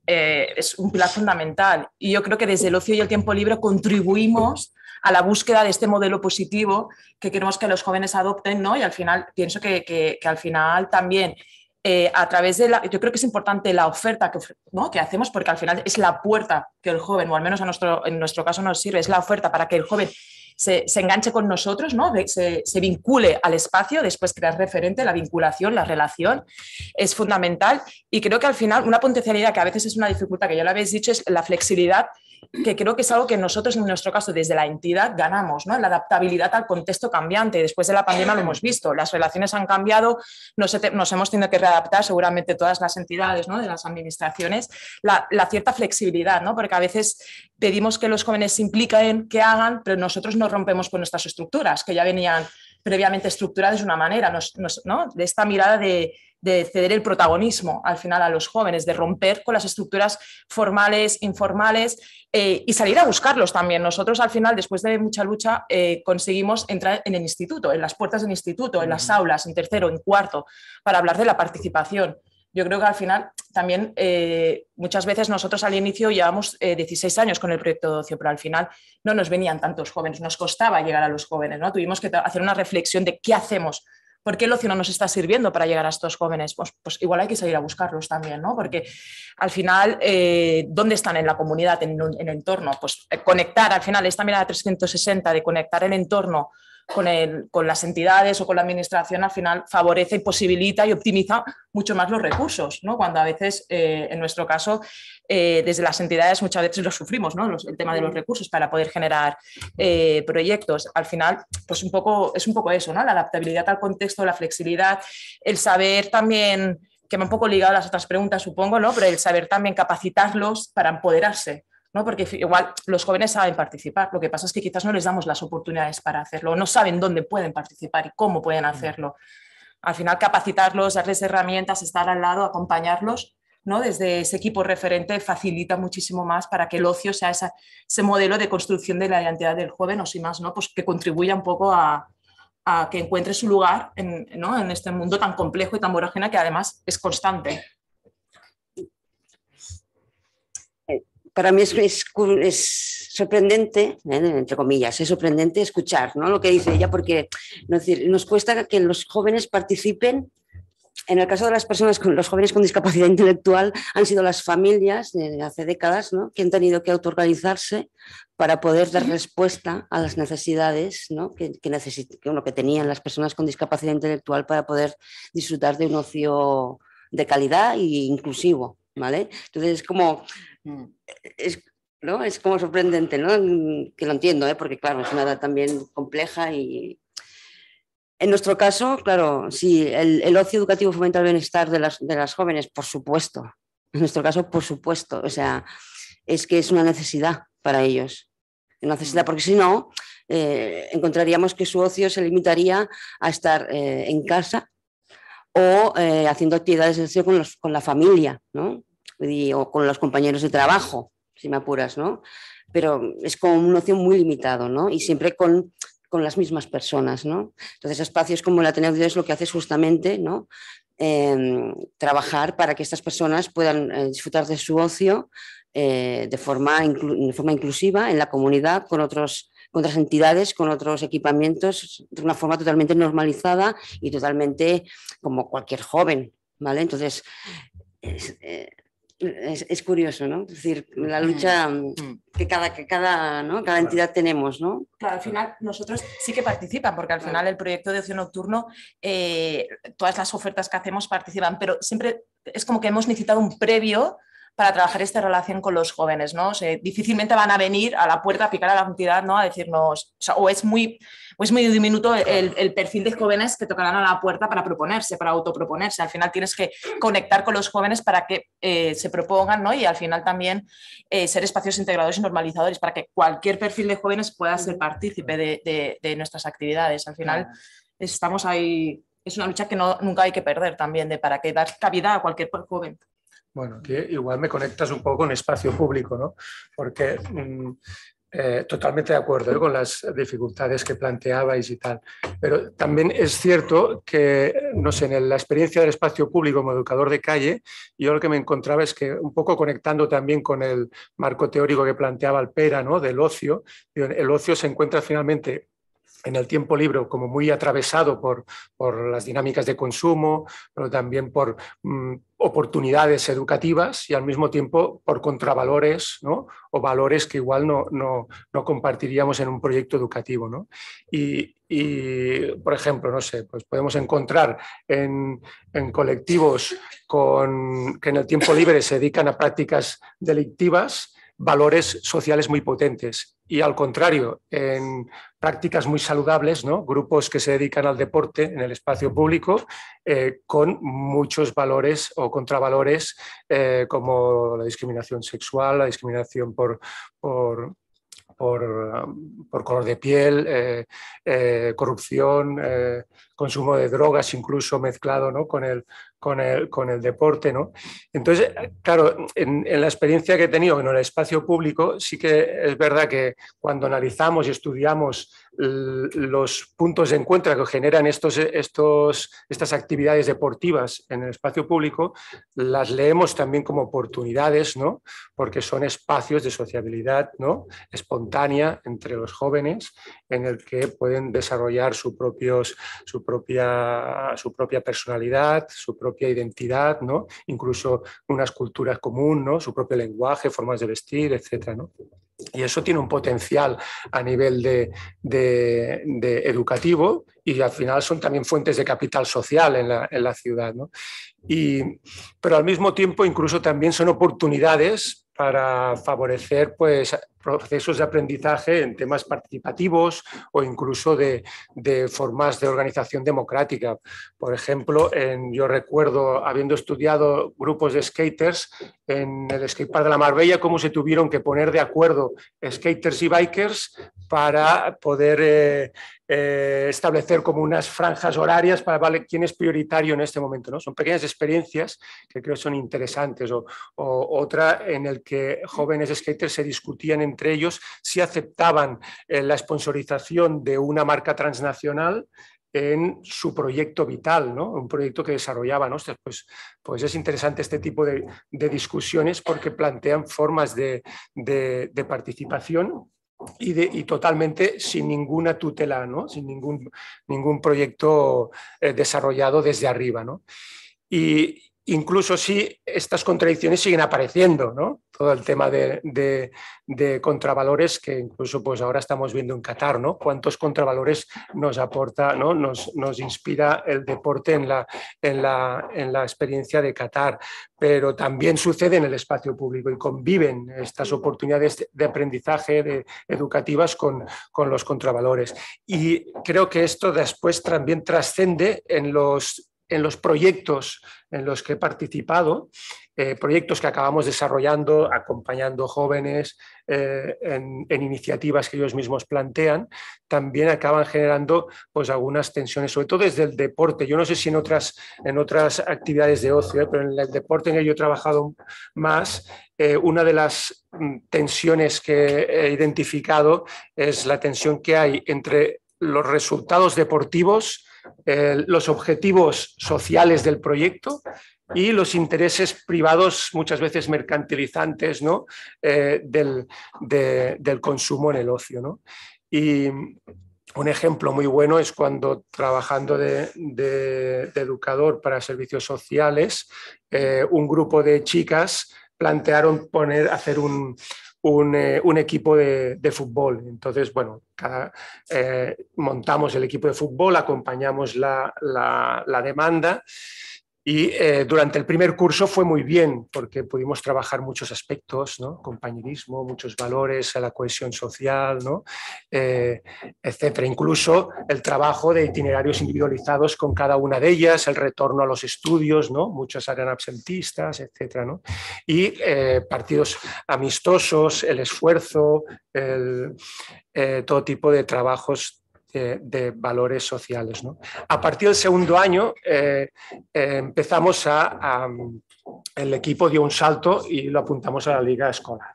eh, es un pilar fundamental. Y yo creo que desde el ocio y el tiempo libre contribuimos a la búsqueda de este modelo positivo que queremos que los jóvenes adopten, ¿no? Y al final, pienso que, al final también eh, a través de la, yo creo que es importante la oferta que, ¿no? hacemos porque al final es la puerta que el joven, o al menos a nuestro, en nuestro caso nos sirve, es la oferta para que el joven se, enganche con nosotros, ¿no? Se, se, vincule al espacio, después crear referente, la vinculación, la relación, es fundamental y creo que al final una potencialidad que a veces es una dificultad, que ya lo habéis dicho, es la flexibilidad que creo que es algo que nosotros en nuestro caso desde la entidad ganamos, La adaptabilidad al contexto cambiante. Después de la pandemia lo hemos visto, las relaciones han cambiado, nos, hemos tenido que readaptar seguramente todas las entidades, De las administraciones, la, cierta flexibilidad, Porque a veces pedimos que los jóvenes se impliquen, que hagan, pero nosotros no rompemos con nuestras estructuras, que ya venían previamente estructuradas de una manera, De esta mirada de de ceder el protagonismo al final a los jóvenes, de romper con las estructuras formales, informales eh, y salir a buscarlos también. Nosotros al final, después de mucha lucha, eh, conseguimos entrar en el instituto, en las puertas del instituto, en las aulas, en tercero, en cuarto, para hablar de la participación. Yo creo que al final también eh, muchas veces nosotros al inicio llevamos 16 años con el proyecto de ocio, pero al final no nos venían tantos jóvenes, nos costaba llegar a los jóvenes, ¿no? Tuvimos que hacer una reflexión de qué hacemos ¿Por qué el ocio no nos está sirviendo para llegar a estos jóvenes? Pues, pues igual hay que salir a buscarlos también, ¿no? Porque al final, eh, ¿dónde están en la comunidad, en, en, el entorno? Pues eh, conectar, al final, esta mirada 360 de conectar el entorno con, el, con las entidades o con la administración al final favorece y posibilita y optimiza mucho más los recursos, ¿no? Cuando a veces, eh, en nuestro caso, eh, desde las entidades muchas veces lo sufrimos, ¿no? el tema de los recursos para poder generar eh, proyectos. Al final, pues un poco, es un poco eso, ¿no? La adaptabilidad al contexto, la flexibilidad, el saber también que me un poco ligado a las otras preguntas, supongo, ¿no? Pero el saber también capacitarlos para empoderarse ¿no? porque igual los jóvenes saben participar, lo que pasa es que quizás no les damos las oportunidades para hacerlo, no saben dónde pueden participar y cómo pueden mm. hacerlo. Al final, capacitarlos, darles herramientas, estar al lado, acompañarlos, ¿no? desde ese equipo referente facilita muchísimo más para que el ocio sea ese modelo de construcción de la identidad del joven o si más, ¿no? pues que contribuya un poco a, que encuentre su lugar en, en este mundo tan complejo y tan vorágine que además es constante. para mí es, sorprendente, ¿eh? entre comillas, es sorprendente escuchar ¿no? lo que dice ella, porque nos cuesta que los jóvenes participen. En el caso de las personas, con, los jóvenes con discapacidad intelectual han sido las familias de hace décadas ¿no? que han tenido que autoorganizarse para poder dar respuesta a las necesidades que, que, tenían las personas con discapacidad intelectual para poder disfrutar de un ocio de calidad e inclusivo. ¿Vale? Entonces, es como es, ¿no? es como sorprendente, ¿no? Mm, que lo entiendo, ¿eh? porque claro, es una edad también compleja y... En nuestro caso, claro, sí, el, ocio educativo fomenta el bienestar de las, jóvenes, por supuesto. En nuestro caso, por supuesto. O sea, es que es una necesidad para ellos. Una necesidad, porque si no, eh, encontraríamos que su ocio se limitaría a estar eh, en casa o eh, haciendo actividades con, con la familia, ¿no? o con los compañeros de trabajo, si me apuras, ¿no? Pero es como un ocio muy limitado, ¿no? Y siempre con, con las mismas personas, ¿no? Entonces, espacios como el Ateneo de Dios lo que hace es justamente, ¿no? Em, trabajar para que estas personas puedan eh, disfrutar de su ocio eh, de, forma de forma inclusiva en la comunidad con otros otras entidades, con otros equipamientos, de una forma totalmente normalizada y totalmente como cualquier joven, ¿vale? Entonces, eh, es, curioso, ¿no? Es decir, mm, la mm, lucha mm, que cada, que cada, ¿no? cada entidad tenemos, ¿no? Claro, al final nosotros sí que participan, porque al final el proyecto de ocio nocturno, eh, todas las ofertas que hacemos participan, pero siempre es como que hemos necesitado un previo para trabajar esta relación con los jóvenes, ¿no? difícilmente van a venir a la puerta a picar a la entidad, ¿no? A decirnos, o, es muy o muy diminuto el, perfil de jóvenes que tocarán a la puerta para proponerse, para autoproponerse. Al final tienes que conectar con los jóvenes para que eh, se propongan, Y al final también eh, ser espacios integradores y normalizadores para que cualquier perfil de jóvenes pueda ser partícipe de, nuestras actividades. Al final estamos ahí es una lucha que no, nunca hay que perder también, de para que dar cabida a cualquier joven. Bueno, igual me conectas un poco con espacio público, ¿no? Porque mm, eh, totalmente de acuerdo ¿eh? con las dificultades que planteabais y tal. Pero también es cierto que, no sé, en la experiencia del espacio público como educador de calle, yo lo que me encontraba es que, un poco conectando también con el marco teórico que planteaba Alpera, ¿no? Del ocio, el ocio se encuentra finalmente en el tiempo libre como muy atravesado por, las dinámicas de consumo, pero también por mm, oportunidades educativas y al mismo tiempo por contravalores o valores que igual no, no, compartiríamos en un proyecto educativo. ¿no? Y, y, por ejemplo, no sé, pues podemos encontrar en, en colectivos con, que en el tiempo libre se dedican a prácticas delictivas valores sociales muy potentes. Y al contrario, en prácticas muy saludables, ¿no? grupos que se dedican al deporte en el espacio público, eh, con muchos valores o contravalores eh, como la discriminación sexual, la discriminación por, por um, color de piel, eh, corrupción, consumo de drogas incluso mezclado ¿no? con, el, con, el, con el deporte. ¿no? Entonces, claro, en, la experiencia que he tenido en el espacio público, sí que es verdad que cuando analizamos y estudiamos los puntos de encuentro que generan estos, estos, estas actividades deportivas en el espacio público, las leemos también como oportunidades, ¿no? porque son espacios de sociabilidad ¿no? espontánea entre los jóvenes en el que pueden desarrollar sus propios, propia, su propia personalidad, su propia identidad, ¿no? incluso unas culturas comunes, su propio lenguaje, formas de vestir, etc. Y eso tiene un potencial a nivel de, educativo y al final son también fuentes de capital social en la, ciudad. Y, pero al mismo tiempo incluso también son oportunidades para favorecer pues, procesos de aprendizaje en temas participativos o incluso de, formas de organización democrática. Por ejemplo, yo recuerdo habiendo estudiado grupos de skaters en el skatepark de la Marbella, cómo se tuvieron que poner de acuerdo skaters y bikers para poder eh, eh, establecer como unas franjas horarias para quién es prioritario en este momento. ¿no? Son pequeñas experiencias que creo son interesantes. O, otra en el que jóvenes skaters se discutían en entre ellos si aceptaban eh, la sponsorización de una marca transnacional en su proyecto vital, ¿no? un proyecto que desarrollaban. Pues, pues, es interesante este tipo de, discusiones porque plantean formas de, participación y, de, totalmente sin ninguna tutela, ¿no? sin ningún, ningún proyecto eh, desarrollado desde arriba. ¿no? Y, incluso si estas contradicciones siguen apareciendo, ¿no? Todo el tema de, contravalores que incluso pues ahora estamos viendo en Qatar, ¿no? Cuántos contravalores nos aporta, ¿no? Nos, inspira el deporte en la, experiencia de Qatar, pero también sucede en el espacio público y conviven estas oportunidades de aprendizaje de, educativas con, con los contravalores. Y creo que esto después también trascende en los en los proyectos en los que he participado, eh, proyectos que acabamos desarrollando, acompañando jóvenes eh, en, iniciativas que ellos mismos plantean, también acaban generando pues, algunas tensiones, sobre todo desde el deporte. Yo no sé si en otras, en otras actividades de ocio, pero en el deporte en el que yo he trabajado más, eh, una de las mm, tensiones que he identificado es la tensión que hay entre los resultados deportivos los objetivos sociales del proyecto y los intereses privados, muchas veces mercantilizantes, ¿no? Eh, del, consumo en el ocio. Y un ejemplo muy bueno es cuando trabajando de, educador para servicios sociales, eh, un grupo de chicas plantearon poner, hacer un, eh, un, equipo de, fútbol. Entonces, bueno, eh, montamos el equipo de fútbol, acompañamos la demanda y eh, durante el primer curso fue muy bien porque pudimos trabajar muchos aspectos, compañerismo, muchos valores, la cohesión social, ¿no? Eh, etcétera. Incluso el trabajo de itinerarios individualizados con cada una de ellas, el retorno a los estudios, ¿no? muchos eran absentistas, etcétera. Y eh, partidos amistosos, el esfuerzo, todo tipo de trabajos eh, de, valores sociales. A partir del segundo año eh, eh, empezamos a, a, El equipo dio un salto y lo apuntamos a la liga escolar.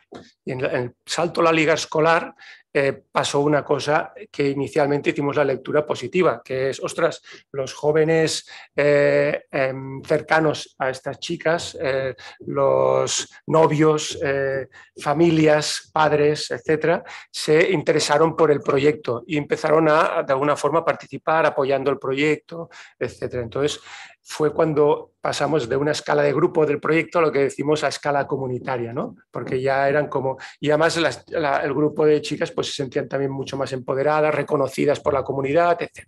Y en, el salto a la liga escolar eh, pasó una cosa que inicialmente hicimos la lectura positiva, que es, ostras, los jóvenes eh, em, cercanos a estas chicas, eh, los novios, familias, padres, etcétera, se interesaron por el proyecto y empezaron a, de alguna forma, participar apoyando el proyecto, etcétera. Entonces, fue cuando pasamos de una escala de grupo del proyecto a lo que decimos a escala comunitaria, ¿no? Porque ya eran como, y además el grupo de chicas pues se sentían también mucho más empoderadas, reconocidas por la comunidad, etc.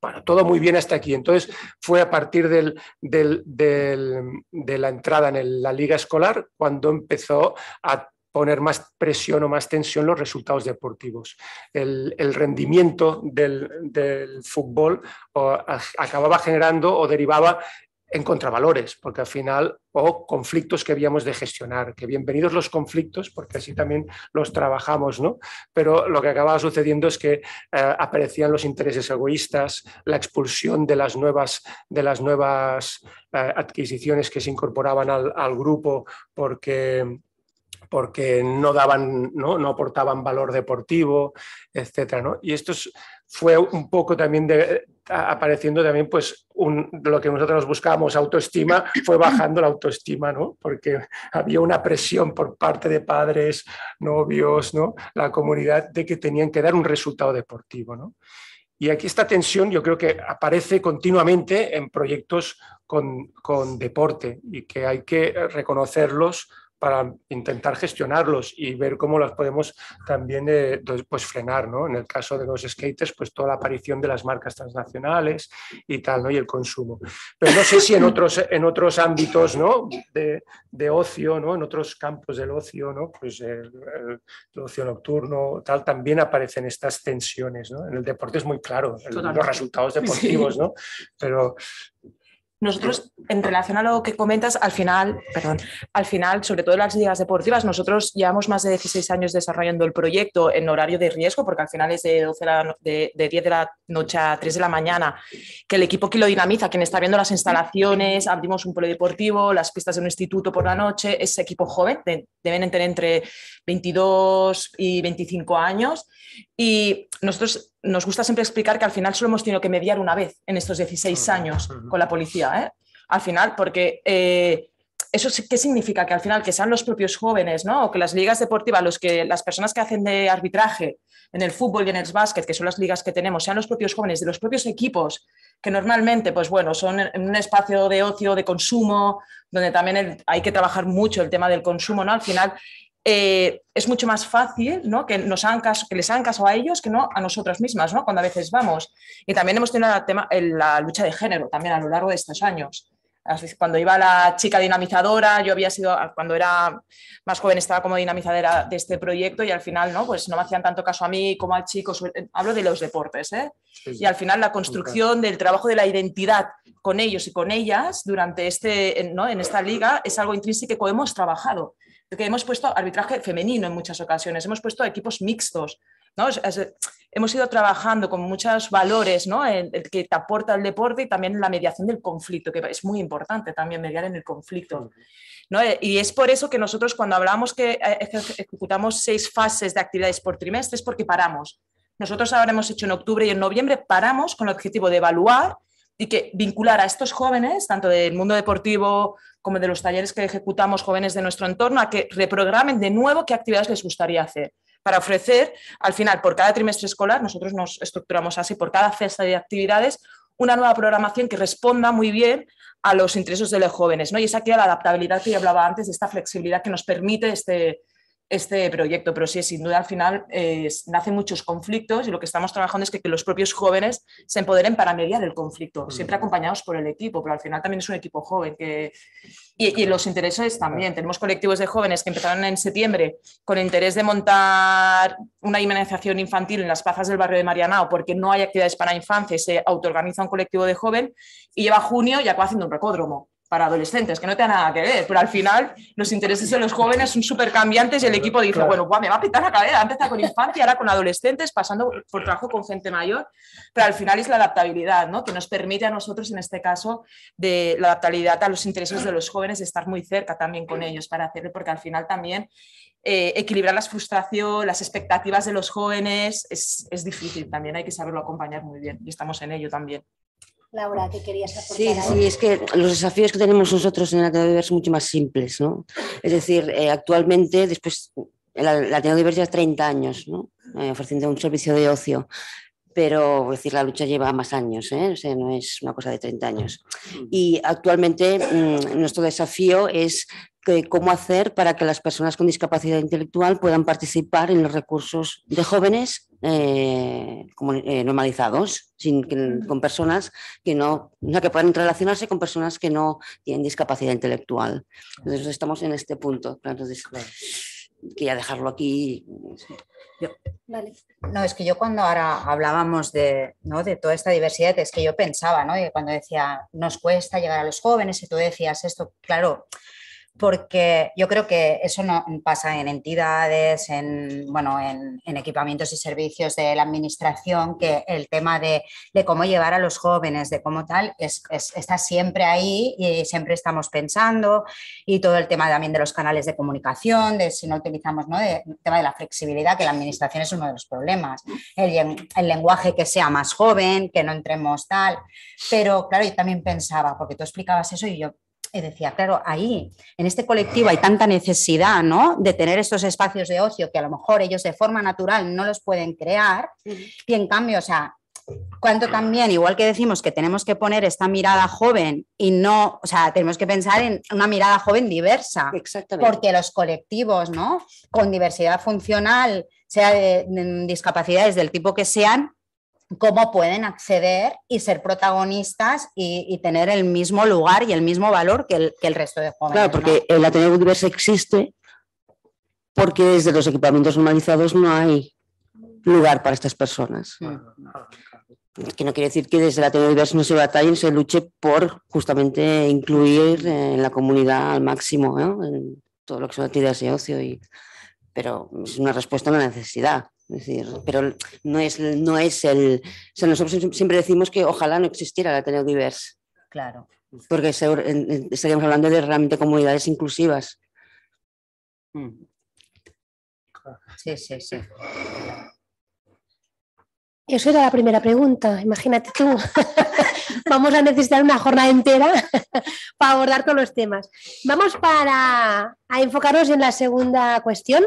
Bueno, todo muy bien hasta aquí. Entonces fue a partir del, de la entrada en la liga escolar cuando empezó a poner más presión o más tensión los resultados deportivos. El, rendimiento del, fútbol acababa generando o derivaba en contravalores, porque al final, o conflictos que habíamos de gestionar, que bienvenidos los conflictos, porque así también los trabajamos, ¿no? Pero lo que acababa sucediendo es que eh, aparecían los intereses egoístas, la expulsión de las nuevas, de las nuevas eh, adquisiciones que se incorporaban al, al grupo, porque porque no daban, ¿no? no aportaban valor deportivo, etcétera, ¿no? Y esto fue un poco también de, apareciendo también pues lo que nosotros buscábamos autoestima fue bajando la autoestima no porque había una presión por parte de padres novios no la comunidad de que tenían que dar un resultado deportivo no y aquí esta tensión yo creo que aparece continuamente en proyectos con, con deporte y que hay que reconocerlos para intentar gestionarlos y ver cómo las podemos también eh, pues, frenar, ¿no? En el caso de los skaters, pues toda la aparición de las marcas transnacionales y tal, ¿no? Y el consumo. Pero no sé si en otros, en otros ámbitos, ¿no? De, ocio, ¿no? En otros campos del ocio, ¿no? Pues el, ocio nocturno, tal, también aparecen estas tensiones, ¿no? En el deporte es muy claro, los resultados deportivos, ¿no? Pero nosotros, en relación a lo que comentas, al final, perdón, al final, sobre todo en las ligas deportivas, nosotros llevamos más de 16 años desarrollando el proyecto en horario de riesgo, porque al final es de, de, 10 de la noche a 3 de la mañana, que el equipo que lo dinamiza, quien está viendo las instalaciones, abrimos un polideportivo, las pistas de un instituto por la noche, es equipo joven, deben tener entre 22 y 25 años, y nosotros nos gusta siempre explicar que al final solo hemos tenido que mediar una vez en estos 16 años con la policía. ¿eh? Al final, porque eh, eso qué significa que al final que sean los propios jóvenes, ¿no? O que las ligas deportivas, los que las personas que hacen de arbitraje en el fútbol y en el básquet, que son las ligas que tenemos, sean los propios jóvenes de los propios equipos que normalmente, pues bueno, son en un espacio de ocio, de consumo, donde también hay que trabajar mucho el tema del consumo, ¿no? Al final eh, es mucho más fácil que, nos hagan que les hagan caso a ellos que no a nosotras mismas, cuando a veces vamos. Y también hemos tenido la, tema, la lucha de género también a lo largo de estos años. Cuando iba la chica dinamizadora, yo había sido, ah, cuando era más joven estaba como dinamizadora de este proyecto y al final no, pues no me hacían tanto caso a mí como al chico, hablo de los deportes, ¿eh? y al final la construcción del trabajo de la identidad con ellos y con ellas durante este, ¿no? en esta liga es algo intrínseco que hemos trabajado que hemos puesto arbitraje femenino en muchas ocasiones, hemos puesto equipos mixtos, ¿no? hemos ido trabajando con muchos valores, ¿no? El, que te aporta el deporte y también la mediación del conflicto, que es muy importante también mediar en el conflicto. Eh, y es por eso que nosotros cuando hablamos que eh, ejecutamos seis fases de actividades por trimestre es porque paramos. Nosotros ahora hemos hecho en octubre y en noviembre, paramos con el objetivo de evaluar y que vincular a estos jóvenes, tanto del mundo deportivo, como de los talleres que ejecutamos jóvenes de nuestro entorno, a que reprogramen de nuevo qué actividades les gustaría hacer para ofrecer, al final, por cada trimestre escolar, nosotros nos estructuramos así, por cada cesta de actividades, una nueva programación que responda muy bien a los intereses de los jóvenes. ¿no? Y esa aquí la adaptabilidad que yo hablaba antes, de esta flexibilidad que nos permite este, este proyecto, pero sí, sin duda al final nacen muchos conflictos y lo que estamos trabajando es que, los propios jóvenes se empoderen para mediar el conflicto, mm. siempre acompañados por el equipo, pero al final también es un equipo joven que, y, los intereses también. Tenemos colectivos de jóvenes que empezaron en septiembre con interés de montar una inmunización infantil en las plazas del barrio de Marianao porque no hay actividades para infancia y se autoorganiza un colectivo de joven y lleva junio y acaba haciendo un recódromo para adolescentes, que no tenga nada que ver, pero al final los intereses de los jóvenes son súper cambiantes y el equipo dice, bueno, guau, me va a pitar la cabeza, empezar con infancia, ahora con adolescentes, pasando por trabajo con gente mayor, pero al final es la adaptabilidad, ¿no? Que nos permite a nosotros, en este caso, de la adaptabilidad a los intereses de los jóvenes, estar muy cerca también con ellos para hacerlo, porque al final también eh, equilibrar las frustraciones, las expectativas de los jóvenes es, es difícil también, hay que saberlo acompañar muy bien y estamos en ello también. Laura, que querías aportar. Sí, sí, es que los desafíos que tenemos nosotros en la Tecnodiversidad son mucho más simples, ¿no? Es decir, eh, actualmente, después, la, ya es 30 años, eh, ofreciendo un servicio de ocio pero decir, la lucha lleva más años, ¿eh? no es una cosa de 30 años. Mm. Y actualmente mm, nuestro desafío es cómo hacer para que las personas con discapacidad intelectual puedan participar en los recursos de jóvenes eh, como, eh, normalizados, sin, que, con personas que no, no, que puedan relacionarse con personas que no tienen discapacidad intelectual. Entonces estamos en este punto. Entonces, quería dejarlo aquí. vale. No, es que yo cuando ahora hablábamos de, ¿no? de toda esta diversidad, es que yo pensaba, ¿no? Y cuando decía, nos cuesta llegar a los jóvenes, y tú decías esto, claro porque yo creo que eso no pasa en entidades, en, bueno, en, equipamientos y servicios de la administración, que el tema de, cómo llevar a los jóvenes, de cómo tal, está siempre ahí y siempre estamos pensando y todo el tema también de los canales de comunicación, de si no utilizamos, ¿no? el tema de la flexibilidad, que la administración es uno de los problemas, el, el lenguaje que sea más joven, que no entremos tal, pero claro, yo también pensaba, porque tú explicabas eso y yo decía, claro, ahí, en este colectivo hay tanta necesidad, ¿no? De tener estos espacios de ocio que a lo mejor ellos de forma natural no los pueden crear. Y en cambio, o sea, cuánto también, igual que decimos que tenemos que poner esta mirada joven y no, o sea, tenemos que pensar en una mirada joven diversa. Exactamente. Porque los colectivos, ¿no? Con diversidad funcional, sea de discapacidades del tipo que sean, cómo pueden acceder y ser protagonistas y, tener el mismo lugar y el mismo valor que el, resto de jóvenes. Claro, porque el Ateneo Diverso existe porque desde los equipamientos normalizados no hay lugar para estas personas. Mm. Que no quiere decir que desde el Ateneo Diverso no se batalle, y se luche por justamente incluir eh, en la comunidad al máximo, en todo lo que son actividades de ocio, y... pero es una respuesta a una necesidad pero no es, el. nosotros siempre decimos que ojalá no existiera la Ateneo Diverse. Claro. Porque estaríamos hablando de realmente comunidades inclusivas. Mm. Sí, sí, sí. Eso era la primera pregunta, imagínate tú. Vamos a necesitar una jornada entera para abordar todos los temas. Vamos para a enfocarnos en la segunda cuestión,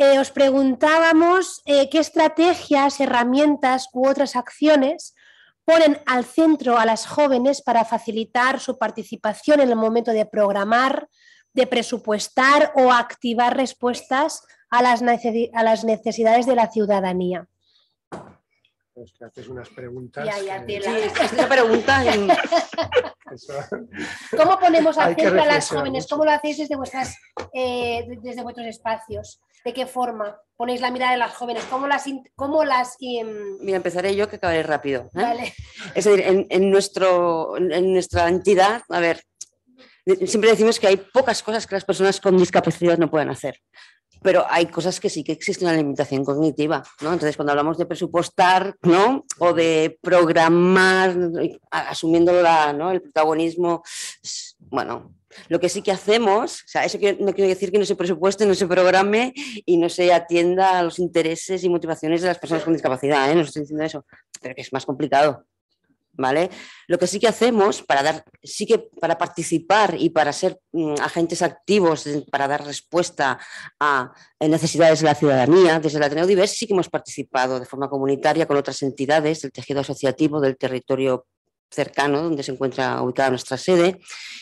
eh, os preguntábamos eh, qué estrategias, herramientas u otras acciones ponen al centro a las jóvenes para facilitar su participación en el momento de programar, de presupuestar o activar respuestas a las necesidades de la ciudadanía. Pues, unas preguntas. ¿Cómo ponemos acento a las jóvenes? ¿Cómo lo hacéis desde, vuestras, eh, desde vuestros espacios? ¿De qué forma ponéis la mirada de las jóvenes? ¿Cómo las.? Cómo las Mira, empezaré yo que acabaré rápido. ¿eh? Es decir, en, nuestro, en nuestra entidad, a ver, siempre decimos que hay pocas cosas que las personas con discapacidad no pueden hacer pero hay cosas que sí que existe la limitación cognitiva, ¿no? Entonces, cuando hablamos de presupuestar, ¿no? O de programar, asumiendo la, ¿no? el protagonismo, bueno, lo que sí que hacemos, o sea, eso no quiere decir que no se presupueste, no se programe y no se atienda a los intereses y motivaciones de las personas con discapacidad, ¿eh? No estoy diciendo eso, pero que es más complicado. Lo que sí que hacemos para dar, sí que para participar y para ser mm, agentes activos, para dar respuesta a necesidades de la ciudadanía, desde la Ateneo Divers sí que hemos participado de forma comunitaria con otras entidades del tejido asociativo del territorio cercano donde se encuentra ubicada nuestra sede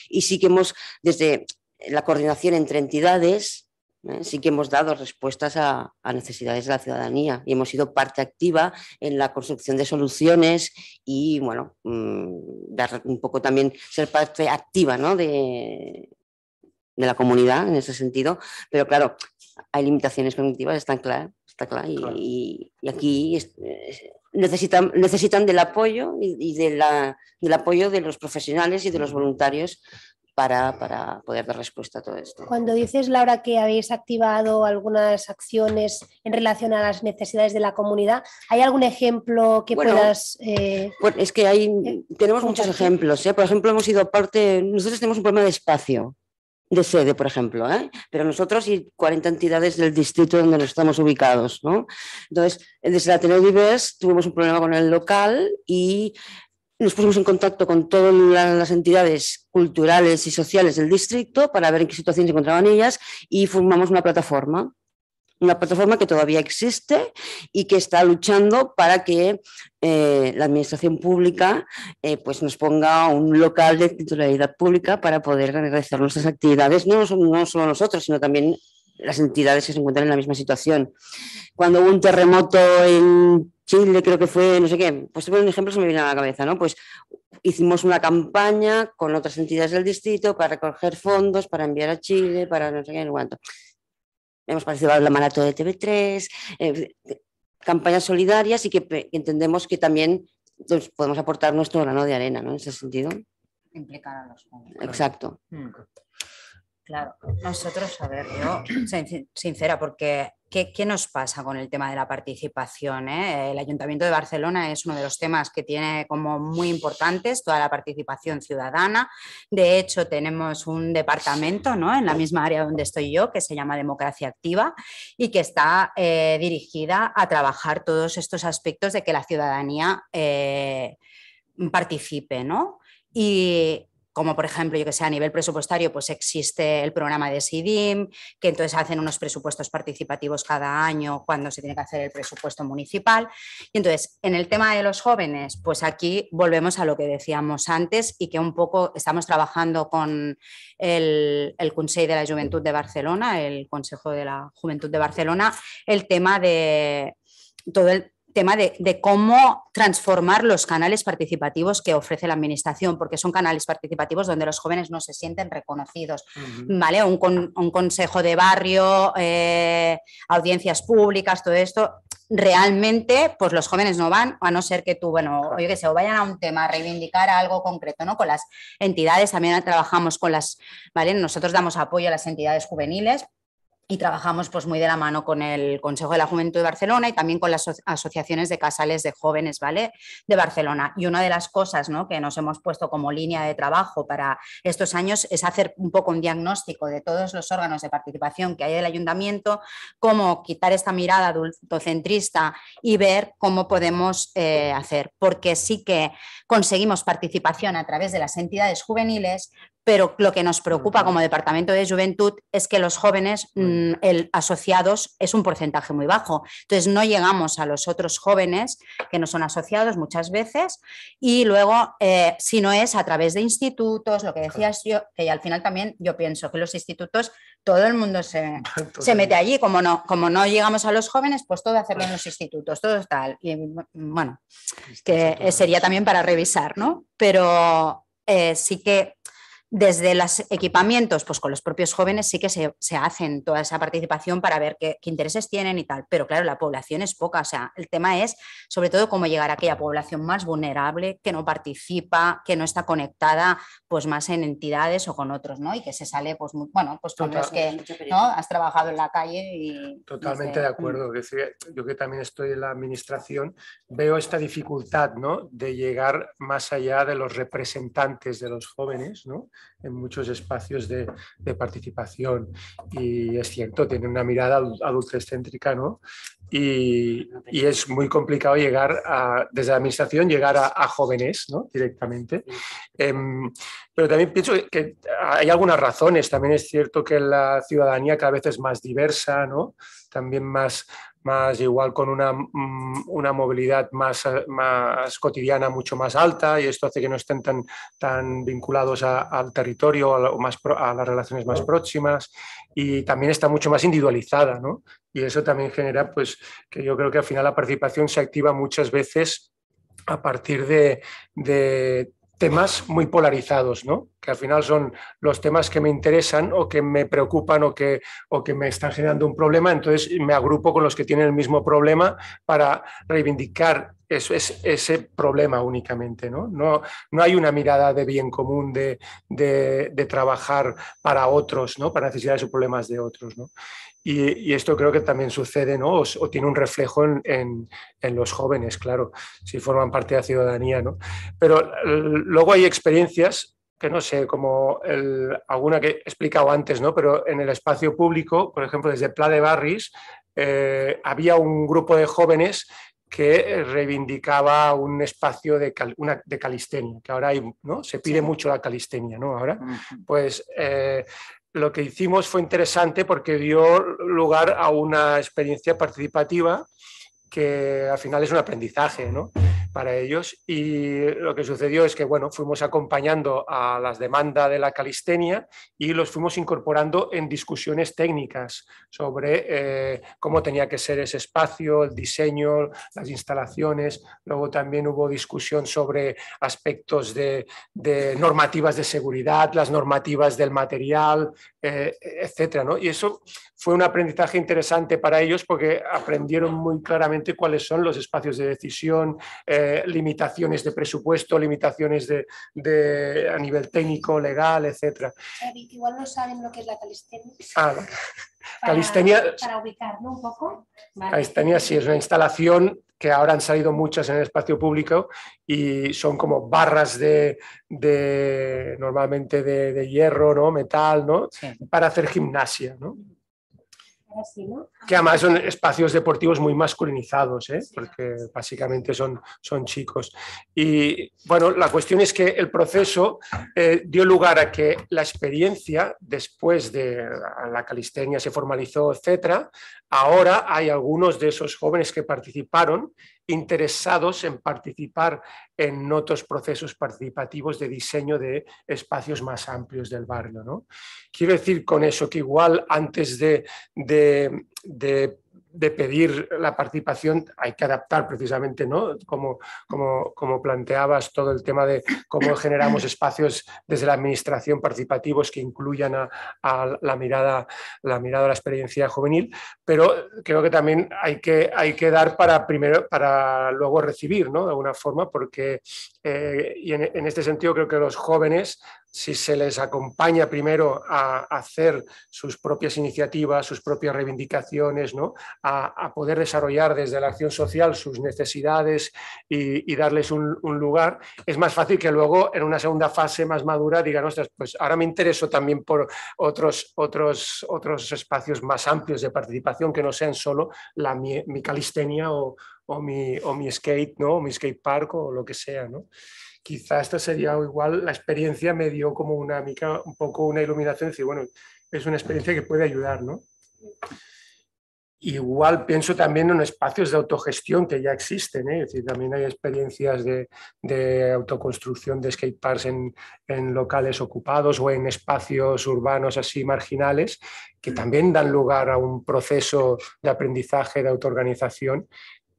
y sí que hemos desde la coordinación entre entidades ¿eh? Sí que hemos dado respuestas a, necesidades de la ciudadanía y hemos sido parte activa en la construcción de soluciones y, bueno, mm, dar un poco también ser parte activa ¿no? de, la comunidad en ese sentido. Pero claro, hay limitaciones cognitivas, están claras, está claro, y, aquí necesitan, necesitan del apoyo y, del apoyo de los profesionales y de los voluntarios para, para, poder dar respuesta a todo esto. Cuando dices, Laura, que habéis activado algunas acciones en relación a las necesidades de la comunidad, ¿hay algún ejemplo que puedas...? Eh, bueno, es que hay, eh, tenemos muchos ejemplos. ¿eh? Por ejemplo, hemos sido parte... Nosotros tenemos un problema de espacio, de sede, por ejemplo, ¿eh? pero nosotros y 40 entidades del distrito donde nos estamos ubicados. ¿no? Entonces, desde la Divers tuvimos un problema con el local y nos pusimos en contacto con todas las entidades culturales y sociales del distrito para ver en qué situación se encontraban ellas y formamos una plataforma. Una plataforma que todavía existe y que está luchando para que eh, la administración pública eh, pues nos ponga un local de titularidad pública para poder realizar nuestras actividades, no, no solo nosotros, sino también las entidades que se encuentran en la misma situación. Cuando hubo un terremoto en Chile, creo que fue, no sé qué, pues un ejemplo se me viene a la cabeza, ¿no? Pues hicimos una campaña con otras entidades del distrito para recoger fondos, para enviar a Chile, para no sé qué, en cuanto Hemos participado en la maratón de TV3, eh, campañas solidarias y que entendemos que también pues, podemos aportar nuestro grano de arena, ¿no? En ese sentido. Implicar a los Exacto. Mm. Claro, nosotros, a ver, yo sincera, porque ¿qué, nos pasa con el tema de la participación? Eh? El Ayuntamiento de Barcelona es uno de los temas que tiene como muy importantes toda la participación ciudadana. De hecho, tenemos un departamento ¿no? en la misma área donde estoy yo, que se llama Democracia Activa, y que está eh, dirigida a trabajar todos estos aspectos de que la ciudadanía eh, participe, ¿no? Y como por ejemplo, yo que sé, a nivel presupuestario, pues existe el programa de SIDIM, que entonces hacen unos presupuestos participativos cada año cuando se tiene que hacer el presupuesto municipal. Y entonces, en el tema de los jóvenes, pues aquí volvemos a lo que decíamos antes y que un poco estamos trabajando con el, Consejo de la Juventud de Barcelona, el Consejo de la Juventud de Barcelona, el tema de todo el tema de, cómo transformar los canales participativos que ofrece la administración, porque son canales participativos donde los jóvenes no se sienten reconocidos, ¿vale? Un, consejo de barrio, eh, audiencias públicas, todo esto, realmente, pues los jóvenes no van, a no ser que tú, bueno, yo que sé, o vayan a un tema, a reivindicar algo concreto, ¿no? Con las entidades también trabajamos con las, ¿vale? Nosotros damos apoyo a las entidades juveniles y trabajamos pues muy de la mano con el Consejo de la Juventud de Barcelona y también con las asociaciones de casales de jóvenes, ¿vale? De Barcelona. Y una de las cosas ¿no? que nos hemos puesto como línea de trabajo para estos años es hacer un poco un diagnóstico de todos los órganos de participación que hay del ayuntamiento, cómo quitar esta mirada adultocentrista y ver cómo podemos eh, hacer, porque sí que conseguimos participación a través de las entidades juveniles, pero lo que nos preocupa como Departamento de Juventud es que los jóvenes mm, asociados es un porcentaje muy bajo. Entonces no llegamos a los otros jóvenes que no son asociados muchas veces y luego eh, si no es a través de institutos, lo que decías yo, que al final también yo pienso que los institutos, todo el mundo se, mete allí, como no, como no llegamos a los jóvenes, pues todo hacerlo en los institutos, todo tal. Y mm, bueno, que eh, sería también para revisar, ¿no? Pero eh, sí que desde los equipamientos, pues con los propios jóvenes sí que se, hacen toda esa participación para ver qué, intereses tienen y tal, pero claro, la población es poca, o sea, el tema es sobre todo cómo llegar a aquella población más vulnerable, que no participa, que no está conectada pues más en entidades o con otros, ¿no? Y que se sale, pues bueno, pues con los que ¿no? has trabajado en la calle y... Totalmente de acuerdo, mm". yo que también estoy en la administración, veo esta dificultad, ¿no? De llegar más allá de los representantes de los jóvenes, ¿no? en muchos espacios de, participación y es cierto, tiene una mirada adultocéntrica, ¿no? Y, y, es muy complicado llegar a, desde la administración, llegar a, jóvenes directamente. Em, pero también pienso que hay algunas razones. También es cierto que la ciudadanía cada vez es más diversa, ¿no? también más, más igual con una, mm, una movilidad más, eh, más, cotidiana mucho más alta y esto hace que no estén tan, tan vinculados al territorio o más a las relaciones más próximas y también está mucho más individualizada ¿no? y eso también genera pues que yo creo que al final la participación se activa muchas veces a partir de, temas muy polarizados, ¿no? que al final son los temas que me interesan o que me preocupan o que, o que me están generando un problema, entonces me agrupo con los que tienen el mismo problema para reivindicar eso, es, ese problema únicamente. ¿no? ¿no? No, hay una mirada de bien común, de, de, trabajar para otros, ¿no? para necesidades o problemas de otros. ¿no? Y, esto creo que también sucede, O, tiene un reflejo en, en, los jóvenes, claro, si forman parte de la ciudadanía, ¿no? Pero luego hay experiencias que no sé, como alguna que he explicado antes, ¿no? Pero en el espacio público, por ejemplo, desde Pla de Barris, eh, había un grupo de jóvenes que reivindicaba un espacio de, de calistenia, que ahora hay, ¿no? se pide mucho la calistenia, ¿no? Ahora, pues eh, lo que hicimos fue interesante porque dio lugar a una experiencia participativa que al final es un aprendizaje, para ellos. Y lo que sucedió es que, bueno, fuimos acompañando a las demandas de la calistenia y los fuimos incorporando en discusiones técnicas sobre eh, cómo tenía que ser ese espacio, el diseño, las instalaciones. Luego también hubo discusión sobre aspectos de, normativas de seguridad, las normativas del material, eh, etcétera, Y eso fue un aprendizaje interesante para ellos porque aprendieron muy claramente cuáles son los espacios de decisión, eh, limitaciones de presupuesto, limitaciones de, a nivel técnico, legal, etc. igual no saben lo que es la calistenia. Ah, calistenia, para un poco. Calistenia sí, es una instalación que ahora han salido muchas en el espacio público y son como barras de, normalmente de, hierro, ¿no? metal, ¿no? para hacer gimnasia. ¿no? Que además son espacios deportivos muy masculinizados, ¿eh? porque básicamente son, son chicos. Y bueno, la cuestión es que el proceso eh, dio lugar a que la experiencia, después de la calistenia se formalizó, etcétera, ahora hay algunos de esos jóvenes que participaron interesados en participar en otros procesos participativos de diseño de espacios más amplios del barrio. ¿no? Quiero decir con eso que igual antes de, de, de de pedir la participación hay que adaptar precisamente, ¿no? Como, como, planteabas todo el tema de cómo generamos espacios desde la administración participativos que incluyan a, la mirada, la mirada a la experiencia juvenil, pero creo que también hay que, hay que dar para primero, para luego recibir, ¿no? De alguna forma, porque eh, y en, en este sentido creo que los jóvenes si se les acompaña primero a hacer sus propias iniciativas, sus propias reivindicaciones, ¿no? a, poder desarrollar desde la acción social sus necesidades y, darles un, lugar, es más fácil que luego en una segunda fase más madura digan, ostras, pues ahora me intereso también por otros, otros, otros espacios más amplios de participación que no sean solo la, mi, calistenia o, mi, o, mi, skate, ¿no? mi skate park o lo que sea. ¿no? Quizá esta sería igual, la experiencia me dio como una mica, un poco una iluminación, decir, bueno, es una experiencia que puede ayudar, ¿no? Igual pienso también en espacios de autogestión que ya existen, ¿eh? es decir, también hay experiencias de, autoconstrucción de skateparks en, locales ocupados o en espacios urbanos así marginales que mm. también dan lugar a un proceso de aprendizaje, de autoorganización,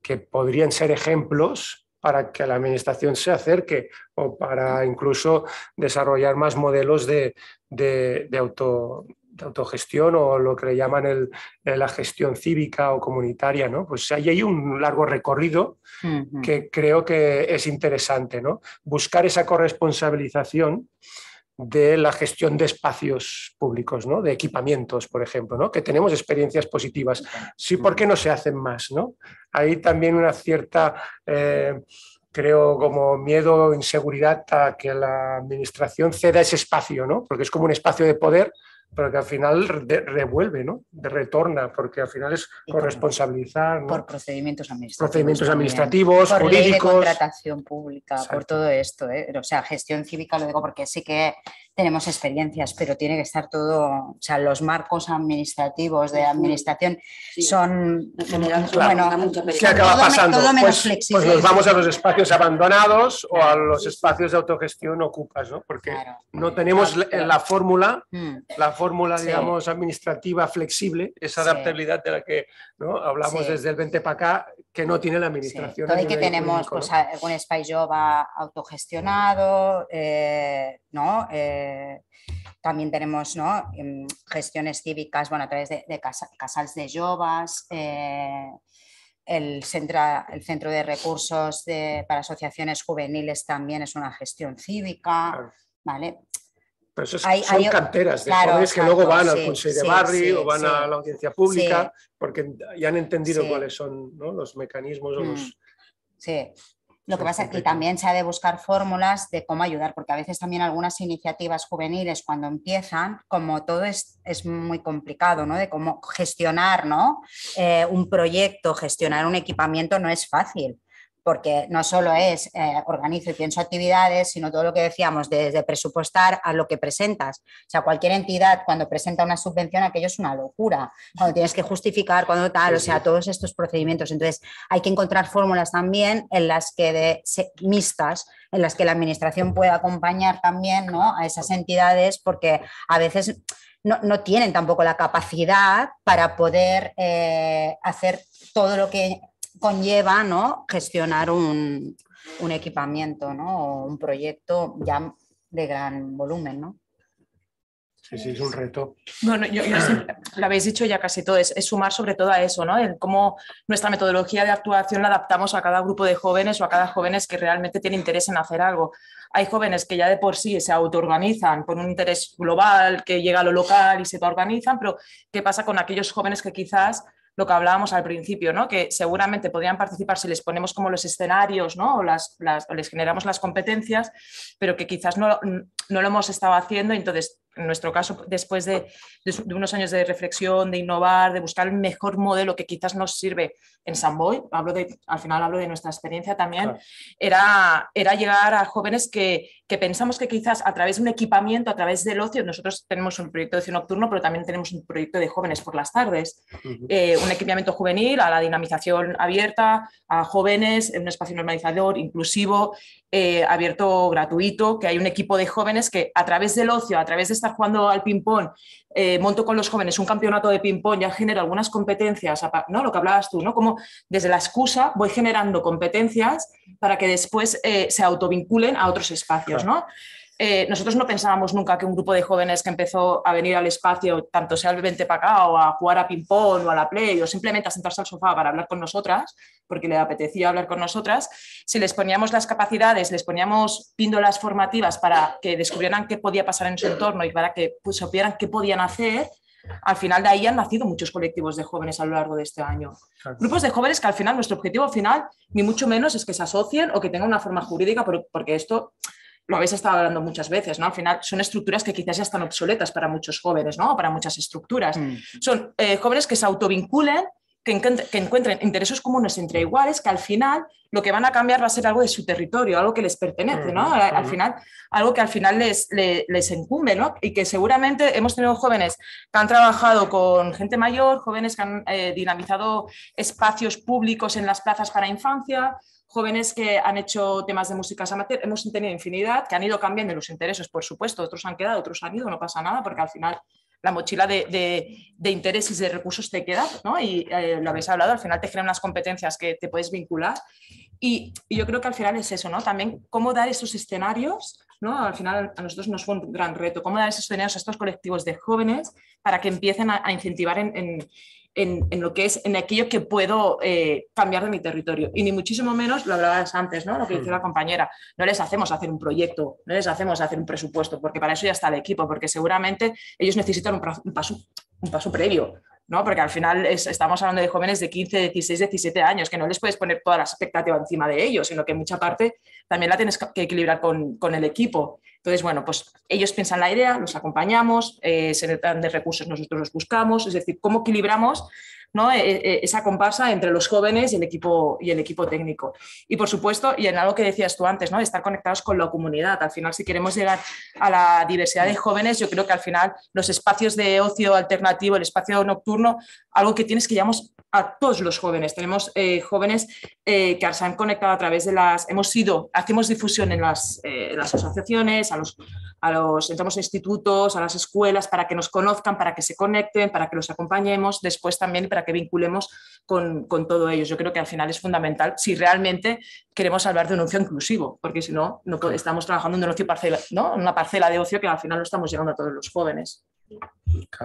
que podrían ser ejemplos para que la administración se acerque o para incluso desarrollar más modelos de, de, auto, autogestión o lo que le llaman eh, la gestión cívica o comunitaria, ¿no? Pues ahí hay un largo recorrido que creo que es interesante, ¿no? Buscar esa corresponsabilización de la gestión de espacios públicos, ¿no? de equipamientos, por ejemplo, ¿no? que tenemos experiencias positivas. Sí, ¿por qué no se hacen más? ¿no? Hay también una cierta, eh, creo, como miedo o inseguridad a que la administración ceda ese espacio, ¿no? porque es como un espacio de poder pero que al final revuelve, ¿no? De retorna, porque al final es corresponsabilizar. Por procedimientos administrativos. Procedimientos administrativos, por jurídicos. de contratación pública, por todo esto. ¿eh? O sea, gestión cívica lo digo porque sí que tenemos experiencias, pero tiene que estar todo, o sea, los marcos administrativos de administración son, bueno, ¿qué acaba pasando? pues, pues, nos vamos a los espacios abandonados o a los espacios de autogestión ocupas, ¿no? Porque no tenemos la, fórmula, mm. la fórmula, digamos, administrativa flexible, esa adaptabilidad de la que ¿no? hablamos desde el 20 para acá, que no tiene la administración. que tenemos un pues, eh, ¿no? algún autogestionado, ¿no? también tenemos ¿no? Em, gestiones cívicas, bueno, a través de, de casals de yobas eh, el, centra, el, centro de recursos para asociaciones juveniles también es una gestión cívica, ¿vale? Pero son canteras de jóvenes que luego van al Consejo de barrio o van a la audiencia pública porque ya han entendido cuáles son los mecanismos mm. Sí. Lo que pasa es que también se ha de buscar fórmulas de cómo ayudar, porque a veces también algunas iniciativas juveniles cuando empiezan, como todo es, muy complicado, ¿no? De cómo gestionar, ¿no? Eh, un proyecto, gestionar un equipamiento no es fácil porque no solo es eh, organizo y pienso actividades, sino todo lo que decíamos, desde presupuestar a lo que presentas. O sea, cualquier entidad cuando presenta una subvención, aquello es una locura, cuando tienes que justificar, cuando tal, o sea, todos estos procedimientos. Entonces, hay que encontrar fórmulas también en las que de, mixtas, en las que la administración pueda acompañar también a esas entidades, porque a veces... No, tienen tampoco la capacidad para poder eh, hacer todo lo que conlleva ¿no? gestionar un, equipamiento o un proyecto ya de gran volumen. ¿no? Sí, sí, es un reto. Bueno, yo, lo habéis dicho ya casi todo, es, sumar sobre todo a eso, ¿no? El cómo nuestra metodología de actuación la adaptamos a cada grupo de jóvenes o a cada jóvenes que realmente tiene interés en hacer algo. Hay jóvenes que ya de por sí se autoorganizan con un interés global, que llega a lo local y se autoorganizan, pero ¿qué pasa con aquellos jóvenes que quizás lo que hablábamos al principio, ¿no? que seguramente podrían participar si les ponemos como los escenarios ¿no? o, las, les generamos las competencias, pero que quizás no, lo hemos estado haciendo. Entonces, en nuestro caso, después de, unos años de reflexión, de innovar, de buscar el mejor modelo que quizás nos sirve en Samboy, hablo de, al final hablo de nuestra experiencia también, era, era llegar a jóvenes que que pensamos que quizás a través de un equipamiento, a través del ocio, nosotros tenemos un proyecto de ocio nocturno, pero también tenemos un proyecto de jóvenes por las tardes, eh, un equipamiento juvenil a la dinamización abierta, a jóvenes, en un espacio normalizador, inclusivo, eh, abierto, gratuito, que hay un equipo de jóvenes que a través del ocio, a través de estar jugando al ping-pong, eh, monto con los jóvenes un campeonato de ping-pong, ya genero algunas competencias, ¿no? Lo que hablabas tú, ¿no? Como desde la excusa voy generando competencias para que después eh, se autovinculen a otros espacios, ¿no? Eh, nosotros no pensábamos nunca que un grupo de jóvenes que empezó a venir al espacio, tanto sea al 20 para acá o a jugar a ping-pong o a la play o simplemente a sentarse al sofá para hablar con nosotras, porque le apetecía hablar con nosotras, si les poníamos las capacidades, les poníamos píndolas formativas para que descubrieran qué podía pasar en su entorno y para que pues, supieran qué podían hacer, al final de ahí han nacido muchos colectivos de jóvenes a lo largo de este año. Grupos de jóvenes que al final nuestro objetivo final, ni mucho menos, es que se asocien o que tengan una forma jurídica, porque esto lo habéis estado hablando muchas veces, ¿no? Al final son estructuras que quizás ya están obsoletas para muchos jóvenes, ¿no? para muchas estructuras. Mm. Son eh, jóvenes que se autovinculen, que, encuentren, que intereses comunes entre iguales, que al final lo que van a cambiar va a ser algo de su territorio, algo que les pertenece, ¿no? Al, final, algo que al final les, les, ¿no? Y que seguramente hemos tenido jóvenes que han trabajado con gente mayor, jóvenes que han eh, dinamizado espacios públicos en las plazas para infancia, jóvenes que han hecho temas de música, amateur, hemos tenido infinidad, que han ido cambiando los intereses, por supuesto, otros han quedado, otros han ido, no pasa nada, porque al final la mochila de, intereses y de recursos te queda, ¿no? Y eh, lo habéis hablado, al final te generan unas competencias que te puedes vincular. Y, yo creo que al final es eso, ¿no? También cómo dar esos escenarios, ¿no? Al final a nosotros nos fue un gran reto, cómo dar esos escenarios a estos colectivos de jóvenes para que empiecen a, incentivar en, en, lo que es, en aquello que puedo eh, cambiar de mi territorio. Y ni muchísimo menos, lo hablabas antes, ¿no? Lo que dice hmm. la compañera, no les hacemos hacer un proyecto, no les hacemos hacer un presupuesto, porque para eso ya está el equipo, porque seguramente ellos necesitan un paso, un paso previo ¿no? Porque al final estamos hablando de jóvenes de 15, 16, 17 años, que no les puedes poner toda la expectativa encima de ellos, sino que mucha parte también la tienes que equilibrar con, el equipo. Entonces, bueno, pues ellos piensan la idea, los acompañamos, eh, se necesitan de recursos, nosotros los buscamos, es decir, cómo equilibramos e, e, e, esa comparsa entre los jóvenes y el, equipo, y el equipo técnico. Y por supuesto, y en algo que decías tú antes, ¿no? estar conectados con la comunidad. Al final, si queremos llegar a la diversidad de jóvenes, yo creo que al final los espacios de ocio alternativo, el espacio nocturno, algo que tienes que llamar a todos los jóvenes. Tenemos eh, jóvenes eh, que se han conectado a través de las, hemos sido, hacemos difusión en las, eh, asociaciones, a los, entramos institutos, a las escuelas, para que nos conozcan, para que se conecten, para que los acompañemos, después también para que vinculemos con, con todo ellos. Yo creo que al final es fundamental si realmente queremos hablar de un ocio inclusivo, porque si no, no estamos trabajando en un ocio parcela, una parcela de ocio que al final no estamos llegando a todos los jóvenes.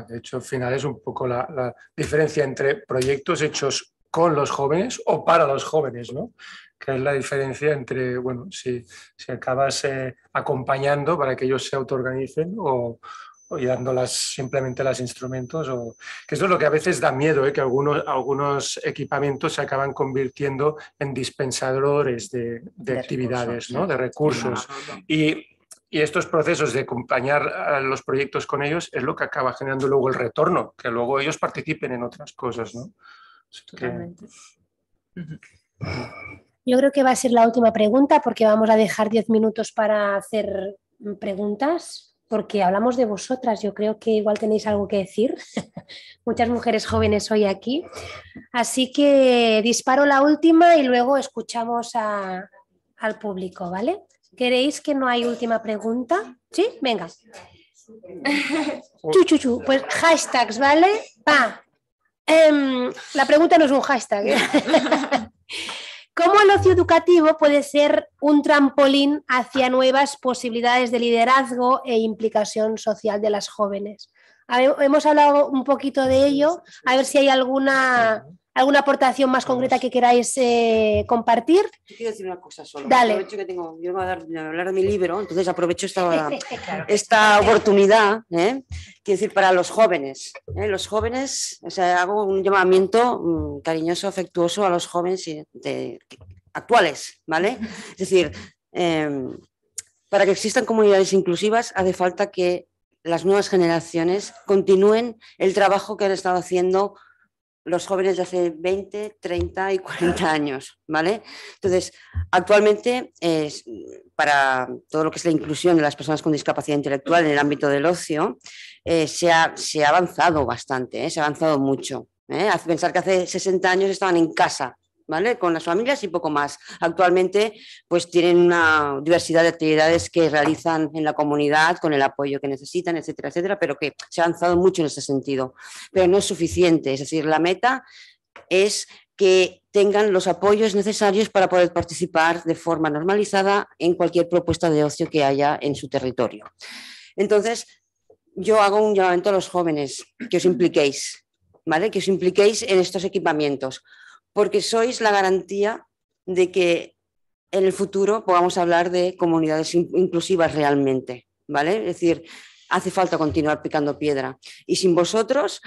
De hecho, al final es un poco la, diferencia entre proyectos hechos con los jóvenes o para los jóvenes, ¿no? Que es la diferencia entre, bueno, si, si acabas eh, acompañando para que ellos se autoorganicen o, o dándolas simplemente las instrumentos. O, que eso es lo que a veces da miedo, ¿eh? que algunos, algunos equipamientos se acaban convirtiendo en dispensadores de, actividades, ¿no? De recursos. Y y estos procesos de acompañar a los proyectos con ellos es lo que acaba generando luego el retorno, que luego ellos participen en otras cosas. ¿no? Yo creo que va a ser la última pregunta porque vamos a dejar diez minutos para hacer preguntas, porque hablamos de vosotras. Yo creo que igual tenéis algo que decir. Muchas mujeres jóvenes hoy aquí. Así que disparo la última y luego escuchamos al público, ¿vale? ¿Queréis que no hay última pregunta? ¿Sí? Venga. Chuchuchu, pues hashtags, ¿vale? Em, la pregunta no es un hashtag. ¿eh? ¿Cómo el ocio educativo puede ser un trampolín hacia nuevas posibilidades de liderazgo e implicación social de las jóvenes? hemos hablado un poquito de ello, a ver si hay alguna ¿Alguna aportación más concreta que queráis eh, compartir? Yo quiero decir una cosa solo. Dale. Aprovecho que tengo, yo voy a, hablar de mi libro, entonces aprovecho esta, esta oportunidad, ¿eh? quiero decir, para los jóvenes. ¿eh? Los jóvenes, o sea, hago un llamamiento mm, cariñoso, afectuoso a los jóvenes actuales, ¿vale? Es decir, em, para que existan comunidades inclusivas hace falta que las nuevas generaciones continúen el trabajo que han estado haciendo los jóvenes de hace 20, 30 y 40 años, ¿vale? Entonces, actualmente, es, para todo lo que es la inclusión de las personas con discapacidad intelectual en el ámbito del ocio, eh, se, ha, avanzado bastante, ¿eh? se ha avanzado mucho. ¿eh? Hace Pensar que hace 60 años estaban en casa con las familias y poco más. Actualmente, pues tienen una diversidad de actividades que realizan en la comunidad con el apoyo que necesitan, etcétera, etcétera, pero que se ha avanzado mucho en ese sentido. Pero no es suficiente, es decir, la meta es que tengan los apoyos necesarios para poder participar de forma normalizada en cualquier propuesta de ocio que haya en su territorio. Entonces, yo hago un llamamiento a los jóvenes que os impliquéis, Que os impliquéis en estos equipamientos porque sois la garantía de que en el futuro podamos hablar de comunidades inclusivas realmente, ¿vale? Es decir, hace falta continuar picando piedra y sin vosotros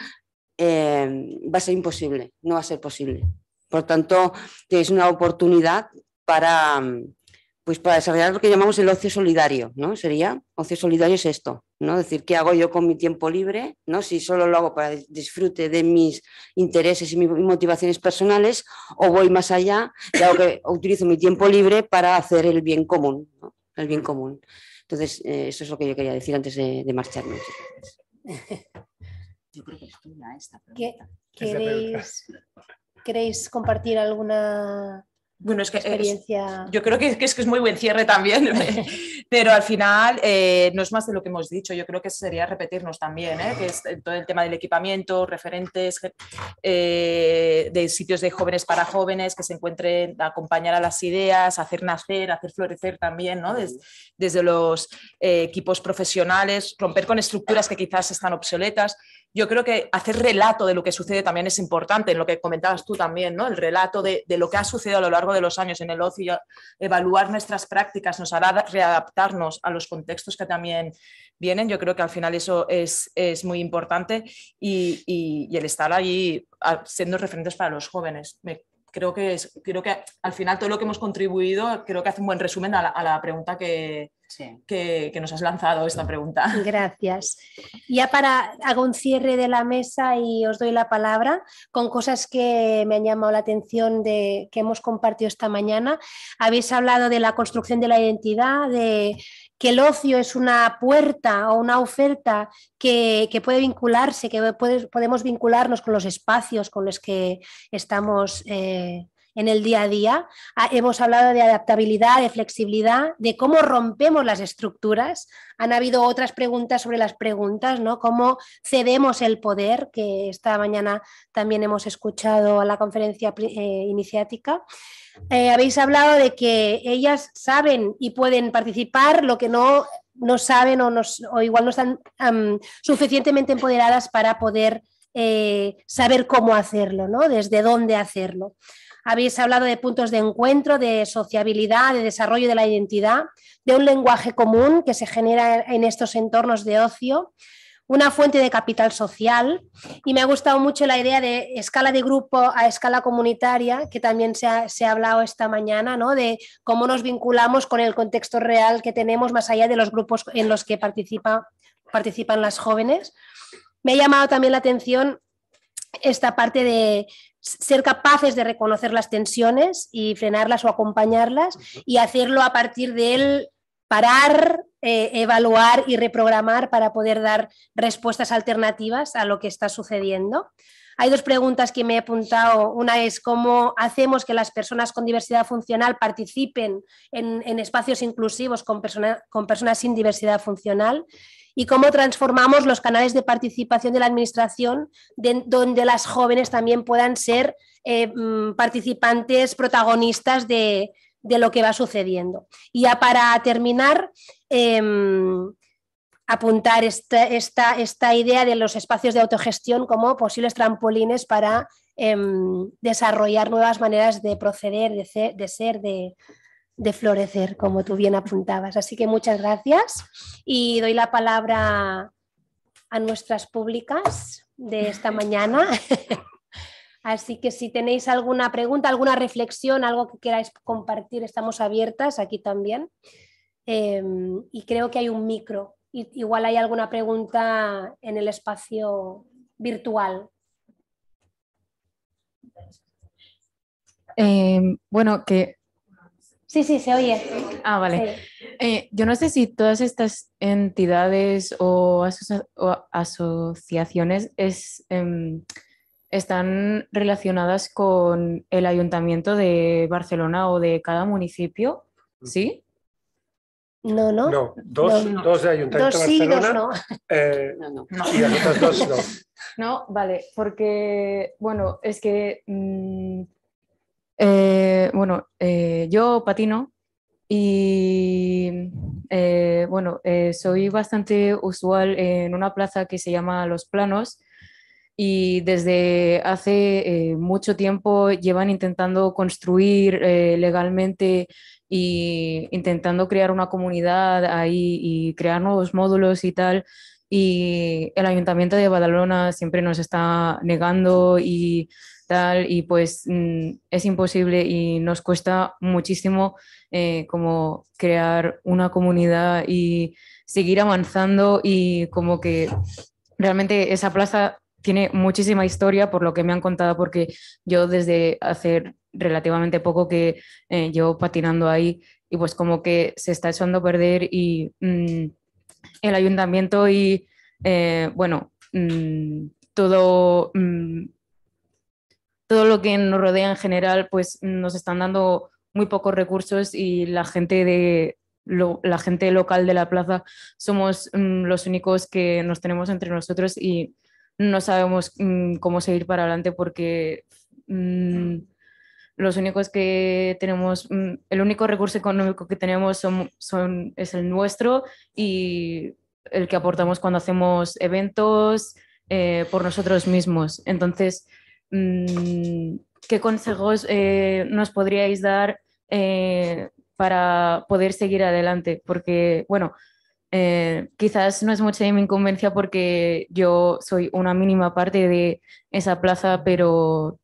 eh, va a ser imposible, no va a ser posible. Por tanto, es una oportunidad para, pues para desarrollar lo que llamamos el ocio solidario, ¿no? Sería, ocio solidario es esto, ¿no? Es decir, ¿qué hago yo con mi tiempo libre? ¿no? Si solo lo hago para disfrute de mis intereses y mis motivaciones personales, o voy más allá y hago que utilizo mi tiempo libre para hacer el bien común, El bien común. Entonces, eh, eso es lo que yo quería decir antes de, marcharme. Yo creo que es tuya esta pregunta. ¿Queréis compartir alguna bueno, es que experiencia... yo creo que es, que, es, muy buen cierre también, pero al final eh, no es más de lo que hemos dicho, yo creo que sería repetirnos también, ¿eh? que es todo el tema del equipamiento, referentes eh, de sitios de jóvenes para jóvenes, que se encuentren, acompañar a las ideas, hacer nacer, hacer florecer también, desde los equipos profesionales, romper con estructuras que quizás están obsoletas yo creo que hacer relato de lo que sucede también es importante, en lo que comentabas tú también, ¿no? El relato de, lo que ha sucedido a lo largo de los años en el ocio, evaluar nuestras prácticas nos hará readaptarnos a los contextos que también vienen. Yo creo que al final eso es, es muy importante y, el estar allí siendo referentes para los jóvenes creo que, creo que al final todo lo que hemos contribuido creo que hace un buen resumen a la, pregunta que, que, que, nos has lanzado, esta pregunta. Gracias. Ya para, hago un cierre de la mesa y os doy la palabra con cosas que me han llamado la atención de, que hemos compartido esta mañana. Habéis hablado de la construcción de la identidad, de que el ocio es una puerta o una oferta que, puede vincularse, que podemos vincularnos con los espacios con los que estamos eh, en el día a día. Ah, hemos hablado de adaptabilidad, de flexibilidad, de cómo rompemos las estructuras. Han habido otras preguntas sobre las preguntas, ¿no? Cómo cedemos el poder, que esta mañana también hemos escuchado a la conferencia eh, iniciática. Eh, habéis hablado de que ellas saben y pueden participar, lo que no saben o, igual no están suficientemente empoderadas para poder eh, saber cómo hacerlo, ¿no? Desde dónde hacerlo. Habéis hablado de puntos de encuentro, de sociabilidad, de desarrollo de la identidad, de un lenguaje común que se genera en estos entornos de ocio una fuente de capital social y me ha gustado mucho la idea de escala de grupo a escala comunitaria, que también se ha, hablado esta mañana, ¿no? de cómo nos vinculamos con el contexto real que tenemos más allá de los grupos en los que participan las jóvenes. Me ha llamado también la atención esta parte de, ser capaces de reconocer las tensiones y frenarlas o acompañarlas y hacerlo a partir de él, parar, eh, evaluar y reprogramar para poder dar respuestas alternativas a lo que está sucediendo. Hay dos preguntas que me he apuntado. Una es cómo hacemos que las personas con diversidad funcional participen en, espacios inclusivos con, con personas sin diversidad funcional y cómo transformamos los canales de participación de la Administración donde las jóvenes también puedan ser eh, mm, participantes, protagonistas de, lo que va sucediendo. Y ya para terminar, em, apuntar esta, esta, idea de los espacios de autogestión como posibles trampolines para em, desarrollar nuevas maneras de proceder, de de, ser, de, de florecer, como tú bien apuntabas. Así que muchas gracias y doy la palabra a nuestras públicas de esta mañana. Así que si tenéis alguna pregunta, alguna reflexión, algo que queráis compartir, estamos abiertas aquí también. Em, y creo que hay un micro. Igual hay alguna pregunta en el espacio virtual. Em, bueno, que Sí, sí, se oye. Ah, vale. Eh, yo no sé si todas estas entidades o, asociaciones es, em, están relacionadas con el ayuntamiento de Barcelona o de cada municipio, mm. ¿sí? No, no. No, dos, de ayuntamiento de Barcelona. Eh, dos no. no, no. dos no. No, vale, porque, bueno, es que... Mm, eh, bueno, eh, yo patino y eh, bueno, soy bastante usual en una plaza que se llama Los Planos y desde hace mucho tiempo llevan intentando construir legalmente y intentando crear una comunidad ahí y crear nuevos módulos y tal y el ayuntamiento de Badalona siempre nos está negando y y pues mm, es imposible y nos cuesta muchísimo eh, como crear una comunidad y seguir avanzando y como que realmente esa plaza tiene muchísima historia por lo que me han contado, porque yo desde hace relativamente poco que yo eh, llevo patinando ahí y pues como que se está echando a perder y mm, el ayuntamiento y eh, bueno, mm, todo todo lo que nos rodea en general, pues nos están dando muy pocos recursos y la gente de la gente local de la plaza somos mm, los únicos que nos tenemos entre nosotros y no sabemos mm, cómo seguir para adelante porque mm, los únicos que tenemos, el único recurso económico que tenemos es el nuestro y el que aportamos cuando hacemos eventos eh, por nosotros mismos. Entonces, Mm, ¿qué consejos eh, nos podríais dar eh, para poder seguir adelante? Porque, bueno, eh, quizás no es mucha mi incumbencia porque yo soy una mínima parte de esa plaza, pero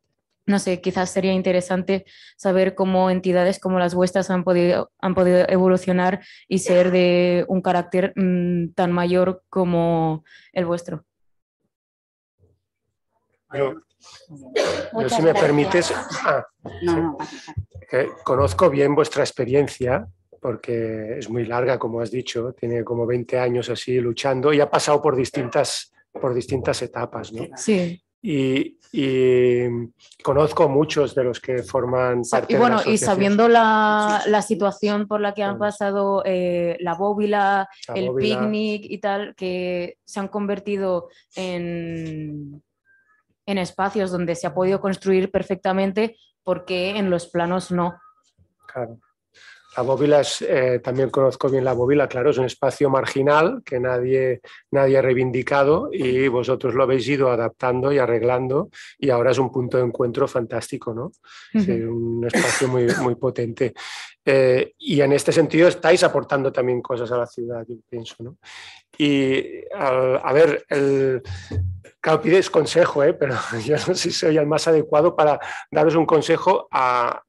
no sé, quizás sería interesante saber cómo entidades como las vuestras han podido, han podido evolucionar y ser de un carácter mm, tan mayor como el vuestro si me permites, ah, conozco bien vuestra experiencia porque es muy larga, como has dicho, tiene como 20 años así luchando y ha pasado por distintas, por distintas etapas. Sí. Y, conozco muchos de los que forman parte y bueno, de la y sabiendo la, situación por la que han pasado eh, la bóvila, el picnic y tal, que se han convertido en en espacios donde se ha podido construir perfectamente, porque en los planos no? Claro. La bóvila es, eh, también conozco bien la bóvila, claro, es un espacio marginal que nadie, nadie ha reivindicado y vosotros lo habéis ido adaptando y arreglando y ahora es un punto de encuentro fantástico, ¿no? Es un espacio muy, muy potente. Eh, y en este sentido estáis aportando también cosas a la ciudad, yo pienso. ¿no? Y a, ver, el, claro, consejo, ¿eh? pero yo no sé si soy el más adecuado para daros un consejo a,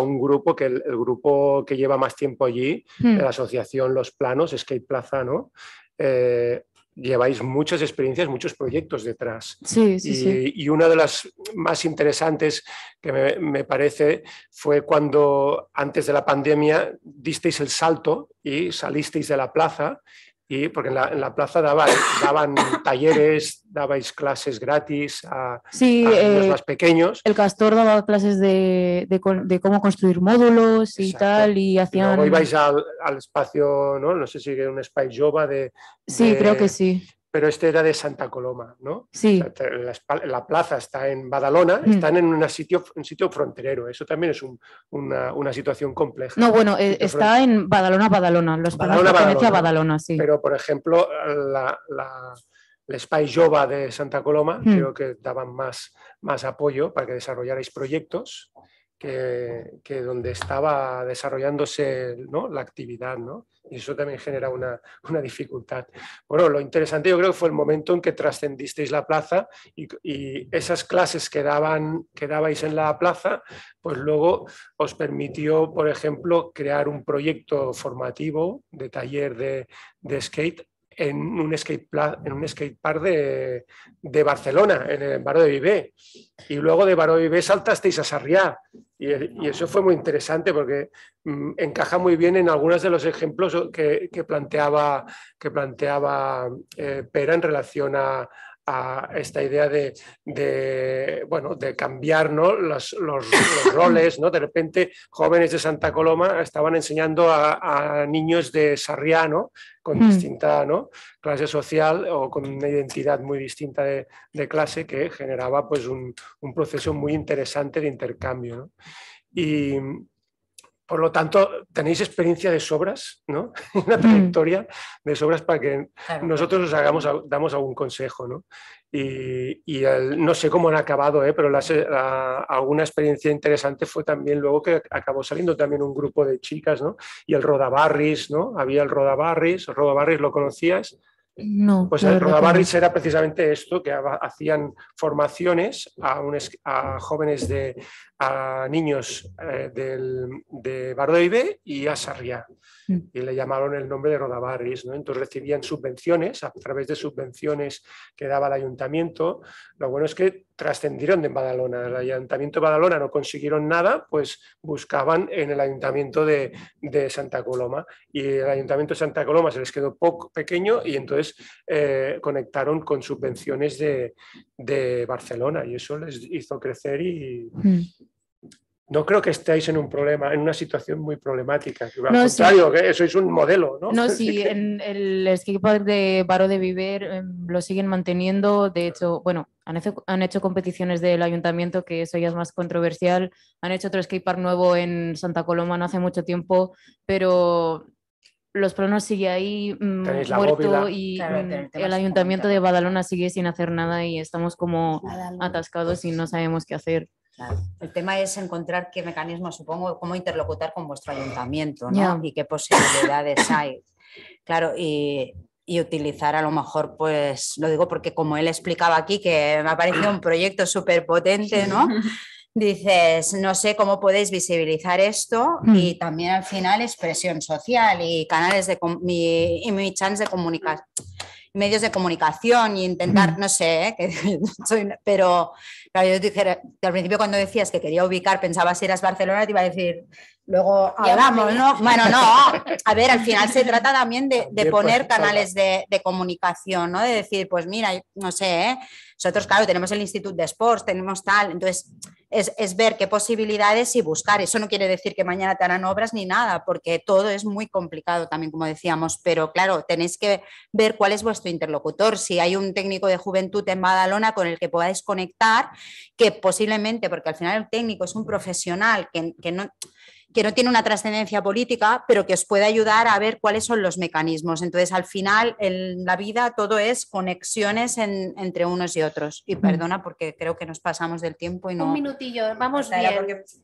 un grupo que el, grupo que lleva más tiempo allí, hmm. la asociación Los Planos, Skate Plaza, ¿no? Eh, lleváis muchas experiencias, muchos proyectos detrás. Sí, sí, y, sí. y, una de las más interesantes que me, parece fue cuando antes de la pandemia disteis el salto y salisteis de la plaza y porque en la, plaza daban, daban talleres, dabais clases gratis a, los eh, más pequeños. El Castor daba clases de, cómo construir módulos y tal, y hacían... ibais al, espacio, ¿no? No sé si era un espacio Jova de... Sí, creo que sí pero este era de Santa Coloma, ¿no? Sí. la, plaza está en Badalona, mm. están en una sitio, un sitio fronterero, eso también es una, situación compleja. No, bueno, eh, está en Badalona, Badalona, los Badalona, Badalona, a Badalona, sí. Pero, por ejemplo, la, la l'Espai Jova de Santa Coloma, mm. creo que daban más, más apoyo para que desarrollarais proyectos que, donde estaba desarrollándose la actividad, ¿no? Y eso también genera una, dificultad. Bueno, lo interesante yo creo que fue el momento en que trascendisteis la plaza y, esas clases que, daban, dabais en la plaza, pues luego os permitió, por ejemplo, crear un proyecto formativo de taller de, de skate en un skate, en un de, Barcelona, en el barrio de Vivé. Y luego de Baro de Vivé saltasteis a Sarriá. Y, eso fue muy interesante porque mm, encaja muy bien en algunos de los ejemplos que, planteaba, que planteaba eh, Pera en relación a, a esta idea de, bueno, de cambiar los, roles. ¿no? De repente, jóvenes de Santa Coloma estaban enseñando a, niños de Sarriano con mm. distinta clase social o con una identidad muy distinta de, clase que generaba pues, un, proceso muy interesante de intercambio. Y, por lo tanto, tenéis experiencia de sobras, ¿no? Una mm. trayectoria de sobras para que nosotros os hagamos, damos algún consejo, ¿no? Y, no sé cómo han acabado, ¿eh? pero alguna experiencia interesante fue también luego que acabó saliendo también un grupo de chicas, ¿no? Y el Rodabarris, ¿no? Había el Rodabarris, Rodabarris lo conocías. No, pues el Rodabarris era precisamente esto, que hacían formaciones a jóvenes de, a niños eh, del, de Bardoide y a Sarriá. Mm. Y le llamaron el nombre de Rodabarris. ¿no? Entonces recibían subvenciones, a través de subvenciones que daba el ayuntamiento. Lo bueno es que trascendieron de Badalona. El ayuntamiento de Badalona no consiguieron nada, pues buscaban en el ayuntamiento de, Santa Coloma. Y el ayuntamiento de Santa Coloma se les quedó poco, pequeño y entonces eh, conectaron con subvenciones de, de Barcelona y eso les hizo crecer y hmm. no creo que estéis en un problema, en una situación muy problemática. Al contrario, que sois un modelo, ¿no? No, sí, en el equipo de Baro de Viver em, lo siguen manteniendo. De hecho, bueno, han hecho, han hecho, competiciones del ayuntamiento, que eso ya es más controversial. Han hecho otro skatepark nuevo en Santa Coloma no hace mucho tiempo, pero los pronos sigue ahí mm, muerto y mm, el ayuntamiento de Badalona sigue sin hacer nada y estamos como atascados y no sabemos qué hacer. El tema es encontrar qué mecanismos, supongo, cómo interlocutar con vuestro ayuntamiento ¿no? y qué posibilidades hay. Claro, y, y, utilizar a lo mejor, pues lo digo porque como él explicaba aquí, que me ha parecido un proyecto súper potente, ¿no? dices, no sé cómo podéis visibilizar esto y mm. también al final expresión social y canales de mi, y mi chance de comunicar medios de comunicación y intentar, mm. no sé, ¿eh? pero claro, yo te al principio cuando decías que quería ubicar, pensabas si a Barcelona, te iba a decir, luego hablamos, ¿no? Bueno, no, a ver, al final se trata también de, poner canales de, comunicación, ¿no? De decir, pues mira, no sé, ¿eh? nosotros, claro, tenemos el Instituto de Sports, tenemos tal, entonces es, ver qué posibilidades y buscar. Eso no quiere decir que mañana te harán obras ni nada, porque todo es muy complicado también, como decíamos, pero claro, tenéis que ver cuál es vuestro interlocutor. Si hay un técnico de juventud en Badalona con el que podáis conectar, que posiblemente, porque al final el técnico es un profesional que, que no que no tiene una trascendencia política, pero que os puede ayudar a ver cuáles son los mecanismos. Entonces, al final, en la vida todo es conexiones entre unos y otros. Y perdona porque creo que nos pasamos del tiempo y no. Un minutillo, vamos bien.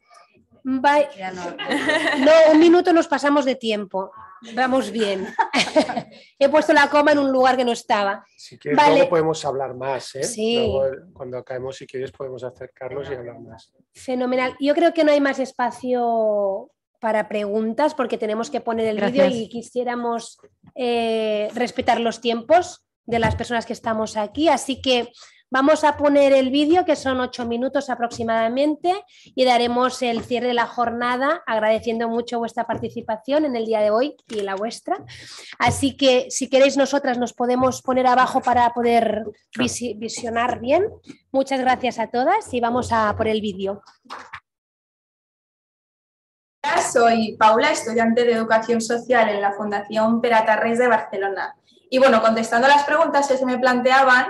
No, un minuto nos pasamos de tiempo. Vamos bien. He puesto la coma en un lugar que no estaba. Si quieres, vale. podemos hablar más. ¿eh? cuando acabemos, si quieres, podemos acercarnos y hablar más. Fenomenal. Yo creo que no hay más espacio para preguntas porque tenemos que poner el vídeo y quisiéramos eh, respetar los tiempos de las personas que estamos aquí. Así que Vamos a poner el vídeo, que son ocho minutos aproximadamente, y daremos el cierre de la jornada agradeciendo mucho vuestra participación en el día de hoy y la vuestra. Así que si queréis nosotras nos podemos poner abajo para poder visionar bien. Muchas gracias a todas y vamos a por el vídeo. Soy Paula, estudiante de Educación Social en la Fundación Perata de Barcelona. Y bueno, contestando las preguntas que se me planteaban,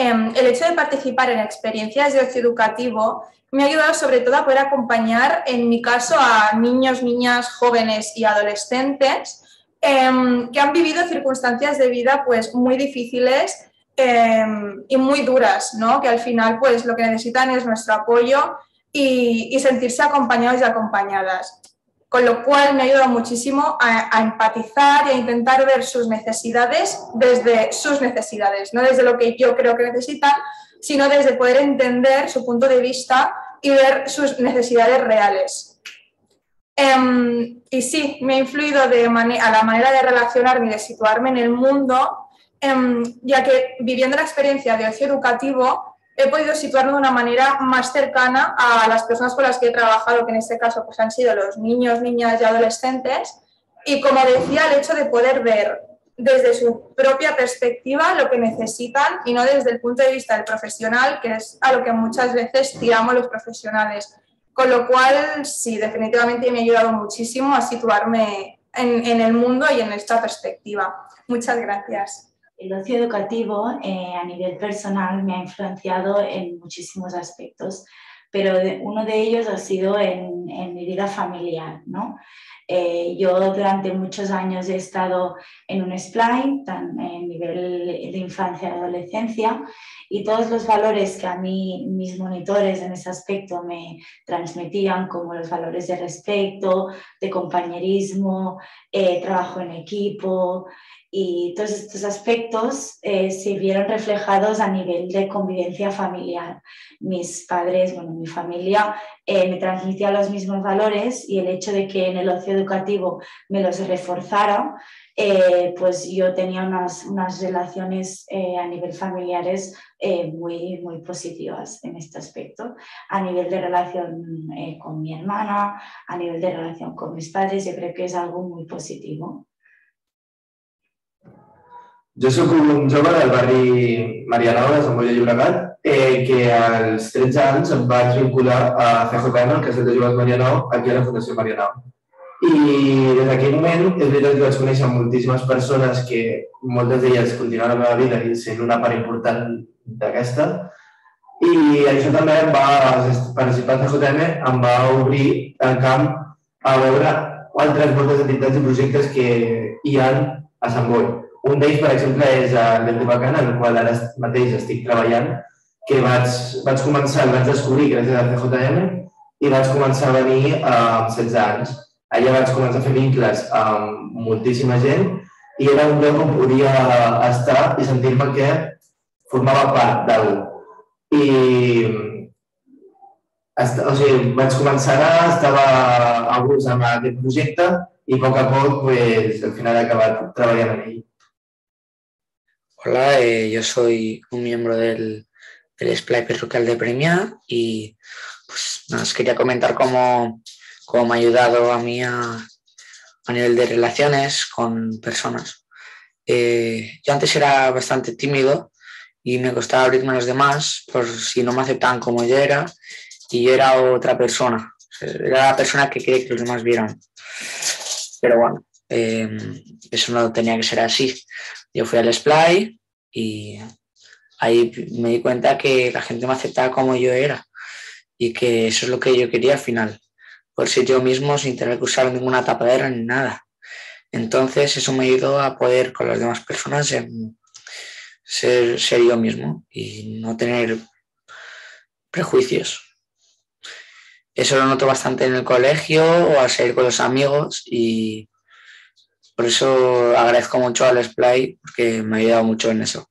Em, el hecho de participar en experiencias de ocio educativo me ha ayudado sobre todo a poder acompañar, en mi caso, a niños, niñas, jóvenes y adolescentes em, que han vivido circunstancias de vida pues, muy difíciles em, y muy duras, ¿no? que al final pues, lo que necesitan es nuestro apoyo y sentirse acompañados y acompañadas con lo cual me ha ayudado muchísimo a, empatizar y a intentar ver sus necesidades desde sus necesidades, no desde lo que yo creo que necesitan, sino desde poder entender su punto de vista y ver sus necesidades reales. Em, y sí, me ha influido a la manera de relacionarme y de situarme en el mundo, em, ya que viviendo la experiencia de ocio educativo, he podido situarme de una manera más cercana a las personas con las que he trabajado, que en este caso pues, han sido los niños, niñas y adolescentes. Y como decía, el hecho de poder ver desde su propia perspectiva lo que necesitan y no desde el punto de vista del profesional, que es a lo que muchas veces tiramos los profesionales. Con lo cual, sí, definitivamente me ha ayudado muchísimo a situarme en, en el mundo y en esta perspectiva. Muchas gracias. El ocio educativo eh, a nivel personal me ha influenciado en muchísimos aspectos, pero uno de ellos ha sido en, mi vida familiar. Eh, yo durante muchos años he estado en un spline en nivel de infancia y adolescencia, y todos los valores que a mí mis monitores en ese aspecto me transmitían, como los valores de respeto, de compañerismo, eh, trabajo en equipo, y todos estos aspectos eh, se vieron reflejados a nivel de convivencia familiar. Mis padres, bueno, mi familia eh, me transmitía los mismos valores y el hecho de que en el ocio educativo me los reforzara, eh, pues yo tenía unas, unas relaciones a nivel familiares muy, muy positivas en este aspecto, a nivel de relación con mi hermana, a nivel de relación con mis padres, yo creo que es algo muy positivo. Jo sóc un jove del barri Marianao, de Sant Boi de Llobregat, eh, que als 13 anys em vaig vincular a CJM, el Casal de Joves Marianao, aquí a la Fundació Marianao. I des d'aquell moment és veritat que vaig conèixer moltíssimes persones que moltes d'elles continuen la meva vida i sent una part important d'aquesta. I això també em va, participar en CJM, em va obrir el camp a veure altres moltes entitats i projectes que hi ha a Sant Boi un d'ells, per exemple, és el Tehuacán, en el qual ara mateix estic treballant, que vaig, vaig començar, el vaig descobrir gràcies al CJM i vaig començar a venir eh, amb 16 anys. Allà vaig començar a fer vincles amb moltíssima gent i era un lloc on podia eh, estar i sentir-me que formava part d'algú. I o sigui, vaig començar a estar estava a gust amb aquest projecte i poc a poc pues, al final he acabat treballant en ell. Hola, eh, yo soy un miembro del, del Perrucal de Premia y pues quería comentar cómo, me ha ayudado a mí a, nivel de relaciones con personas. Eh, yo antes era bastante tímido y me costaba abrirme a los demás por si no me aceptaban como yo era y yo era otra persona. Era la persona que quería que los demás vieran. Pero bueno, eh, eso no tenía que ser así. Yo fui al Splay y ahí me di cuenta que la gente me aceptaba como yo era y que eso es lo que yo quería al final, por ser yo mismo sin tener que usar ninguna tapadera ni nada. Entonces eso me ayudó a poder con las demás personas ser, ser, yo mismo y no tener prejuicios. Eso lo noto bastante en el colegio o al salir con los amigos y por eso agradezco mucho al Splay porque me ha ayudado mucho en eso.